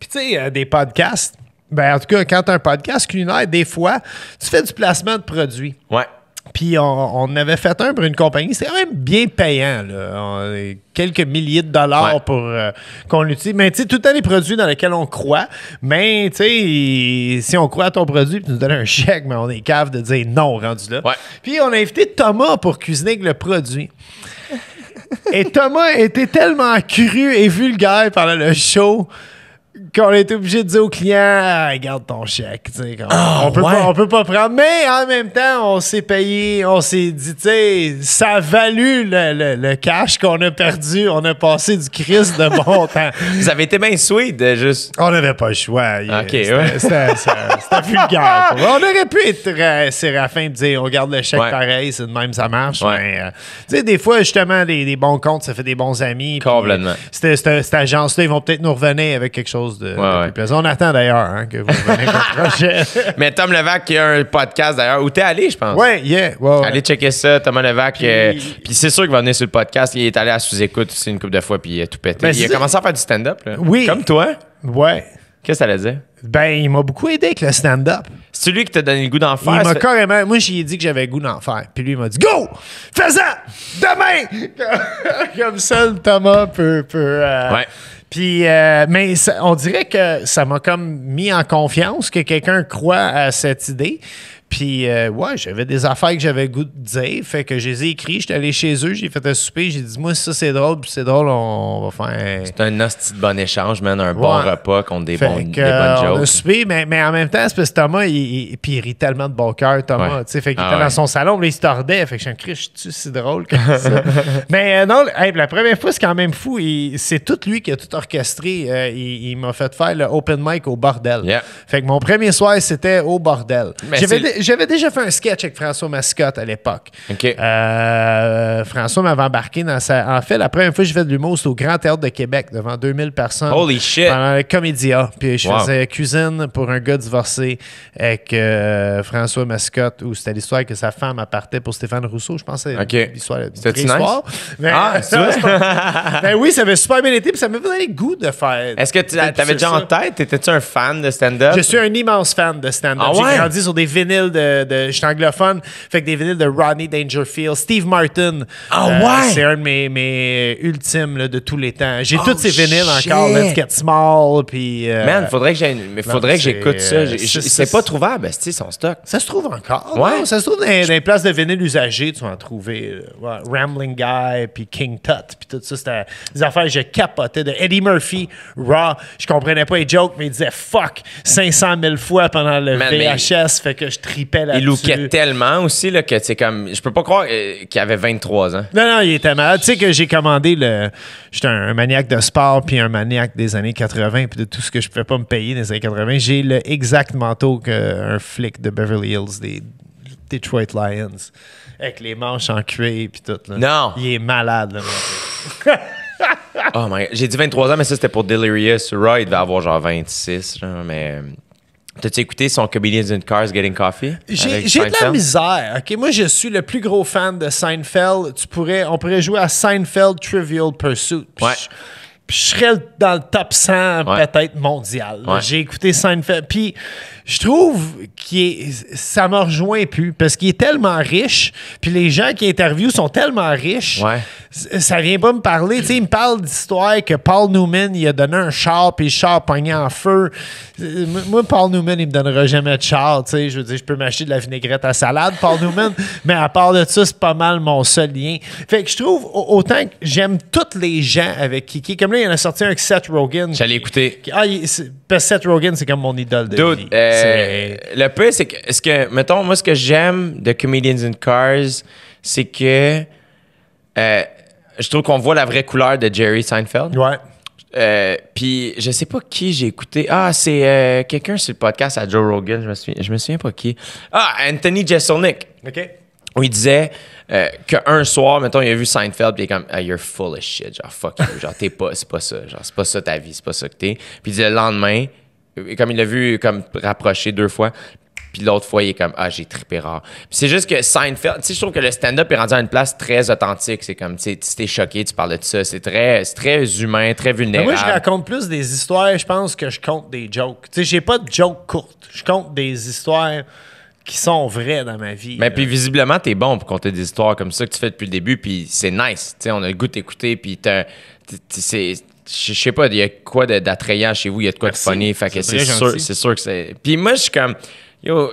Puis tu sais, euh, des podcasts ben, en tout cas, quand tu as un podcast culinaire, des fois, tu fais du placement de produits. Ouais. Puis on, avait fait un pour une compagnie, c'est quand même bien payant. quelques milliers de dollars pour euh, qu'on l'utilise. Mais tu sais, tout le temps les produits dans lesquels on croit. Mais tu sais, si on croit à ton produit, tu nous donnes un chèque, mais on est cave de dire non rendu là. Ouais. Puis on a invité Thomas pour cuisiner avec le produit. et Thomas était tellement cru et vulgaire pendant le show qu'on est obligé de dire au client ah, Garde ton chèque. Ah, on, peut pas, peut pas prendre. Mais en même temps, on s'est payé, on s'est dit, tu sais, ça a le, cash qu'on a perdu. On a passé du crise de bon [laughs] temps. Vous avez été bien sweet, euh, juste. On n'avait pas le choix. Ok, C'était [laughs] vulgaire. on aurait pu être euh, Séraphin et dire on garde le chèque pareil, c'est de même, ça marche. Mais euh, des fois, justement, les, bons comptes, ça fait des bons amis. Complètement. Euh, c'était cette, agence-là, ils vont peut-être nous revenir avec quelque chose on attend d'ailleurs hein, que vous venez votre [laughs] projet. Mais Tom Levac, il y a un podcast d'ailleurs où t'es allé, je pense. Oui, yeah. Ouais, allez checker ça, Thomas Levac. Euh, puis, c'est sûr qu'il va venir sur le podcast. Il est allé à sous-écoute aussi une couple de fois, puis il a tout pété. Ben, il a commencé à faire du stand-up. Oui. Comme toi. Ouais. Qu'est-ce que ça allait dire? Ben, il m'a beaucoup aidé avec le stand-up. C'est lui qui t'a donné le goût d'en faire. Il m'a carrément. Moi, j'ai dit que j'avais le goût d'en faire. Puis lui, il m'a dit Go fais ça Demain [laughs] Comme ça, le Thomas peut. Euh, ouais. Puis, euh, mais on dirait que ça m'a comme mis en confiance que quelqu'un croit à cette idée. Puis, euh, ouais, j'avais des affaires que j'avais goût de dire. Fait que je les ai écrits. J'étais allé chez eux, j'ai fait un souper. J'ai dit, moi, ça, c'est drôle. Puis c'est drôle, on va faire. C'est un hostie de bon échange, man. Un bon repas contre des, bons, des bonnes euh, jokes. a mais, mais en même temps, c'est parce que Thomas, il, rit tellement de bon cœur, Thomas. Tu sais, fait qu'il ah était dans son salon, mais il se tordait. Fait que je suis tu si drôle comme ça. [laughs] mais euh, non, la première fois, c'est quand même fou. C'est tout lui qui a tout orchestré. il, m'a fait faire le open mic au bordel. Fait que mon premier soir, c'était au bordel j'avais déjà fait un sketch avec François Mascotte à l'époque. Euh, François m'avait embarqué dans sa. En fait, la première fois que je fais de l'humour, c'était au Grand Théâtre de Québec devant 2000 personnes. Holy shit! Pendant le Comédia. Puis je faisais cuisine pour un gars divorcé avec euh, François Mascotte où c'était l'histoire que sa femme appartait pour Stéphane Rousseau. Je pensais okay. l'histoire. C'était nice? Mais, ah, [laughs] ben oui, ça avait super bien été. Puis ça m'avait donné le goût de faire. Est-ce que tu avais déjà en tête? Étais-tu un fan de stand-up? Je suis un immense fan de stand-up. Ah j'ai grandi sur des vinyles de, je suis anglophone, fait que des vinyles de Rodney Dangerfield, Steve Martin. Ah euh, ouais? C'est un de mes, mes ultimes de tous les temps. J'ai oh, tous ces vinyles encore, Let's Get Small, puis... Euh, Man, faudrait que j'écoute ça. Euh, c'est pas trouvable, c'est son stock. Ça se trouve encore. Ouais. Ça se trouve dans, les places de vinyles usagées, tu vas en trouver. Euh, Rambling Guy, puis King Tut, puis tout ça, c'était des affaires que je capotais de Eddie Murphy, Raw. Je comprenais pas les jokes, mais il disait « fuck » 500 000 fois pendant le VHS, fait que je triais il lookait tellement aussi là, que c'est comme. Je peux pas croire euh, qu'il avait 23 ans. Non, non, il était malade. Tu sais que j'ai commandé le. J'étais un, maniaque de sport puis un maniaque des années 80 puis de tout ce que je pouvais pas me payer des années 80. J'ai le exact manteau qu'un flic de Beverly Hills des Detroit Lions. Avec les manches en cuir puis tout. Non. Il est malade, [laughs] oh my J'ai dit 23 ans, mais ça c'était pour Delirious. Roy, il devait avoir genre 26, mais. T'as-tu écouté son Comedians in Cars Getting Coffee? J'ai de la misère. moi, je suis le plus gros fan de Seinfeld. Tu pourrais, on pourrait jouer à Seinfeld Trivial Pursuit. ouais. je, serais dans le top 100 peut-être mondial. J'ai écouté Seinfeld. Puis je trouve que ça me rejoint plus parce qu'il est tellement riche, puis les gens qui interviewent sont tellement riches, ouais. ça vient pas me parler. il me parle d'histoire que Paul Newman, il a donné un char, puis le char pogné en feu. Euh, moi, Paul Newman, il me donnera jamais de char. je veux dire, je peux m'acheter de la vinaigrette à salade, Paul Newman, [laughs] mais à part de ça, c'est pas mal mon seul lien. Fait que je trouve autant que j'aime toutes les gens avec qui... Comme là, il y en a sorti un avec Seth Rogen. J'allais écouter. Ah, Seth Rogen, c'est comme mon idole de euh, le peu, c'est que, ce que, mettons, moi, ce que j'aime de Comedians in Cars, c'est que euh, je trouve qu'on voit la vraie couleur de Jerry Seinfeld. Ouais. Euh, puis je sais pas qui j'ai écouté. Ah, c'est euh, quelqu'un sur le podcast à Joe Rogan, je me souviens, me souviens pas qui. Ah, Anthony Jeselnik. OK. Où il disait qu'un soir, mettons, il a vu Seinfeld, puis il est comme, ah, you're full of shit, genre fuck you, genre t'es pas, c'est pas ça, genre c'est pas ça ta vie, c'est pas ça que t'es. Puis il disait le lendemain, comme il l'a vu comme rapproché deux fois. Puis l'autre fois, il est comme Ah, j'ai trippé rare. c'est juste que Seinfeld, tu sais, je trouve que le stand-up est rendu à une place très authentique. C'est comme, tu sais, t'es choqué, tu parles de ça. C'est très, très humain, très vulnérable. moi, je raconte plus des histoires, je pense, que je compte des jokes. Tu sais, j'ai pas de jokes courtes. Je compte des histoires qui sont vraies dans ma vie. Mais puis visiblement, t'es bon pour compter des histoires comme ça que tu fais depuis le début. Puis c'est nice. Tu sais, on a le goût d'écouter, Puis t'as je sais pas, il y a quoi d'attrayant chez vous, il y a de quoi de funny. Fait que c'est sûr, sûr que c'est. Puis moi, je suis comme. Yo,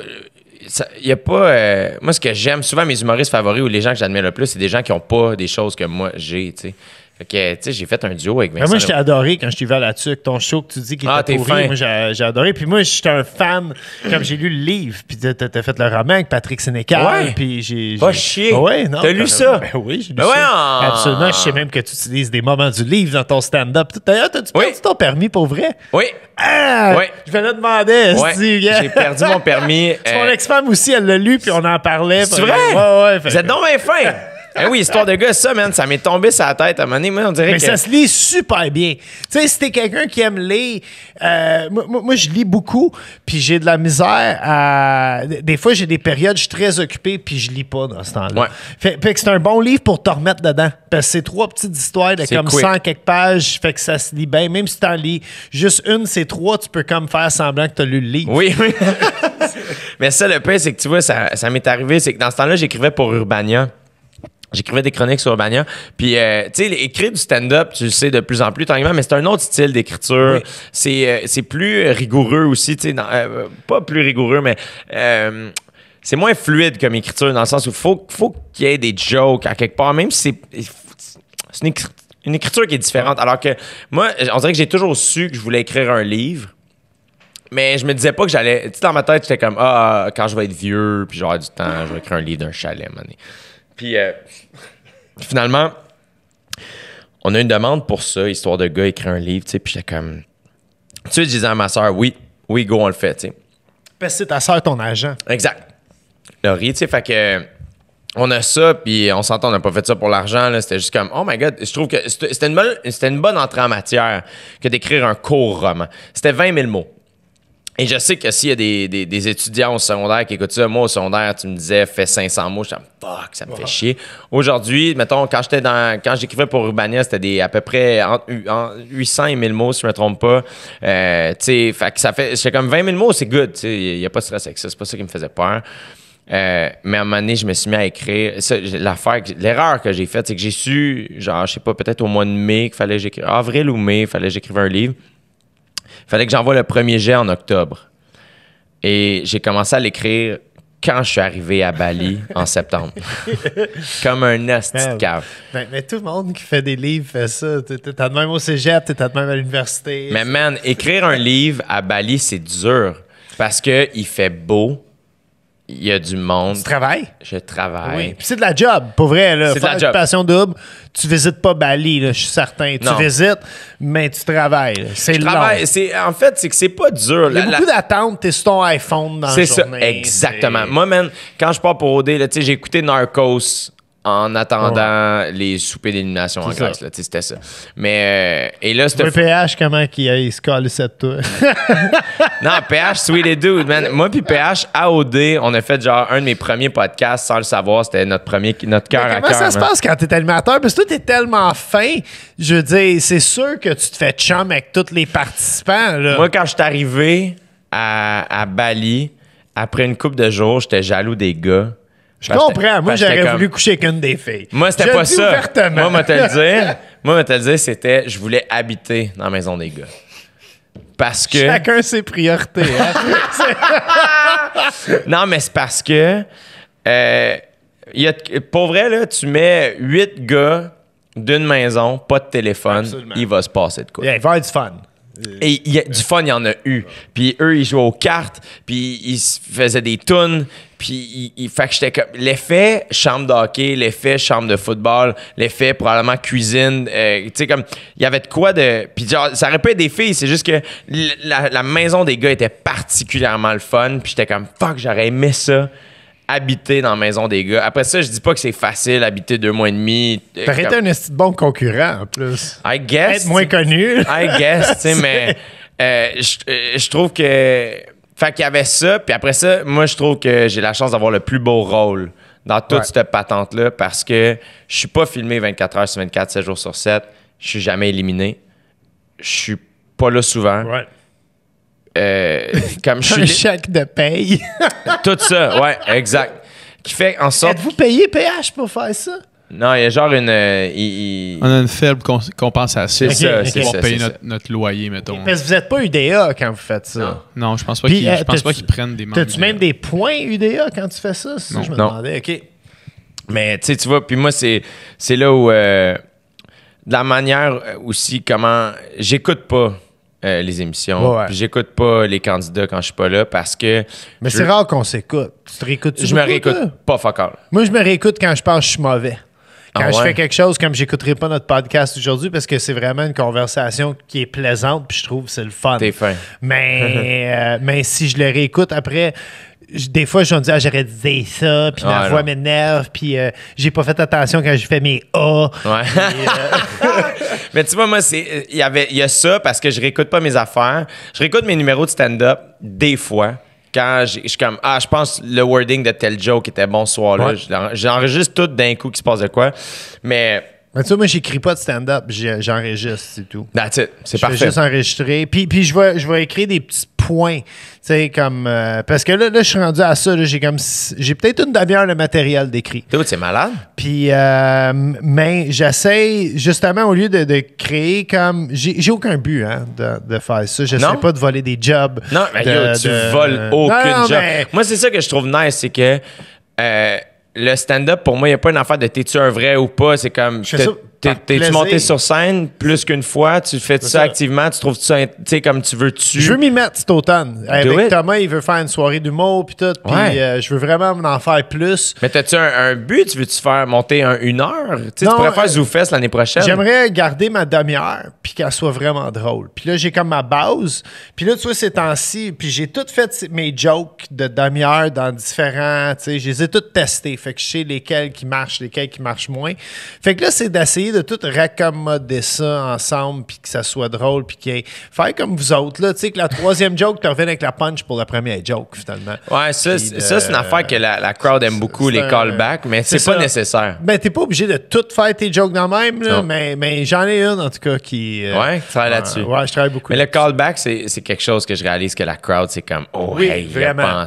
il y a pas. Euh, moi, ce que j'aime, souvent mes humoristes favoris ou les gens que j'admire le plus, c'est des gens qui ont pas des choses que moi j'ai, tu sais. Ok, tu sais, j'ai fait un duo avec Vincent. moi, t'ai adoré quand je t'ai vu à la avec Ton show que tu dis qu'il était ah, pourri, moi, j'ai adoré. Puis moi, j'étais un fan, comme j'ai lu le livre, puis as fait le roman avec Patrick Sénécal. Ouais. Puis j'ai... Pas chier. Ah ouais, non. T'as lu ça? Ben oui, j'ai lu ben ça. Absolument. Je sais même que tu utilises des moments du livre dans ton stand-up. D'ailleurs, t'as-tu perdu ton permis pour vrai? Oui. Ah! Oui. Je vais le demander. J'ai perdu mon permis. [laughs] Mon euh, ex-femme aussi, elle l'a lu, puis on en parlait. C'est vrai? Ouais, ouais. Vous êtes donc bien fin! Eh oui, histoire de gars, ça, man, ça m'est tombé sur la tête à un moment donné. on dirait Mais ça se lit super bien. Tu sais, si t'es quelqu'un qui aime lire, euh, moi, je lis beaucoup, puis j'ai de la misère Des fois, j'ai des périodes, je suis très occupé, puis je lis pas dans ce temps-là. Fait, que c'est un bon livre pour te remettre dedans. Parce que c'est trois petites histoires de comme 100 quelques pages, fait que ça se lit bien. Même si t'en lis juste une, ces trois, tu peux comme faire semblant que t'as lu le livre. Oui, oui. [laughs] Mais ça, le pire, c'est que tu vois, ça, ça m'est arrivé, c'est que dans ce temps-là, j'écrivais pour Urbania. J'écrivais des chroniques sur Urbania. Puis, euh, tu sais, écrire du stand-up, tu le sais de plus en plus, tranquillement, mais c'est un autre style d'écriture. Euh, c'est, plus rigoureux aussi, tu sais, euh, pas plus rigoureux, mais c'est moins fluide comme écriture dans le sens où faut, faut qu'il y ait des jokes à quelque part, même si c'est, une, écriture qui est différente. Alors que moi, on dirait que j'ai toujours su que je voulais écrire un livre. Mais je me disais pas que j'allais. Tu sais, dans ma tête, j'étais comme Ah, quand je vais être vieux, puis j'aurai du temps, je vais écrire un livre d'un chalet, mané. Puis euh, [laughs] finalement, on a une demande pour ça, histoire de gars écrire un livre, tu sais. Puis j'étais comme. Tu sais, je disais à ma soeur, oui, oui, go, on le fait, tu sais. Parce que c'est ta soeur, ton agent. Exact. Laurie, tu sais, fait que. Euh, on a ça, puis on s'entend, on n'a pas fait ça pour l'argent. là, C'était juste comme, oh my god, je trouve que c'était une, une bonne entrée en matière que d'écrire un court roman. C'était 20 000 mots. Et je sais que s'il y a des, des, étudiants au secondaire qui écoutent ça, moi au secondaire, tu me disais fais 500 mots, je me fuck, ça me fait chier. Aujourd'hui, mettons, quand j'étais dans, quand j'écrivais pour Urbania, c'était des à peu près entre, 800 et 1000 mots, si je me trompe pas. Euh, tu sais, ça fait, j'ai comme 20 000 mots, c'est good, tu sais, il n'y a pas de stress avec ça, c'est pas ça qui me faisait peur. Euh, mais à un moment donné, je me suis mis à écrire. L'affaire, l'erreur que j'ai faite, c'est que j'ai su, genre, je sais pas, peut-être au mois de mai qu'il fallait j'écrive, avril ou mai, il fallait que j'écrive un livre. Fallait que j'envoie le premier jet en octobre. Et j'ai commencé à l'écrire quand je suis arrivé à Bali [laughs] en septembre. Comme un asti de ben cave. Ben, mais tout le monde qui fait des livres fait ça. T'es à de même au cégep, t'es de même à l'université. Mais man, écrire un livre à Bali, c'est dur. Parce qu'il fait beau, il y a du monde. Tu travailles? Je travaille. Oui. Puis c'est de la job, pour vrai. C'est de la job. Passion double, tu visites pas Bali, là, je suis certain. Tu visites, mais tu travailles. C'est le long. en fait, c'est que c'est pas dur. Il y a beaucoup d'attentes, t'es sur ton iPhone dans la journée. C'est ça, exactement. Moi, man, quand je pars pour OD, j'ai écouté Narcos en attendant les soupers d'élimination en Grèce. C'était ça. Mais, euh, et là, c'était. PH, comment il, se cette toi? [laughs] non, PH, sweetie dude, man. Moi, puis PH, AOD, on a fait genre un de mes premiers podcasts sans le savoir. C'était notre premier, notre cœur à cœur. Comment ça se passe quand t'es animateur? Parce que toi, t'es tellement fin. Je veux dire, c'est sûr que tu te fais chum avec tous les participants, Moi, quand je suis arrivé à, à Bali, après une coupe de jours, j'étais jaloux des gars je comprends. Moi, j'aurais voulu coucher qu'une des filles. Moi, c'était pas ça. Moi, moi, te [laughs] dire, moi, te le dire, c'était je voulais habiter dans la maison des gars. Parce que. Chacun ses priorités. Hein? [laughs] non, mais c'est parce que. Euh, y a, pour vrai, là, tu mets huit gars d'une maison, pas de téléphone, il va se passer de quoi. il va être fun. Et du fun, il y en a eu. Puis eux, ils jouaient aux cartes, puis ils faisaient des tunes, puis ils, fait que j'étais comme... L'effet chambre d'hockey, l'effet chambre de football, l'effet probablement cuisine, euh, tu sais, comme... Il y avait de quoi de... Puis genre, ça aurait pu être des filles, c'est juste que la, la maison des gars était particulièrement le fun, puis j'étais comme « Fuck, j'aurais aimé ça » habiter dans la maison des gars. Après ça, je dis pas que c'est facile habiter deux mois et demi. Euh, T'aurais été un bon concurrent en plus. I guess. Être moins connu. I guess, tu sais, [laughs] mais euh, euh, je, trouve que. Fait qu'il y avait ça, puis après ça, moi, je trouve que j'ai la chance d'avoir le plus beau rôle dans toute cette patente-là parce que je suis pas filmé 24 heures sur 24, 7 jours sur 7. Je suis jamais éliminé. Je suis pas là souvent. Ouais. Euh, comme [laughs] je Un chèque de paye. [laughs] tout ça, ouais, exact. Qui fait en sorte. Êtes-vous payé PH pour faire ça? Non, il y a genre une. Euh, On a une faible compensation. C'est ça, c'est ça. Pour payer notre, loyer, mettons. Mais vous n'êtes pas UDA quand vous faites ça. Non, non je pense pas euh, qu'ils prennent des membres. T'as-tu même des points UDA quand tu fais ça? non. je me demandais. OK. Mais tu sais, tu vois, puis moi, c'est là où. de la manière aussi comment. J'écoute pas euh, les émissions. J'écoute pas les candidats quand je suis pas là parce que. Mais c'est rare qu'on s'écoute. Tu te réécoutes Je me réécoute pas fucker. Moi, je me réécoute quand je pense que je suis mauvais. Ah quand je fais quelque chose, comme j'écouterai pas notre podcast aujourd'hui parce que c'est vraiment une conversation qui est plaisante puis je trouve que c'est le fun. T'es fin. Mais, [laughs] euh, mais si je le réécoute après, des fois, je me dis, ah, j'aurais dit ça, puis ma voix m'énerve, puis euh, j'ai pas fait attention quand j'ai fait mes A. Euh, [laughs] Mais tu vois, moi, c'est euh, y il y a ça parce que je réécoute pas mes affaires. Je réécoute mes numéros de stand-up des fois. Quand je suis comme, ah, je pense le wording de tel joke était bon soir-là. J'enregistre tout d'un coup qui se passe de quoi. Mais tu moi, j'écris pas de stand-up, j'enregistre, c'est tout. That's it, c'est parfait. Je vais juste enregistrer. Puis, puis je, vais, je écrire des petits points, tu sais, comme... Euh, parce que là, là je suis rendu à ça, j'ai comme... J'ai peut-être une demi-heure de matériel d'écrit. Tu c'est malade. Puis, euh, mais j'essaie, justement, au lieu de, créer comme... J'ai aucun but, hein, de, de faire ça. J'essaie pas de voler des jobs. Non, mais tu voles aucun job. Moi, c'est ça que je trouve nice, c'est que... Euh, le stand-up, pour moi, il n'y a pas une affaire de t'es-tu un vrai ou pas. C'est comme. T'es-tu monté sur scène plus qu'une fois? Tu fais ça, ça, activement? Tu trouves ça, tu sais, comme tu veux tu. Je veux m'y mettre cet automne. Avec il veut faire une soirée d'humour, puis tout. Puis euh, je veux vraiment en faire plus. Mais t'as tu un, but? Tu veux-tu faire monter une heure? tu pourrais faire euh, l'année prochaine. J'aimerais garder ma demi-heure, puis qu'elle soit vraiment drôle. Puis là, j'ai comme ma base. Puis là, tu vois, ces temps-ci, puis j'ai tout fait mes jokes de demi-heure dans différents. Tu sais, je les ai toutes Fait que je sais lesquels qui marchent, lesquels qui marchent moins. Fait que là, c'est d'essayer de tout raccommoder ça ensemble, puis que ça soit drôle, puis qu'il faire comme vous autres, tu sais, que la troisième joke, tu reviens avec la punch pour la première joke, finalement. Ouais, ça, c'est une affaire que la, crowd aime beaucoup, les callbacks, mais c'est pas nécessaire. Ben, t'es pas obligé de tout faire tes jokes dans même, mais, mais j'en ai une, en tout cas, qui. Euh, ouais, tu là-dessus. Ouais, je travaille beaucoup. Mais le callback, c'est quelque chose que je réalise que la crowd, c'est comme, oh, hey, il Vraiment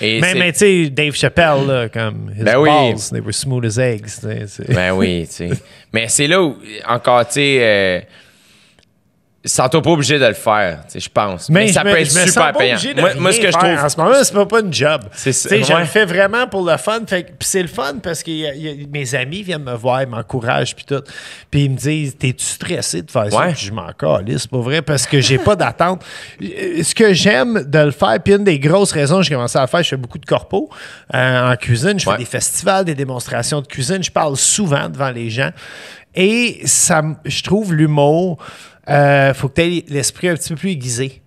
mais, mais tu sais, Dave Chappelle, là, comme, his ben balls, they were smooth as eggs. T'sais, Ben oui, tu sais. mais c'est là où, encore, tu sais... Euh, sans pas obligé de le faire, je pense. Mais, ça peut être super payant. Moi, ce que je trouve. En ce moment, c'est pas, pas une job. C'est Je le fais vraiment pour le fun. Puis c'est le fun parce que mes amis viennent me voir, ils m'encouragent, puis tout. Puis ils me disent T'es-tu stressé de faire ça Je m'en c'est pas vrai, parce que j'ai pas d'attente. Euh, ce que j'aime de le faire, puis une des grosses raisons que j'ai commencé à le faire, je fais beaucoup de corpo euh, en cuisine. Je fais des festivals, des démonstrations de cuisine. Je parle souvent devant les gens. Et ça, je trouve l'humour. Euh, faut que tu aies l'esprit un petit peu plus aiguisé.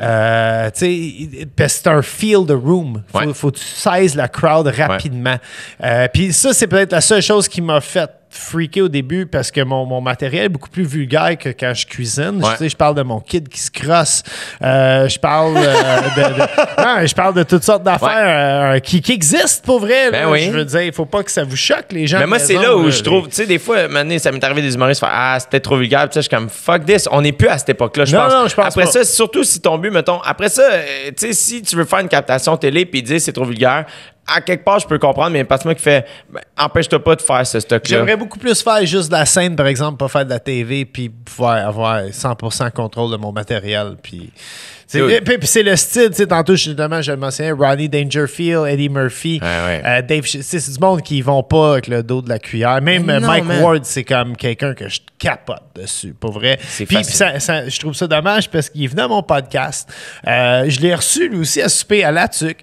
Euh, c'est un feel the room. Faut, faut que tu saises la crowd rapidement. Euh, puis ça, c'est peut-être la seule chose qui m'a fait freaké au début parce que mon, mon, matériel est beaucoup plus vulgaire que quand je cuisine. Je, parle de mon kid qui se crosse. Euh, je parle euh, de, non, [laughs] je parle de toutes sortes d'affaires euh, qui, qui, existent pour vrai. Ben je veux dire, il faut pas que ça vous choque les gens. Mais moi, c'est là où je trouve, tu sais, des fois, ça m'est arrivé des humoristes faire ah c'était trop vulgaire. je suis comme fuck this. On n'est plus à cette époque-là. Je pense. Non, je après ça, surtout si ton but, mettons, après ça, tu sais, si tu veux faire une captation télé puis dire c'est trop vulgaire, à quelque part, je peux comprendre, mais parce que moi qui fait ben, empêche-toi pas de faire ce stock-là. J'aimerais beaucoup plus faire juste de la scène, par exemple, pas faire de la TV, puis pouvoir avoir 100% contrôle de mon matériel. Puis c'est, c'est le style, tu sais, tantôt, justement, je le mentionnais, Ronnie Dangerfield, Eddie Murphy, euh, Dave, c'est du monde qui vont pas avec le dos de la cuillère. Même Mike Ward, c'est comme quelqu'un que je capote dessus, pour vrai. puis, je trouve ça dommage parce qu'il venait à mon podcast. Euh, je l'ai reçu, lui aussi, à souper à la tuque.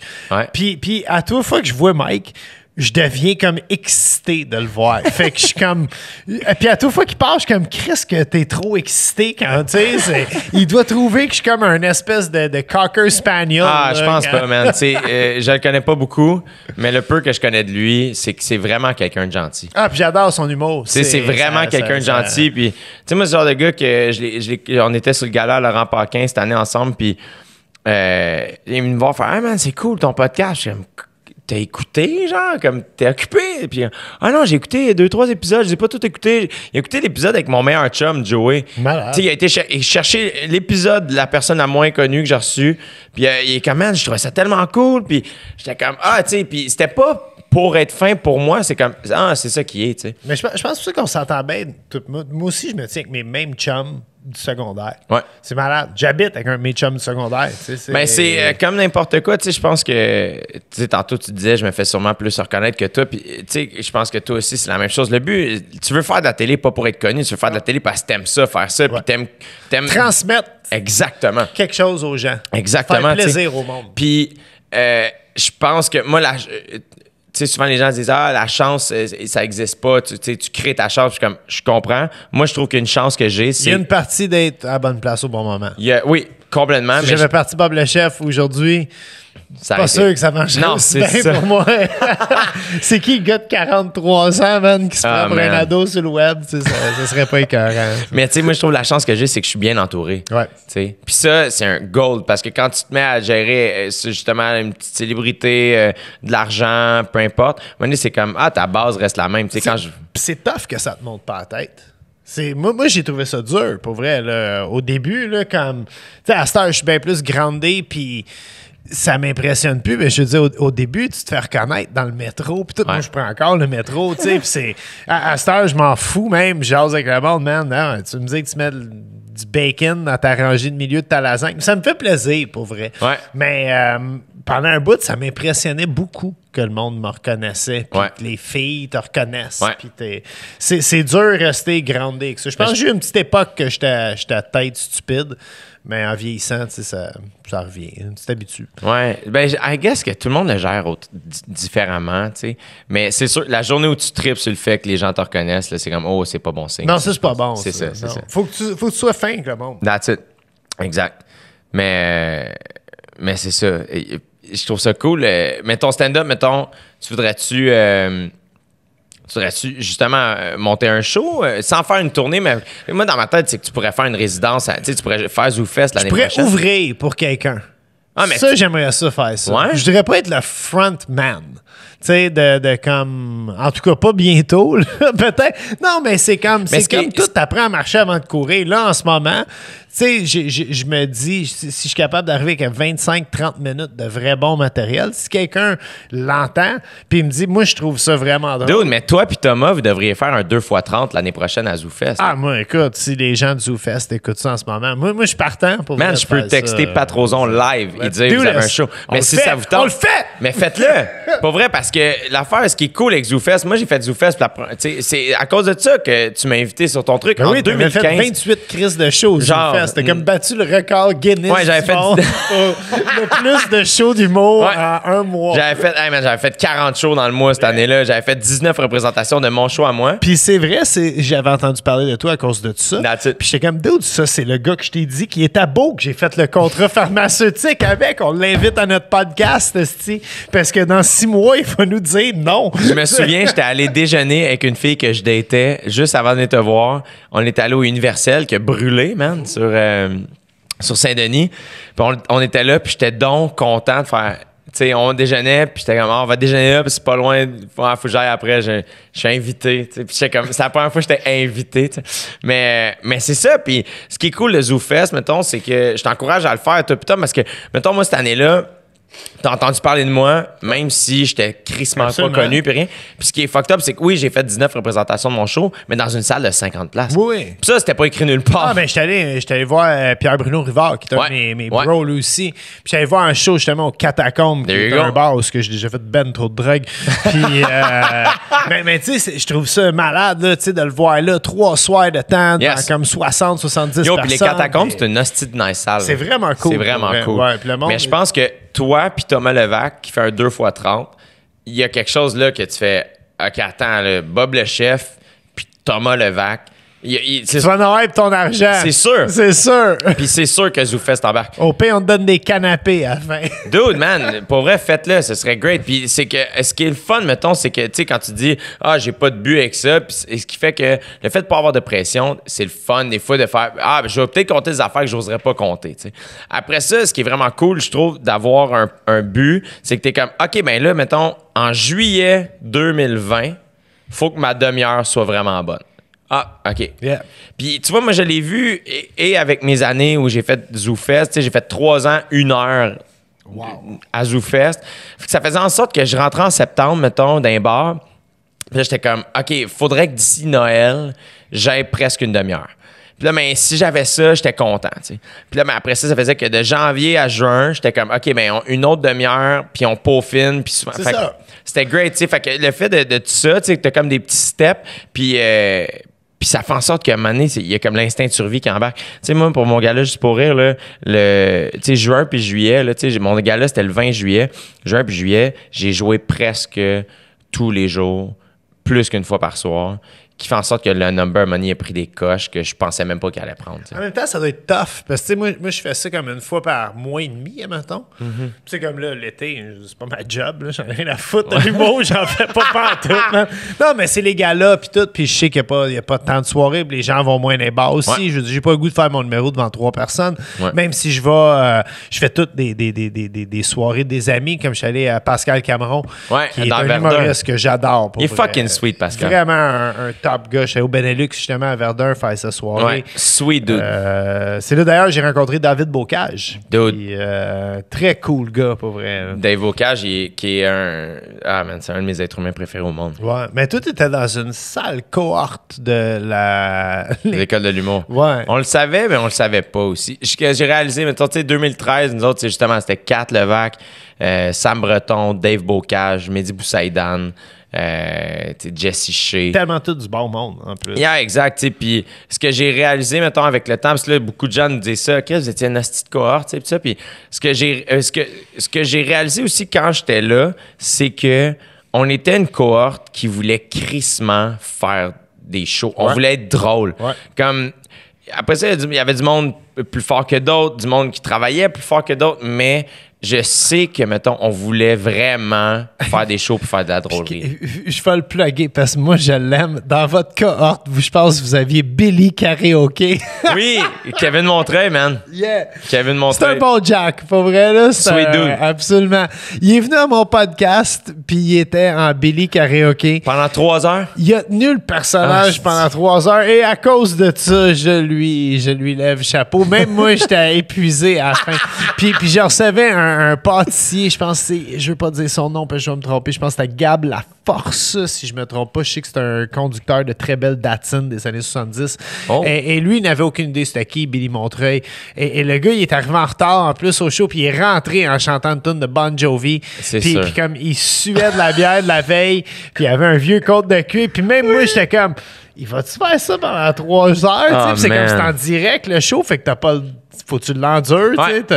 Puis, puis à toute fois que je vois Mike, je deviens comme excité de le voir. Fait que je suis comme. Euh, puis à toute fois qu'il parle, je suis comme Chris, que t'es trop excité quand tu sais. Il doit trouver que je suis comme un espèce de, de, cocker spaniel. Ah, je pense pas, man. Euh, je le connais pas beaucoup, mais le peu que je connais de lui, c'est que c'est vraiment quelqu'un de gentil. Ah, puis j'adore son humour. C'est vraiment quelqu'un de gentil. Puis, tu sais, moi, ce genre de gars que je, on était sur le gala Laurent Paquin cette année ensemble, puis. Euh, me voit faire Ah, man, c'est cool ton podcast t'as écouté, genre, comme t'es occupé. Puis, ah non, j'ai écouté deux, trois épisodes, Je n'ai pas tout écouté. J'ai écouté l'épisode avec mon meilleur chum, Joey. Malade. il a été chercher l'épisode de la personne la moins connue que j'ai reçue. Puis euh, il est quand même je trouvais ça tellement cool. Puis j'étais comme, ah, tu sais, puis c'était pas pour être fin pour moi, c'est comme, ah, c'est ça qui est, tu sais. Mais je, pense que qu'on s'entend bien. moi aussi, je me tiens avec mes mêmes chums du secondaire. C'est malade. J'habite avec un de mes chums du secondaire. Ben, c'est euh, comme n'importe quoi. Je pense que, tantôt, tu disais, je me fais sûrement plus reconnaître que toi. je pense que toi aussi, c'est la même chose. Le but, tu veux faire de la télé pas pour être connu, tu veux faire de la télé parce que t'aimes ça, faire ça, puis t'aimes, Transmettre. Exactement. Quelque chose aux gens. Exactement. Faire plaisir au monde. Puis, euh, je pense que moi, la euh, sais, souvent les gens disent Ah, la chance, euh, ça n'existe pas. Tu, tu crées ta chance. Je, comme, je comprends. Moi, je trouve qu'une chance que j'ai, c'est. Il y a une partie d'être à bonne place au bon moment. a oui, Complètement. Si j'avais parti Bob le chef aujourd'hui, c'est pas sûr que ça marche non, c'est bien pour moi. [laughs] c'est qui le gars de 43 ans, man, qui se ah, prend pour un ado sur le web? Ça, serait pas écœurant. Mais tu sais, moi, je trouve la chance que j'ai, c'est que je suis bien entouré. Ouais. sais Puis ça, c'est un gold parce que quand tu te mets à gérer euh, justement une petite célébrité, euh, de l'argent, peu importe, c'est comme, ah, ta base reste la même. Quand je... c'est tough que ça te monte pas la tête. C'est, moi, moi j'ai trouvé ça dur, pour vrai. Au début, là, comme. Tu sais, à cette heure, je suis bien plus grandé, puis ça m'impressionne plus, mais je veux dire, au, début, tu te fais reconnaître dans le métro, puis tout, moi, je prends encore le métro, tu sais, puis c'est... À, cette je m'en fous même, j'ose avec la bande, man, tu me dis que tu mets du bacon dans ta rangée de milieu de ta lasagne. Ça me fait plaisir, pour vrai. Mais euh, pendant un bout, ça m'impressionnait beaucoup que le monde me reconnaissait, que les filles te reconnaissent. C'est, dur de rester grandé. Je pense que j'ai eu une petite époque que j'étais, j'étais tête stupide. Mais en vieillissant, tu sais, ça, ça revient. C'est hein. tu t'habitues. Ouais. Ben, I guess que tout le monde le gère différemment, tu sais. Mais c'est sûr, la journée où tu tripes sur le fait que les gens te reconnaissent, c'est comme, oh, c'est pas bon signe. Non, ça, c'est pas bon. C'est ça, c'est ça, Faut que, tu, faut que tu sois fin comme le monde. That's it. Exact. Mais, mais c'est ça. Je trouve ça cool. Euh, mais ton stand-up, mettons, tu voudrais-tu. Euh, tu justement euh, monter un show euh, sans faire une tournée mais moi dans ma tête c'est que tu pourrais faire une résidence à, tu pourrais faire ZooFest l'année prochaine. Je pourrais ouvrir pour quelqu'un. Ah, ça j'aimerais ça faire ça. Je dirais pas être le frontman. Tu sais, de, comme. En tout cas, pas bientôt, [laughs] peut-être. Non, mais c'est comme. C'est comme tout tu apprends à marcher avant de courir. Là, en ce moment, tu sais, je me dis, si, je suis capable d'arriver avec 25-30 minutes de vrai bon matériel, si quelqu'un l'entend, puis il me dit, moi, je trouve ça vraiment drôle. mais toi puis Thomas, vous devriez faire un 2x30 l'année prochaine à ZooFest. Ah, moi, écoute, si les gens de ZooFest écoutent ça en ce moment, moi, moi je suis partant pour Man, je peux texter Patrozon live et dire, vous avez un show. Mais si ça vous tente. On le fait! Mais faites-le! Pas [laughs] vrai, parce que l'affaire, ce qui est cool avec ZooFest, moi, j'ai fait ZooFest, c'est à cause de ça que tu m'as invité sur ton truc. Ben en 2015. 28 crises de shows. Genre, c'était comme mm. battu le record Guinness ouais, j'avais fait... [laughs] le plus de shows d'humour en un mois. J'avais fait, 40 shows dans le mois cette année-là. J'avais fait 19 représentations de mon show à moi. Puis c'est vrai, j'avais entendu parler de toi à cause de ça. Puis j'étais comme, dude, ça, c'est le gars que je t'ai dit qui est à beau que j'ai fait le contrat [laughs] pharmaceutique avec. On l'invite à notre podcast, parce que dans six mois, il va nous dire non. Je me souviens, j'étais allé déjeuner avec une fille que je datais juste avant de te voir. On est allé au Universel qui a brûlé, man, sur, euh, sur Saint-Denis. Puis on, était là, puis j'étais donc content de faire. Tu sais, on déjeunait, puis j'étais comme, ah, on va déjeuner là, puis c'est pas loin, faut, faut que après, je, suis invité. Puis j'étais comme, c'est la première fois que j'étais invité. Mais, mais c'est ça, puis ce qui est cool de ZooFest, mettons, c'est que je t'encourage à le faire, toi, putain, parce que, mettons, moi, cette année-là, t'as entendu parler de moi, même si j'étais crissement pas connu, puis rien. Puis ce qui est fucked up, c'est que oui, j'ai fait 19 représentations de mon show, mais dans une salle de 50 places. Oui. Puis ça, c'était pas écrit nulle part. Ah, ben, j'étais allé, voir euh, Pierre-Bruno Rivard, qui était ouais. mes, mes bros, aussi. Puis j'allais voir un show, justement, au Catacombe, qui est un bar où j'ai déjà fait ben trop de drogue. Puis, euh, [laughs] mais, mais tu sais, je trouve ça malade, là, tu sais, de le voir là, trois soirs de temps, comme 60, 70 Yo, personnes. Yo, puis les Catacombes, c'est une hostie de nice salle. C'est vraiment cool. C'est vraiment cool. mais je pense que toi puis Thomas Levac, qui fait un 2 x 30, il y a quelque chose là que tu fais, OK, attends, Bob le chef, puis Thomas Levac, tu vas ton argent. C'est sûr. C'est sûr. Puis c'est sûr que vous Zoufest embarque. Au pays, on te donne des canapés à la fin. [laughs] Dude, man, pour vrai, faites-le, ce serait great. Puis c'est que, ce qui est le fun, mettons, c'est que, tu sais, quand tu dis, ah, j'ai pas de but avec ça, puis ce qui fait que le fait de pas avoir de pression, c'est le fun des fois de faire, ah, ben, je vais peut-être compter des affaires que j'oserais pas compter, Après ça, ce qui est vraiment cool, je trouve, d'avoir un, but, c'est que tu es comme, OK, ben là, mettons, en juillet 2020, faut que ma demi-heure soit vraiment bonne. Ah, OK. Puis, tu vois, moi, je l'ai vu et, avec mes années où j'ai fait ZooFest, j'ai fait trois ans, une heure à ZooFest. Ça faisait en sorte que je rentrais en septembre, mettons, d'un bar. Puis là, j'étais comme, OK, faudrait que d'ici Noël, j'aille presque une demi-heure. Puis là, mais ben, si j'avais ça, j'étais content. sais. Puis là, mais ben, après ça, ça faisait que de janvier à juin, j'étais comme, OK, mais ben, une autre demi-heure, puis on peaufine. Puis souvent, c'était great. sais. Fait que le fait de, tout ça, tu as comme des petits steps. Puis, euh, puis ça fait en sorte qu'à un moment donné, il y a comme l'instinct de survie qui embarque. Tu sais, moi, pour mon gala, juste pour rire, le, tu sais, juin puis juillet, là, tu sais, mon gala, c'était le 20 juillet. Juin puis juillet, j'ai joué presque tous les jours, plus qu'une fois par soir qui fait en sorte que le number money a pris des coches que je pensais même pas qu'il allait prendre. En même temps, ça doit être tough. Parce que moi, moi, je fais ça comme une fois par mois et demi, à mm C'est comme là, l'été, c'est pas ma job, [laughs] j'en ai rien à foutre. Ouais. j'en fais pas partout. Non, mais c'est les gars-là, puis tout. Puis je sais qu'il n'y a, a, pas tant de soirées, les gens vont moins les bars aussi. Je j'ai pas le goût de faire mon numéro devant trois personnes. Même si je vais, euh, je fais toutes des, des, des, des, soirées des amis, comme je suis allé à Pascal Cameron, qui est un humoriste que j'adore. Il est fucking sweet, Pascal. Vraiment un, un top top gars. au Benelux, justement, à Verdun, faire ce soir. Ouais. Sweet dude. Euh, c'est là, d'ailleurs, j'ai rencontré David Bocage. Dude. Euh, très cool gars, pour vrai. Dave Bocage, qui est un. Ah, man, c'est un de mes êtres humains préférés au monde. Ouais. Mais tout était dans une salle cohorte de la. L'école de l'humour. Ouais. On le savait, mais on le savait pas aussi. J'ai réalisé, Maintenant, tu sais, 2013, nous autres, justement, c'était 4 Levac, euh, Sam Breton, Dave Bocage, Mehdi Boussaïdan euh, Jesse Shea. Tellement tout du bon monde, en plus. Yeah, exact. Puis ce que j'ai réalisé, mettons, avec le temps, parce que là, beaucoup de gens nous disent ça, OK, vous étiez une hostie de cohorte, tu sais, puis ce que j'ai euh, ce que, ce que j'ai réalisé aussi quand j'étais là, c'est que on était une cohorte qui voulait crissement faire des shows. On voulait être drôle. Comme, après ça, il y avait du monde plus fort que d'autres, du monde qui travaillait plus fort que d'autres, mais je sais que, mettons, on voulait vraiment faire des shows pour faire de la drôlerie. Euh, je vais le plugger parce que moi, je l'aime. Dans votre cohorte, je pense que vous aviez Billy Karaoke. [laughs] oui, Kevin Montré man. Yeah. Kevin Montré C'est un bon Jack, pour vrai, là. Sweet Absolument. Il est venu à mon podcast, puis il était en Billy Karaoke. Pendant trois heures? Il a tenu le personnage ah, pendant trois heures et à cause de ça, je lui, je lui lève chapeau. Même moi, j'étais [laughs] épuisé à la fin. Puis, puis je recevais un un, pâtissier, je pense c'est. Je veux pas dire son nom, parce que je vais me tromper. Je pense que c'était Gab La Force, si je me trompe pas. Je sais que c'est un conducteur de très belle Datsun des années 70. Et, lui, il n'avait aucune idée c'était qui, Billy Montreuil. Et, le gars, il est arrivé en retard en plus au show, puis il est rentré en chantant une tune de Bon Jovi. Puis, puis, comme il suait de la bière de la veille, puis il avait un vieux côte de cuir. Puis même moi, j'étais comme il va-tu faire ça pendant trois heures? Ah, c'est comme c'est en direct le show, fait que t'as pas le. Faut tu l'endures, tu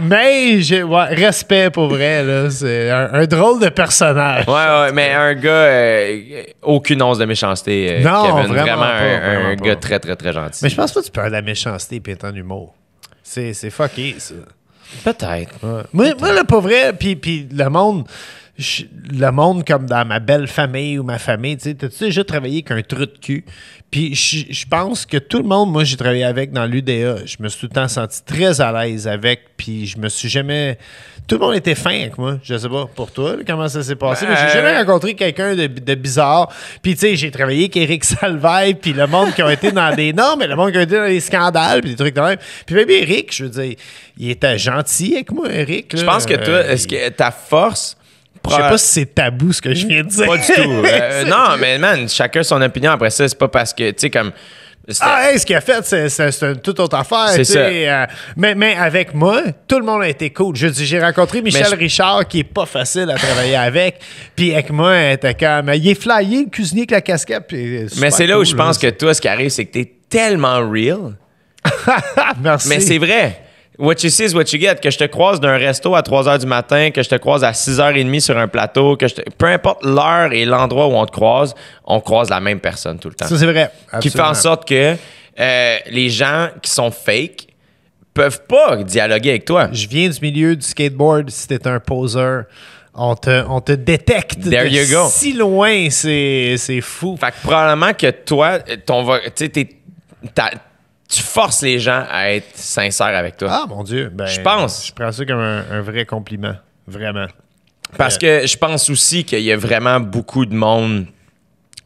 [laughs] mais j'ai, respect pour vrai, là. C'est un, drôle de personnage. Ouais, ouais, mais un gars, euh, aucune once de méchanceté. Euh, non, vraiment, pas, un, gars très, très, très gentil. Mais je pense pas que tu peux avoir de la méchanceté et être en humour. C'est, c'est ça. Peut-être. Moi, là, pas vrai, puis le monde le monde comme dans ma belle famille ou ma famille, tu sais, tu déjà travaillé un truc de cul? Puis je, pense que tout le monde, moi, j'ai travaillé avec dans l'UDA. Je me suis tout le temps senti très à l'aise avec, puis je me suis jamais. Tout le monde était fin avec moi. Je sais pas pour toi comment ça s'est passé, mais j'ai ben, jamais euh, rencontré quelqu'un de, bizarre. Puis tu sais, j'ai travaillé avec Eric puis le monde qui a été dans des normes, mais le monde qui a été dans des scandales, puis des trucs de même. Puis même Eric, je veux dire, il était gentil avec moi, Eric. Je pense que toi, est-ce euh, que ta force je sais pas si c'est tabou ce que je viens de dire. Pas du tout. [laughs] Euh, euh, non, mais man, chacun son opinion après ça. C'est pas parce que, tu sais, comme. Ah, ce qu'il a fait, c'est une toute autre affaire. Ça. Euh, mais, avec moi, tout le monde a été cool. J'ai rencontré Michel Richard, qui est pas facile à travailler avec. Puis avec moi, elle était comme. Il est flyé, le cuisinier avec la casquette. mais c'est là où je pense que toi, ce qui arrive, c'est que tu es tellement real. [laughs] Merci. Mais c'est vrai what you see is what you get. Que je te croise d'un resto à 3 h du matin, que je te croise à 6 h 30 sur un plateau, que je peu importe l'heure et l'endroit où on te croise, on croise la même personne tout le temps. Ça, c'est vrai. Qui fait en sorte que euh, les gens qui sont fake peuvent pas dialoguer avec toi. Je viens du milieu du skateboard si t'es un poseur On te, on te détecte si loin, c'est fou. Fait que probablement que toi, ton, t'sais, t'es, tu forces les gens à être sincères avec toi. Ah, mon Dieu. Ben, je pense. Je prends ça comme un, vrai compliment. Vraiment. Parce euh, que je pense aussi qu'il y a vraiment beaucoup de monde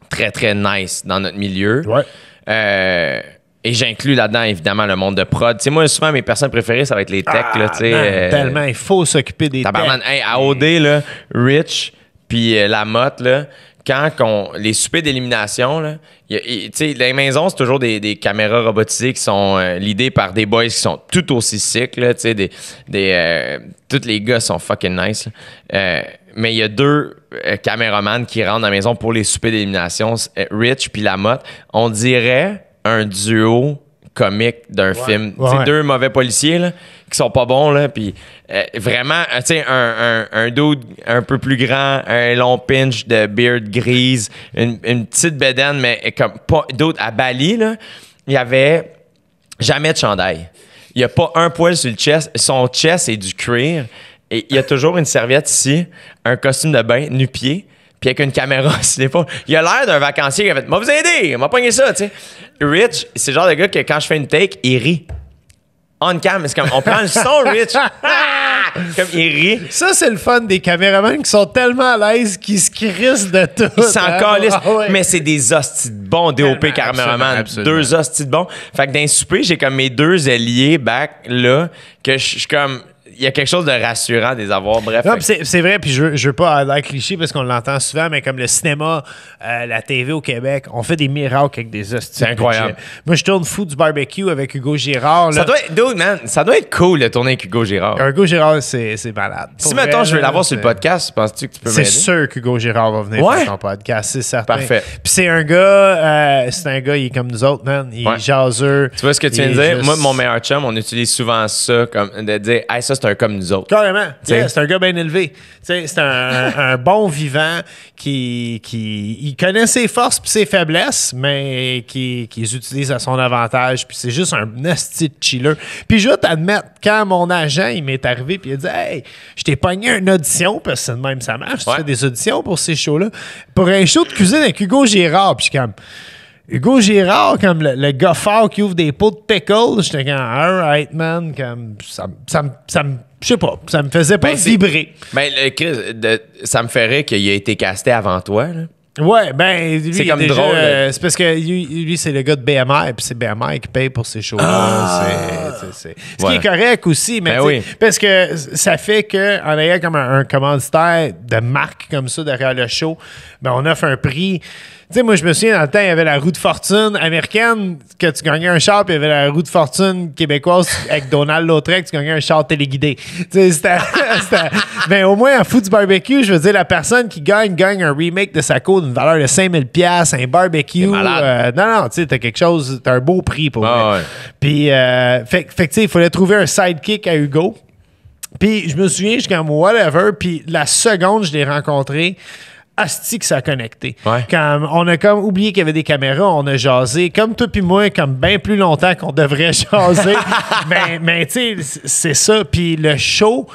très, très nice dans notre milieu. Ouais. Euh, et j'inclus là-dedans, évidemment, le monde de prod. sais, moi, souvent, mes personnes préférées, ça va être les techs. là, tu ah, euh, tellement, il faut s'occuper des techs. Hey, AOD, là, Rich, puis la motte, là, quand les soupers d'élimination, les maisons, c'est toujours des, caméras robotiques qui sont lidées euh, l'idée par des boys qui sont tout aussi sick. Là, des, des, euh, tous les gars sont fucking nice. Euh, mais il y a deux caméramans qui rentrent à la maison pour les soupers d'élimination, Rich puis Lamotte. On dirait un duo comique d'un film. Deux mauvais policiers qui sont pas bons. Là, puis euh, vraiment, euh, un, un, un dude un peu plus grand, un long pinch de beard grise, une, petite bédaine, mais comme pas d'autres à Bali, il y avait jamais de chandail. Il n'y a pas un poil sur le chest. Son chest est du cuir. Et il y a toujours une serviette ici, un costume de bain, nu-pied puis avec une caméra des [laughs] fois, Il a l'air d'un vacancier qui a fait M'a vous aider, m'a pogné ça, tu sais. Rich, c'est le genre de gars que quand je fais une take, il rit. On cam, c'est comme on prend le son, [laughs] Rich. Ah! comme il rit. Ça, c'est le fun des caméramans qui sont tellement à l'aise qu'ils se crissent de tout. Ils s'en hein. calissent. Ah Mais c'est des hosties de bons DOP caméramans. Deux hosties de bons. Fait que d'un souper, j'ai comme mes deux alliés back là, que je suis comme il y a quelque chose de rassurant des avoir. Bref. c'est vrai, puis je, je veux pas être cliché parce qu'on l'entend souvent, mais comme le cinéma, euh, la TV au Québec, on fait des miracles avec des hosties. C'est incroyable. Moi, je tourne fou du barbecue avec Hugo Girard. Ça, doit être, cool de tourner avec Hugo Girard. Hugo Girard, c'est malade. si, maintenant, je veux l'avoir sur le podcast, penses-tu que tu peux m'aider? C'est sûr qu'Hugo Girard va venir ouais? sur ton podcast, c'est certain. Parfait. Puis c'est un gars, euh, c'est un gars, il est comme nous autres, man. Il est Tu vois ce que tu viens de dire? Moi, mon meilleur chum, on utilise souvent ça, comme de dire, hey, ça, comme nous autres. Carrément. c'est un gars bien élevé. C'est un, bon vivant qui, qui il connaît ses forces et ses faiblesses, mais qui, qui, les utilise à son avantage. Puis c'est juste un nasty chiller. Puis je vais t'admettre, quand mon agent il m'est arrivé puis il a dit Hey, je t'ai pogné une audition, parce que même ça marche. Tu fais des auditions pour ces shows-là. Pour un show de cuisine avec Hugo Girard. Puis je suis comme Hugo Girard, comme le, gars fort qui ouvre des pots de pickles. j'étais comme, alright, man, comme, ça, ça, me. Je sais pas, ça me faisait pas ben, vibrer. Ben, le Chris, ça me ferait qu'il a été casté avant toi, là. Ouais, ben, lui, c'est comme drôle. Euh, c'est parce que lui, c'est le gars de BMI, puis c'est BMI qui paye pour ces choses ah, c'est, Ce qui est correct aussi, mais ben parce que ça fait qu'en ayant comme un, un, commanditaire de marque comme ça derrière le show, ben, on offre un prix sais, moi, je me souviens, dans le temps, il y avait la roue de fortune américaine, que tu gagnais un char, puis il y avait la roue de fortune québécoise avec Donald Lautrec, tu gagnais un char téléguidé. Tu sais, Mais [laughs] ben, au moins, en foot du barbecue, je veux dire, la personne qui gagne, gagne un remake de sa cour d'une valeur de 5000$, un barbecue. Euh, non, non, tu sais, t'as quelque chose, t'as un beau prix pour ah, Puis, euh, fait, fait tu il fallait trouver un sidekick à Hugo. Puis je me souviens, je suis comme whatever. Puis la seconde, je l'ai rencontré asti ça a connecté. on a comme oublié qu'il y avait des caméras, on a jasé, comme toi puis moi, comme bien plus longtemps qu'on devrait [laughs] jaser. [laughs] mais mais tu sais, c'est ça. Puis le show,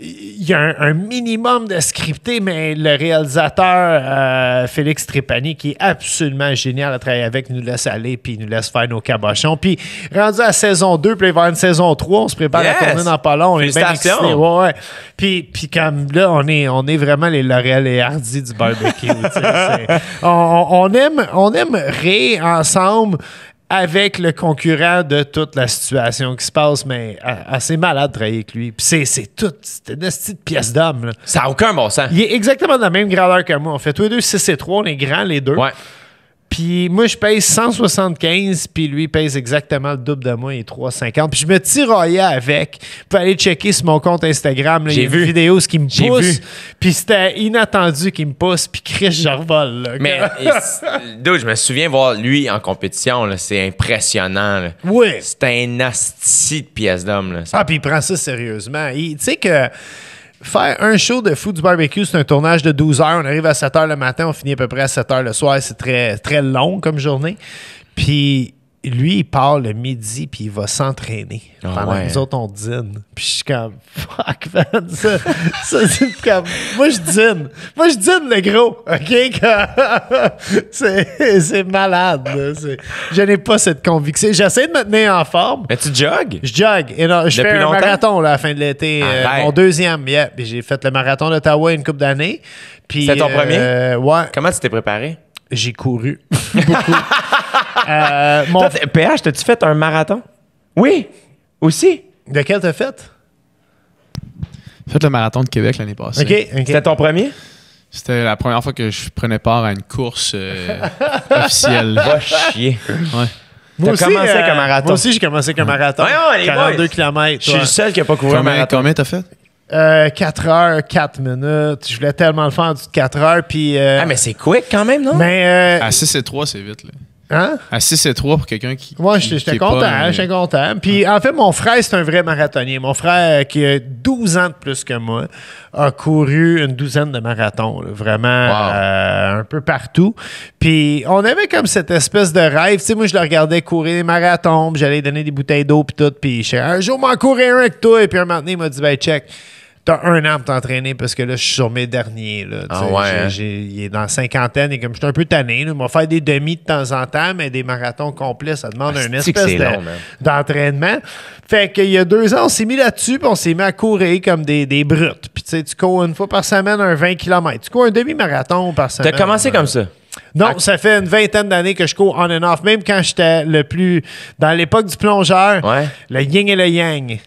il y a un, minimum de scripté, mais le réalisateur euh, Félix Trépani, qui est absolument génial à travailler avec, nous laisse aller, puis nous laisse faire nos cabochons. Puis rendu à saison 2, puis il va une saison 3, on se prépare à tourner dans pas long, Puis, comme là, on est, on est vraiment les L'Oréal et Hardy du barbecue. [laughs] on, on, aime, on aime ensemble, avec le concurrent de toute la situation qui se passe, mais euh, assez malade de travailler avec lui. c'est, tout, c'est une petite pièce d'homme. Ça n'a aucun bon sens. Il est exactement de la même grandeur que moi. On fait tous les deux 6 et 3, on est grands les deux. Ouais. Puis moi, je paye 175, puis lui pèse exactement le double de moi, il 350. Puis je me tiraillais avec. puis aller checker sur mon compte Instagram, là, il vidéo ce qui me pousse. Puis c'était inattendu qu'il me pousse, puis Chris, je revole. Mais d'où je me souviens voir lui en compétition, c'est impressionnant. Oui. C'est un asti de pièce d'homme. Ah, puis il prend ça sérieusement. Tu sais que faire un show de Foods du barbecue, c'est un tournage de 12 heures. On arrive à 7 heures le matin, on finit à peu près à 7 heures le soir. C'est très, très long comme journée. Puis lui, il part le midi, puis il va s'entraîner. Ah pendant que nous autres, on dîne. Puis je suis comme, fuck, ça, ça c'est comme, moi, je dîne. Moi, je dîne, le gros, OK? [laughs] c'est malade. Je n'ai pas cette conviction. J'essaie de me tenir en forme. Mais tu jogues? Je jogue. Et non, je Depuis fais un marathon là, à la fin de l'été. Euh, ah, ben. mon deuxième, yeah. J'ai fait le marathon d'Ottawa une couple d'années. C'est ton premier? Euh, ouais. Comment tu t'es préparé? J'ai couru [laughs] beaucoup. PH, euh, t'as-tu fait un marathon? Oui, aussi. De quel t'as fait? fait le marathon de Québec l'année passée. OK, C'était ton premier? C'était la première fois que je prenais part à une course euh, [laughs] officielle. Va chier. Ouais. Moi commencé euh, comme marathon. Moi aussi, j'ai commencé comme marathon. 42 km. Je suis le seul qui n'a pas couru un marathon. Combien t'as fait? 4 heures, 4 minutes. Je voulais tellement le faire en 4 heures. Puis, ah, mais c'est quick quand même, non? Mais, à 6 ah, et 3, c'est vite. Là. Hein? À 6 et 3 pour quelqu'un qui. Moi, j'étais content, j'étais content. Puis en fait, mon frère, c'est un vrai marathonnier. Mon frère, qui a 12 ans de plus que moi, a couru une douzaine de marathons, vraiment euh, un peu partout. Puis on avait comme cette espèce de rêve. Tu sais, moi, je le regardais courir des marathons, j'allais donner des bouteilles d'eau, puis tout. Puis un jour, m'en courir un avec toi. Et puis un matin il m'a dit, ben, check. T'as un an pour t'entraîner parce que là, je suis sur mes derniers. Là, ah ouais. Hein? il est dans la cinquantaine et comme je suis un peu tanné, il m'a faire des demi de temps en temps, mais des marathons complets, ça demande ah, un espèce d'entraînement. fait qu'il y a deux ans, on s'est mis là-dessus on s'est mis à courir comme des, des brutes. Puis tu sais, tu cours une fois par semaine un 20 km. Tu cours un demi-marathon par semaine. T'as commencé comme ça? Non, ça fait une vingtaine d'années que je cours on and off, même quand j'étais le plus. Dans l'époque du plongeur, le yin et le yang.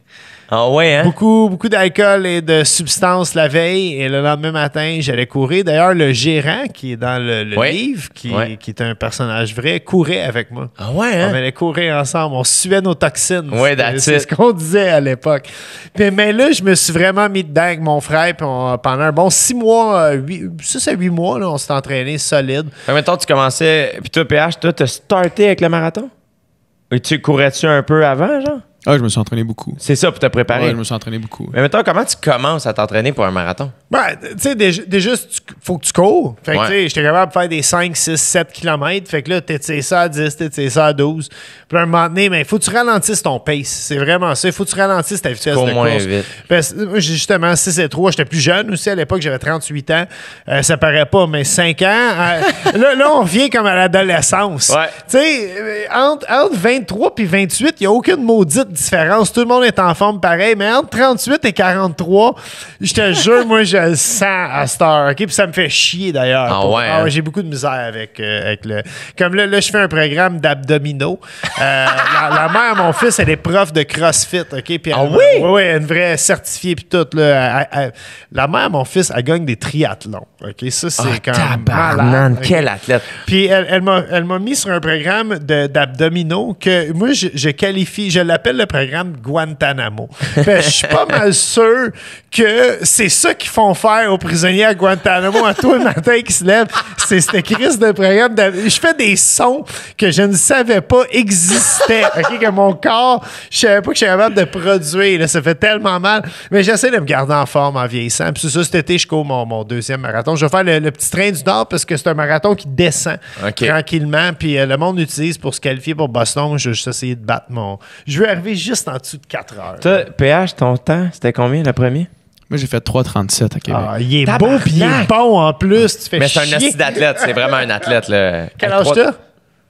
Ah ouais, hein? Beaucoup, beaucoup d'alcool et de substances la veille. Et le lendemain matin, j'allais courir. D'ailleurs, le gérant qui est dans le, livre, qui, qui, est un personnage vrai, courait avec moi. Ah ouais, hein? On allait courir ensemble. On suait nos toxines. C'est ce qu'on disait à l'époque. Mais, là, je me suis vraiment mis dedans avec mon frère. pendant un bon six mois, euh, huit, ça c'est huit mois, on s'est entraîné solide. mais tu commençais. Puis toi, PH, toi, t'as starté avec le marathon? Et tu courais-tu un peu avant, genre? Ah, je me suis entraîné beaucoup. C'est ça pour te préparer. je me suis entraîné beaucoup. Mais maintenant, comment tu commences à t'entraîner pour un marathon? Ben, tu sais, déjà, il faut que tu cours. Fait que, tu sais, j'étais capable de faire des 5, 6, 7 km. Fait que là, tu sais ça à 10, t'étais ça à 12. Puis à un moment donné, il ben, faut que tu ralentisses ton pace. C'est vraiment ça. Il faut que tu ralentisses ta vitesse de moins Vite. Parce, justement 6 et 3. J'étais plus jeune aussi à l'époque. J'avais 38 ans. Euh, ça paraît pas, mais 5 ans. Euh, [laughs] là, on vient comme à l'adolescence. Tu sais, euh, entre, entre 23 et 28, il n'y a aucune maudite différence. Tout le monde est en forme pareil, mais entre 38 et 43, je te [laughs] jure, moi, je le sens à cette OK? Puis ça me fait chier d'ailleurs. Ah ah hein? J'ai beaucoup de misère euh, avec, le. Comme là, là, je fais un programme d'abdominaux. Euh, [laughs] la, mère, mon fils, elle est prof de CrossFit. OK? Puis ah oui? Oui, oui, une vraie certifiée. Puis tout. Là, la mère, mon fils, elle gagne des triathlons. OK? Ça, c'est quand ah, malade. Quel athlète. Puis elle, elle m'a mis sur un programme d'abdominaux que moi, je, je qualifie, je l'appelle le programme Guantanamo. Ben, je suis pas mal sûr que c'est ça qu'ils font faire aux prisonniers à Guantanamo à tout le matin qui se lèvent. C'est cette crise de programme. Je fais des sons que je ne savais pas existaient. Que mon corps, je savais pas que je suis capable de produire. ça fait tellement mal. Mais j'essaie de me garder en forme en vieillissant. Puis ça, cet été, je mon, deuxième marathon. Je vais faire le, petit train du Nord parce que c'est un marathon qui descend tranquillement. Puis euh, le monde utilise pour se qualifier pour Boston. Je vais essayer de battre mon. Je vais arriver juste en dessous de 4 heures. Toi, PH, ton temps, c'était combien le premier? Moi, j'ai fait 3,37 à Québec. Ah, il est beau puis il est bon en plus. Tu fais Mais c'est un assis d'athlète. C'est vraiment un athlète. Quel âge tu t'as?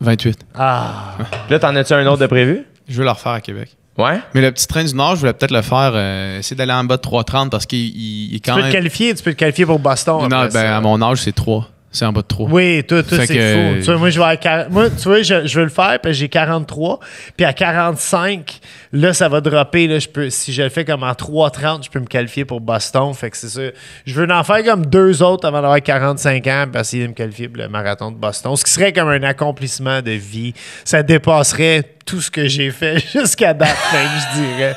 28. Ah. Là, t'en as-tu un autre de prévu? Je veux le refaire à Québec. Ouais. Mais le petit train du Nord, je voulais peut-être le faire, euh, essayer d'aller en bas de 3,30 parce qu'il est quand tu peux même. Te qualifier, tu peux te qualifier pour Boston. Non, ben, à mon âge, c'est 3 c'est en bas de 3. Oui, tout, tout, c'est que... fou. Tu vois, moi, je vais à... moi, tu vois, je, je veux le faire, puis j'ai 43. Puis à 45, Là, ça va dropper. Là, je peux, si je le fais comme en 3.30, je peux me qualifier pour Boston. Fait que c'est ça. Je veux en faire comme deux autres avant d'avoir 45 ans pour essayer de me qualifier pour le marathon de Boston. Ce qui serait comme un accomplissement de vie. Ça dépasserait tout ce que j'ai fait [laughs] jusqu'à date, je dirais.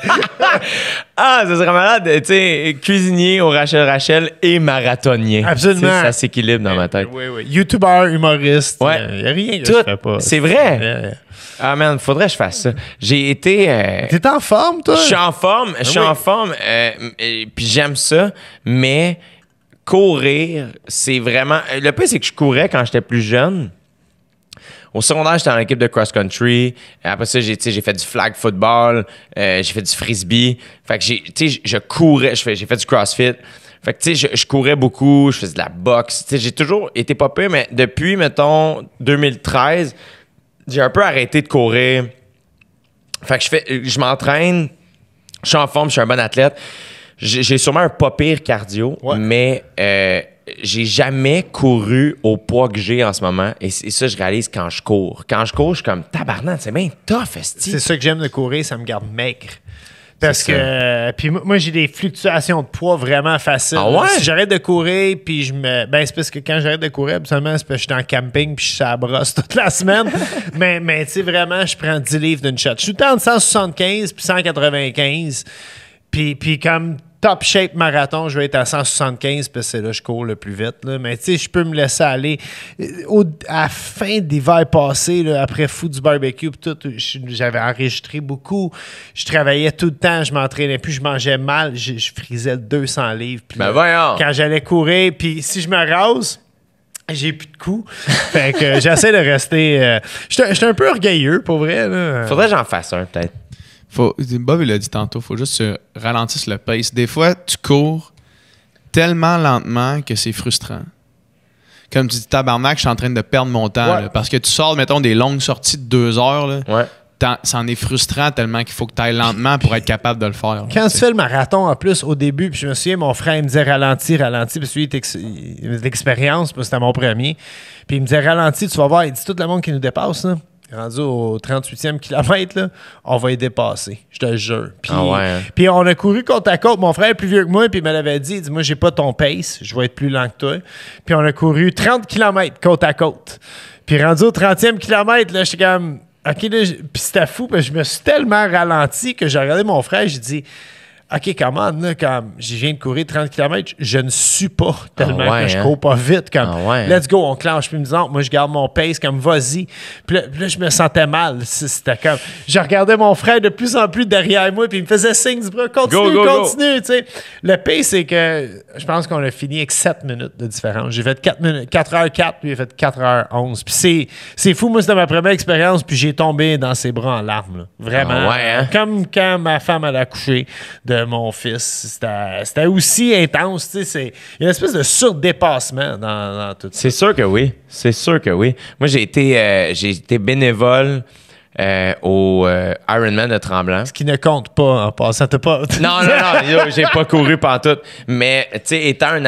[laughs] ah, ça serait malade. Tu sais, cuisinier au Rachel Rachel et marathonnier. Absolument. ça s'équilibre dans ma tête. Oui, oui. YouTuber, humoriste. Ouais. a rien que tout, je fais pas. C'est vrai. Ah, man, faudrait que je fasse ça. J'ai été. Euh, T'es en forme, toi? Je suis en forme, je suis ah en forme, euh, puis j'aime ça, mais courir, c'est vraiment. Euh, le plus, c'est que je courais quand j'étais plus jeune. Au secondaire, j'étais en équipe de cross-country. Après ça, j'ai, fait du flag football, j'ai fait du frisbee. Fait que j'ai, je courais, j'ai fait du crossfit. Fait que, tu sais, je, courais beaucoup, je faisais de la boxe. Tu sais, j'ai toujours été pas mais depuis, mettons, 2013, j'ai un peu arrêté de courir. Fait que je fais, je m'entraîne, je suis en forme, je suis un bon athlète. J'ai sûrement un pas pire cardio, mais euh, j'ai jamais couru au poids que j'ai en ce moment. Et, ça, je réalise quand je cours. Quand je cours, je suis comme tabarnak, c'est bien tough, C'est ça que j'aime de courir, ça me garde maigre. Parce que, euh, puis moi, j'ai des fluctuations de poids vraiment faciles. Ah Si j'arrête de courir, puis je me. Ben, c'est parce que quand j'arrête de courir, absolument, c'est parce que je suis en camping, puis je brosse toute la semaine. [laughs] mais, mais tu sais, vraiment, je prends 10 livres d'une shot. Je suis tout temps de 175 puis 195. Puis, puis comme top shape marathon, je vais être à 175 parce que c'est là que je cours le plus vite. Mais tu sais, je peux me laisser aller. Euh, à la fin d'hiver passé, après fou du barbecue, tout, j'avais enregistré beaucoup. Je travaillais tout le temps, je m'entraînais plus, je mangeais mal, je, frisais 200 livres. Puis, ben quand j'allais courir, puis si je me rase, j'ai plus de coups. [laughs] fait que j'essaie de rester. Euh, je J'étais un peu orgueilleux, pour vrai. Faudrait que j'en fasse un, peut-être. Faut, Bob, il l'a dit tantôt, faut juste ralentir le pace. Des fois, tu cours tellement lentement que c'est frustrant. Comme tu dis, tabarnak, je suis en train de perdre mon temps. parce que tu sors, mettons, des longues sorties de deux heures. ouais c'en est frustrant tellement qu'il faut que tu ailles lentement pour être capable de le faire. Quand tu fais le marathon, en plus, au début, puis je me souviens, mon frère, il me disait ralenti, ralenti, Puis celui-là, il l'expérience, c'était mon premier. Puis il me disait ralenti, tu vas voir, il dit tout le monde qui nous dépasse, là rendu au 38e kilomètre, là, on va y dépasser, je te jure. Ah hein. Puis, on a couru côte à côte. Mon frère est plus vieux que moi, puis il me l'avait dit, il moi, j'ai pas ton pace, je vais être plus lent que toi. Puis on a couru 30 km côte à côte. Puis rendu au 30e kilomètre, là, je suis comme, OK, là, puis c'était fou, parce je me suis tellement ralenti que j'ai regardé mon frère, j'ai dit... OK, comment, là, comme je viens de courir 30 km, je ne suis pas tellement ah que je hein? cours pas vite. Comme, ah let's go, on clenche me disant, moi, je garde mon pace, comme, vas-y. Puis là, je me sentais mal. [laughs] C'était comme, je regardais mon frère de plus en plus derrière moi, puis il me faisait signe du bras, continue, continue, tu Le pace, c'est que je pense qu'on a fini avec 7 minutes de différence. J'ai fait 4 minutes, 4h04, puis il a fait 4h11. Puis c'est fou, moi, c'était ma première expérience, puis j'ai tombé dans ses bras en larmes, Vraiment. Ah hein? Comme quand ma femme, allait a de mon fils. C'était aussi intense. Il y a une espèce de surdépassement dans, tout ça. C'est sûr que oui. C'est sûr que oui. Moi, j'ai été, euh, été bénévole. Euh, au euh, Ironman de Tremblant. Ce qui ne compte pas en passant. t'es pas. non, non, non, [laughs] j'ai pas couru pantoute. Mais, tu sais, étant un,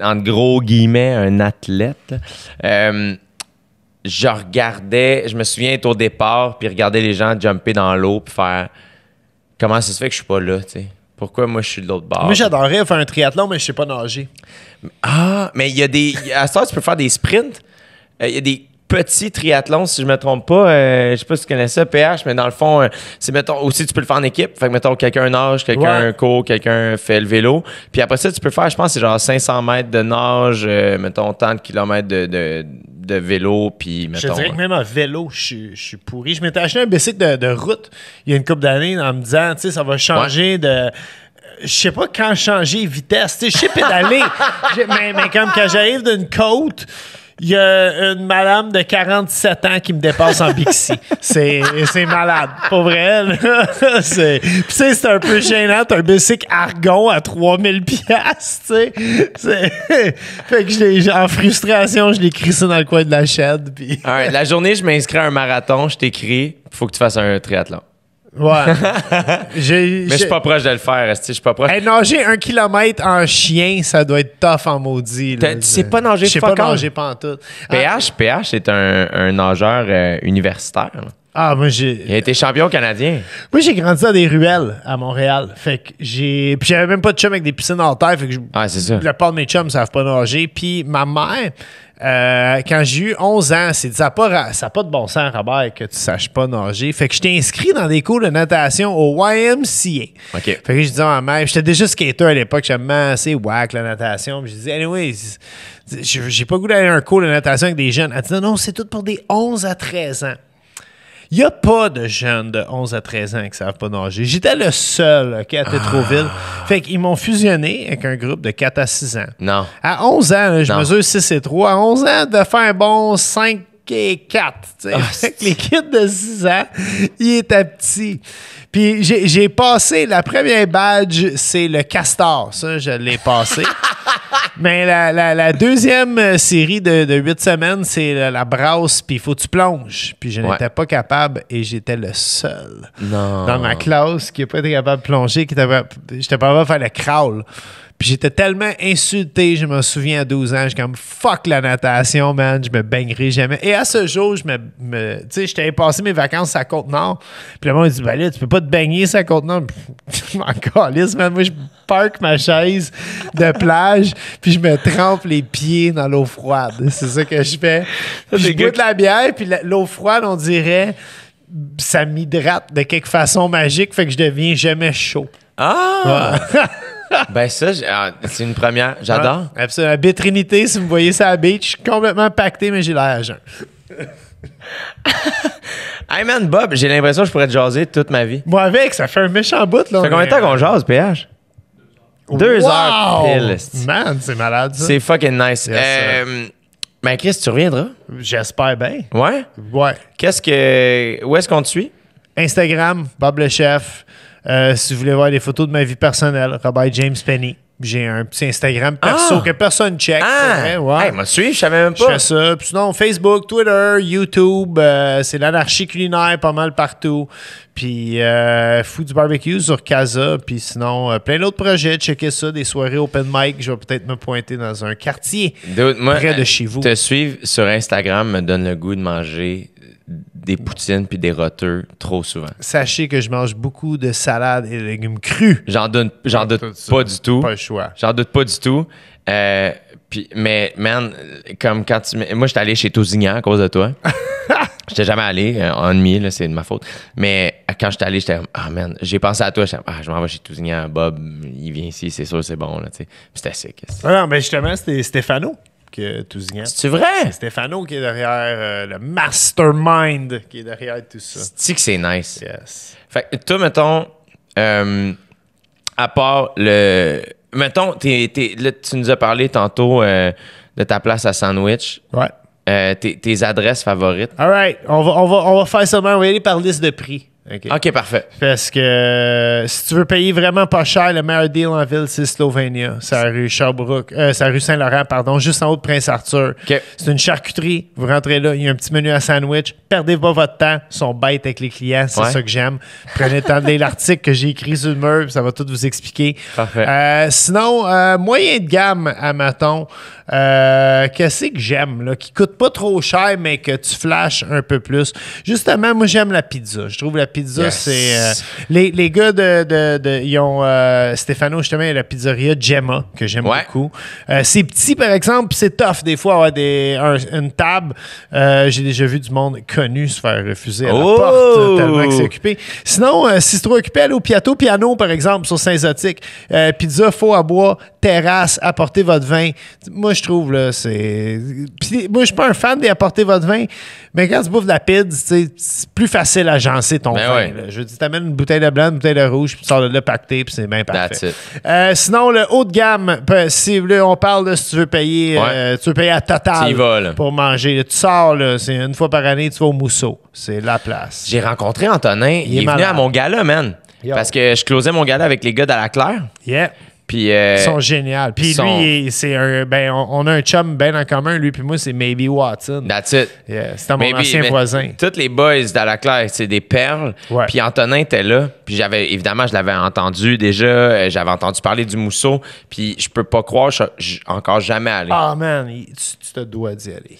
en gros guillemets, un athlète, je regardais, je me souviens être au départ, puis regarder les gens jumper dans l'eau, puis faire comment ça se fait que je suis pas là, tu sais. Pourquoi moi je suis de l'autre bord? Moi j'adorerais faire un triathlon, mais je sais pas nager. Ah, mais il y a des. À ça, tu peux faire des sprints. Euh, il y a des petits triathlons, si je me trompe pas. Euh, je sais pas si tu connais ça, PH, mais dans le fond, euh, c'est mettons aussi tu peux le faire en équipe. Fait que mettons quelqu'un nage, quelqu'un court, quelqu'un fait le vélo. Puis après ça, tu peux faire, je pense, c'est genre 500 mètres de nage, mettons tant de kilomètres de de vélo, puis mettons... Je dirais que même un vélo, je, je suis pourri. Je m'étais acheté un bicycle de, route il y a une couple d'années en me disant, tu sais, ça va changer de je sais pas quand changer vitesse. Je sais pédaler, [laughs] mais, mais comme quand j'arrive d'une côte, il y a une madame de 47 ans qui me dépasse en Bixi. c'est, c'est malade. Pour vrai, [laughs] c'est, c'est un peu gênant. un bicycle Argon à 3000 piastres, [laughs] fait que je en frustration, je l'écris ça dans le coin de la chaîne. Puis... la journée, je m'inscris à un marathon, je t'écris, faut que tu fasses un triathlon. Ouais. [laughs] j'ai, Mais je suis pas proche de le faire, je suis pas proche. nager un kilomètre en chien, ça doit être tough en maudit. Là, tu sais pas nager, je sais pas nager pas en tout. PH, PH est un, un nageur euh, universitaire. Ah, moi, j'ai. Il a été champion canadien. Moi, j'ai grandi dans des ruelles à Montréal. Fait que j'ai. Puis j'avais même pas de chum avec des piscines en terre. Fait que ah, La plupart de mes chums savent pas nager. Puis ma mère. Euh, quand j'ai eu 11 ans, c'est ça n'a pas, ça pas de bon sens, Robert, que tu saches pas nager. Fait que je t'ai inscrit dans des cours de natation au YMCA. OK. Fait que je disais à ma mère, j'étais déjà skater à l'époque, j'aimais assez whack la natation. Puis je disais, anyways, j'ai pas goût d'aller à un cours de natation avec des jeunes. Elle non, c'est tout pour des 11 à 13 ans. Il n'y a pas de jeunes de 11 à 13 ans qui ne savent pas nager. J'étais le seul qui à trop vite ah. Fait qu'ils m'ont fusionné avec un groupe de 4 à 6 ans. Non. À 11 ans, je mesure 6 et 3. À 11 ans, de faire un bon 5 et 4. Ah, [laughs] les kids de 6 ans, ils étaient petits. Puis j'ai passé la première badge, c'est le castor. Ça, je l'ai passé. [laughs] [laughs] Mais la, deuxième série de, huit semaines, c'est la, brasse, puis il faut que tu plonges. Puis je n'étais pas capable et j'étais le seul dans ma classe qui n'a pas été capable de plonger. Qui j'étais pas capable de faire le crawl. Puis j'étais tellement insulté, je me souviens à 12 ans, suis comme fuck la natation, man, je me baignerai jamais. Et à ce jour, je me. tu sais, j'étais passé mes vacances à Côte-Nord. Puis le monde dit, ben là, tu peux pas te baigner, ça à Côte-Nord. [laughs] Je m'en man. Moi, je parque ma chaise de plage, puis je me trempe les pieds dans l'eau froide. C'est ça que je fais. je goûte la bière, puis l'eau froide, on dirait, ça m'hydrate de quelque façon magique, fait que je deviens jamais chaud. Ah! [laughs] ben ça, ah, c'est une première. J'adore. Ah, absolument. b Bétrinité, si vous voyez ça à la beach, je suis complètement pacté, mais j'ai l'air à jeun. [laughs] hey man, Bob, j'ai l'impression que je pourrais te jaser toute ma vie. Moi avec, ça fait un méchant bout. Là, ça fait combien de temps qu'on euh, jase, PH? Deux heures pile. Man, c'est malade ça. C'est fucking nice. Yes, euh, ben Chris, tu reviendras? J'espère bien. Ouais? Ouais. Qu'est-ce que... Où est-ce qu'on te suit? Instagram, Bob le Chef. Euh, si vous voulez voir des photos de ma vie personnelle, Robert James Penny. J'ai un petit Instagram ah! perso que personne check. Ah! ouais. moi, je savais même pas. Je fais ça. Puis sinon, Facebook, Twitter, YouTube, euh, c'est l'anarchie culinaire pas mal partout. Puis euh, Food du barbecue sur Casa. Puis sinon, plein d'autres projets. Checker ça, des soirées open mic. Je vais peut-être me pointer dans un quartier près de chez vous. Te suivre sur Instagram me donne le goût de manger des poutines puis des roteux trop souvent. Sachez que je mange beaucoup de salades et de légumes crus. J'en donne, j'en doute pas du tout. Pas choix. J'en doute pas du tout. Euh, mais man, comme quand tu, moi j'étais allé chez Tousignan à cause de toi. [laughs] j'étais jamais allé euh, en demi c'est de ma faute. Mais euh, quand j'étais allé, j'étais ah man, j'ai pensé à toi, ah, je m'en vais chez Tousignan, Bob, il vient ici, c'est sûr c'est bon là, C'était sick. Ah non, mais justement c'était Stéphano que C'est vrai? C'est Stéphano qui est derrière euh, le mastermind qui est derrière tout ça. cest que c'est nice? Yes. Fait que toi, mettons, euh, à part le. Mettons, tu nous as parlé tantôt euh, de ta place à Sandwich. Ouais. tes, tes adresses favorites. All right. On va, on, va, on va faire seulement, on va aller par liste de prix. OK, parfait. Parce que euh, si tu veux payer vraiment pas cher, le meilleur deal en ville, c'est Slovenia. C'est la rue Sherbrooke, euh, rue Saint-Laurent, pardon, juste en haut de Prince-Arthur. C'est une charcuterie. Vous rentrez là, il y a un petit menu à sandwich. Perdez pas votre temps. Ils sont bêtes avec les clients. C'est ça que j'aime. Prenez le temps de l'article que j'ai écrit sur le mur. Ça va tout vous expliquer. Parfait. Euh, sinon, euh, moyen de gamme à Maton. Euh, qu'est-ce que j'aime, là, qui coûte pas trop cher, mais que tu flashes un peu plus. Justement, moi, j'aime la pizza. Je trouve la pizza, c'est. Euh, les, gars de. ils ont. Euh, Stefano, justement, il la pizzeria Gemma, que j'aime beaucoup. c'est petit, par exemple, c'est tough, des fois, avoir une table. J'ai déjà vu du monde connu se faire refuser à la oh! porte, tellement que c'est occupé. Sinon, si tu trop occupé, au Piatto Piano, par exemple, sur Saint-Zotique. pizza, faux à bois, terrasse, apportez votre vin. Moi, je trouve. Là, c'est... moi, je suis pas un fan D'y apporter votre vin, mais quand tu bouffes de la pide, c'est plus facile à jancer ton ben vin. Je veux dire, Tu amènes une bouteille de blanc, une bouteille de rouge, puis tu sors de le pacté, puis c'est bien parfait. Euh, sinon, le haut de gamme, ben, si on parle de si tu veux payer, euh, tu veux payer à total pour manger. tu sors, c'est une fois par année, tu vas au Mousseau. C'est la place. J'ai rencontré Antonin. Il, est, venu à mon gala, man. Parce que je closais mon gala avec les gars d'Alaclaire. Yeah. Euh, ils sont géniaux. Puis lui, c'est un, ben, on, a un chum ben en commun, lui puis moi, c'est Maybe Watson. That's it. C'était mon ancien voisin. Toutes les boys de la classe, c'est des perles. Puis Antonin était là. Puis j'avais, évidemment, je l'avais entendu déjà. Euh, j'avais entendu parler du mousseau. Puis je peux pas croire, je, suis encore jamais allé. Ah, man, tu, tu te dois d'y aller.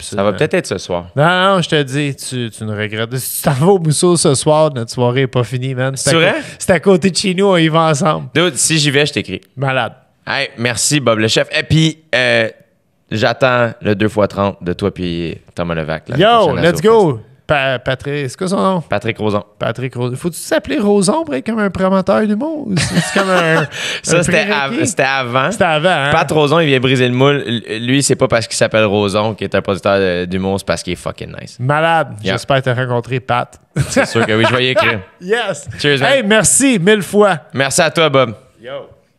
Ça va peut-être être ce soir. Non, non, je te dis, tu, tu ne regrettes. Si tu t'en vas au Mousseau ce soir, notre soirée n'est pas finie, man. C'est vrai? C'est à côté de chez nous, on y va ensemble. Dude, si j'y vais, je t'écris. Malade. Hey, merci, Bob le chef. Et puis, euh, j'attends le 2x30 de toi puis Thomas Levac. Yo, let's go! Patrick, c'est quoi son nom? Patrick Roson. Patrick Roson. Faut-tu s'appeler Roson pour être comme un promoteur monde? C'est comme un. [laughs] ça, c'était avant. C'était avant. Hein? Pat Roson, il vient briser le moule. Lui, c'est pas parce qu'il s'appelle Roson qu'il est un producteur monde, c'est parce qu'il est fucking nice. Malade. J'espère te rencontrer, Pat. c'est sûr que oui, je vais y écrire. [laughs] yes. Cheers, man. Hey, merci mille fois. Merci à toi, Bob. Yo.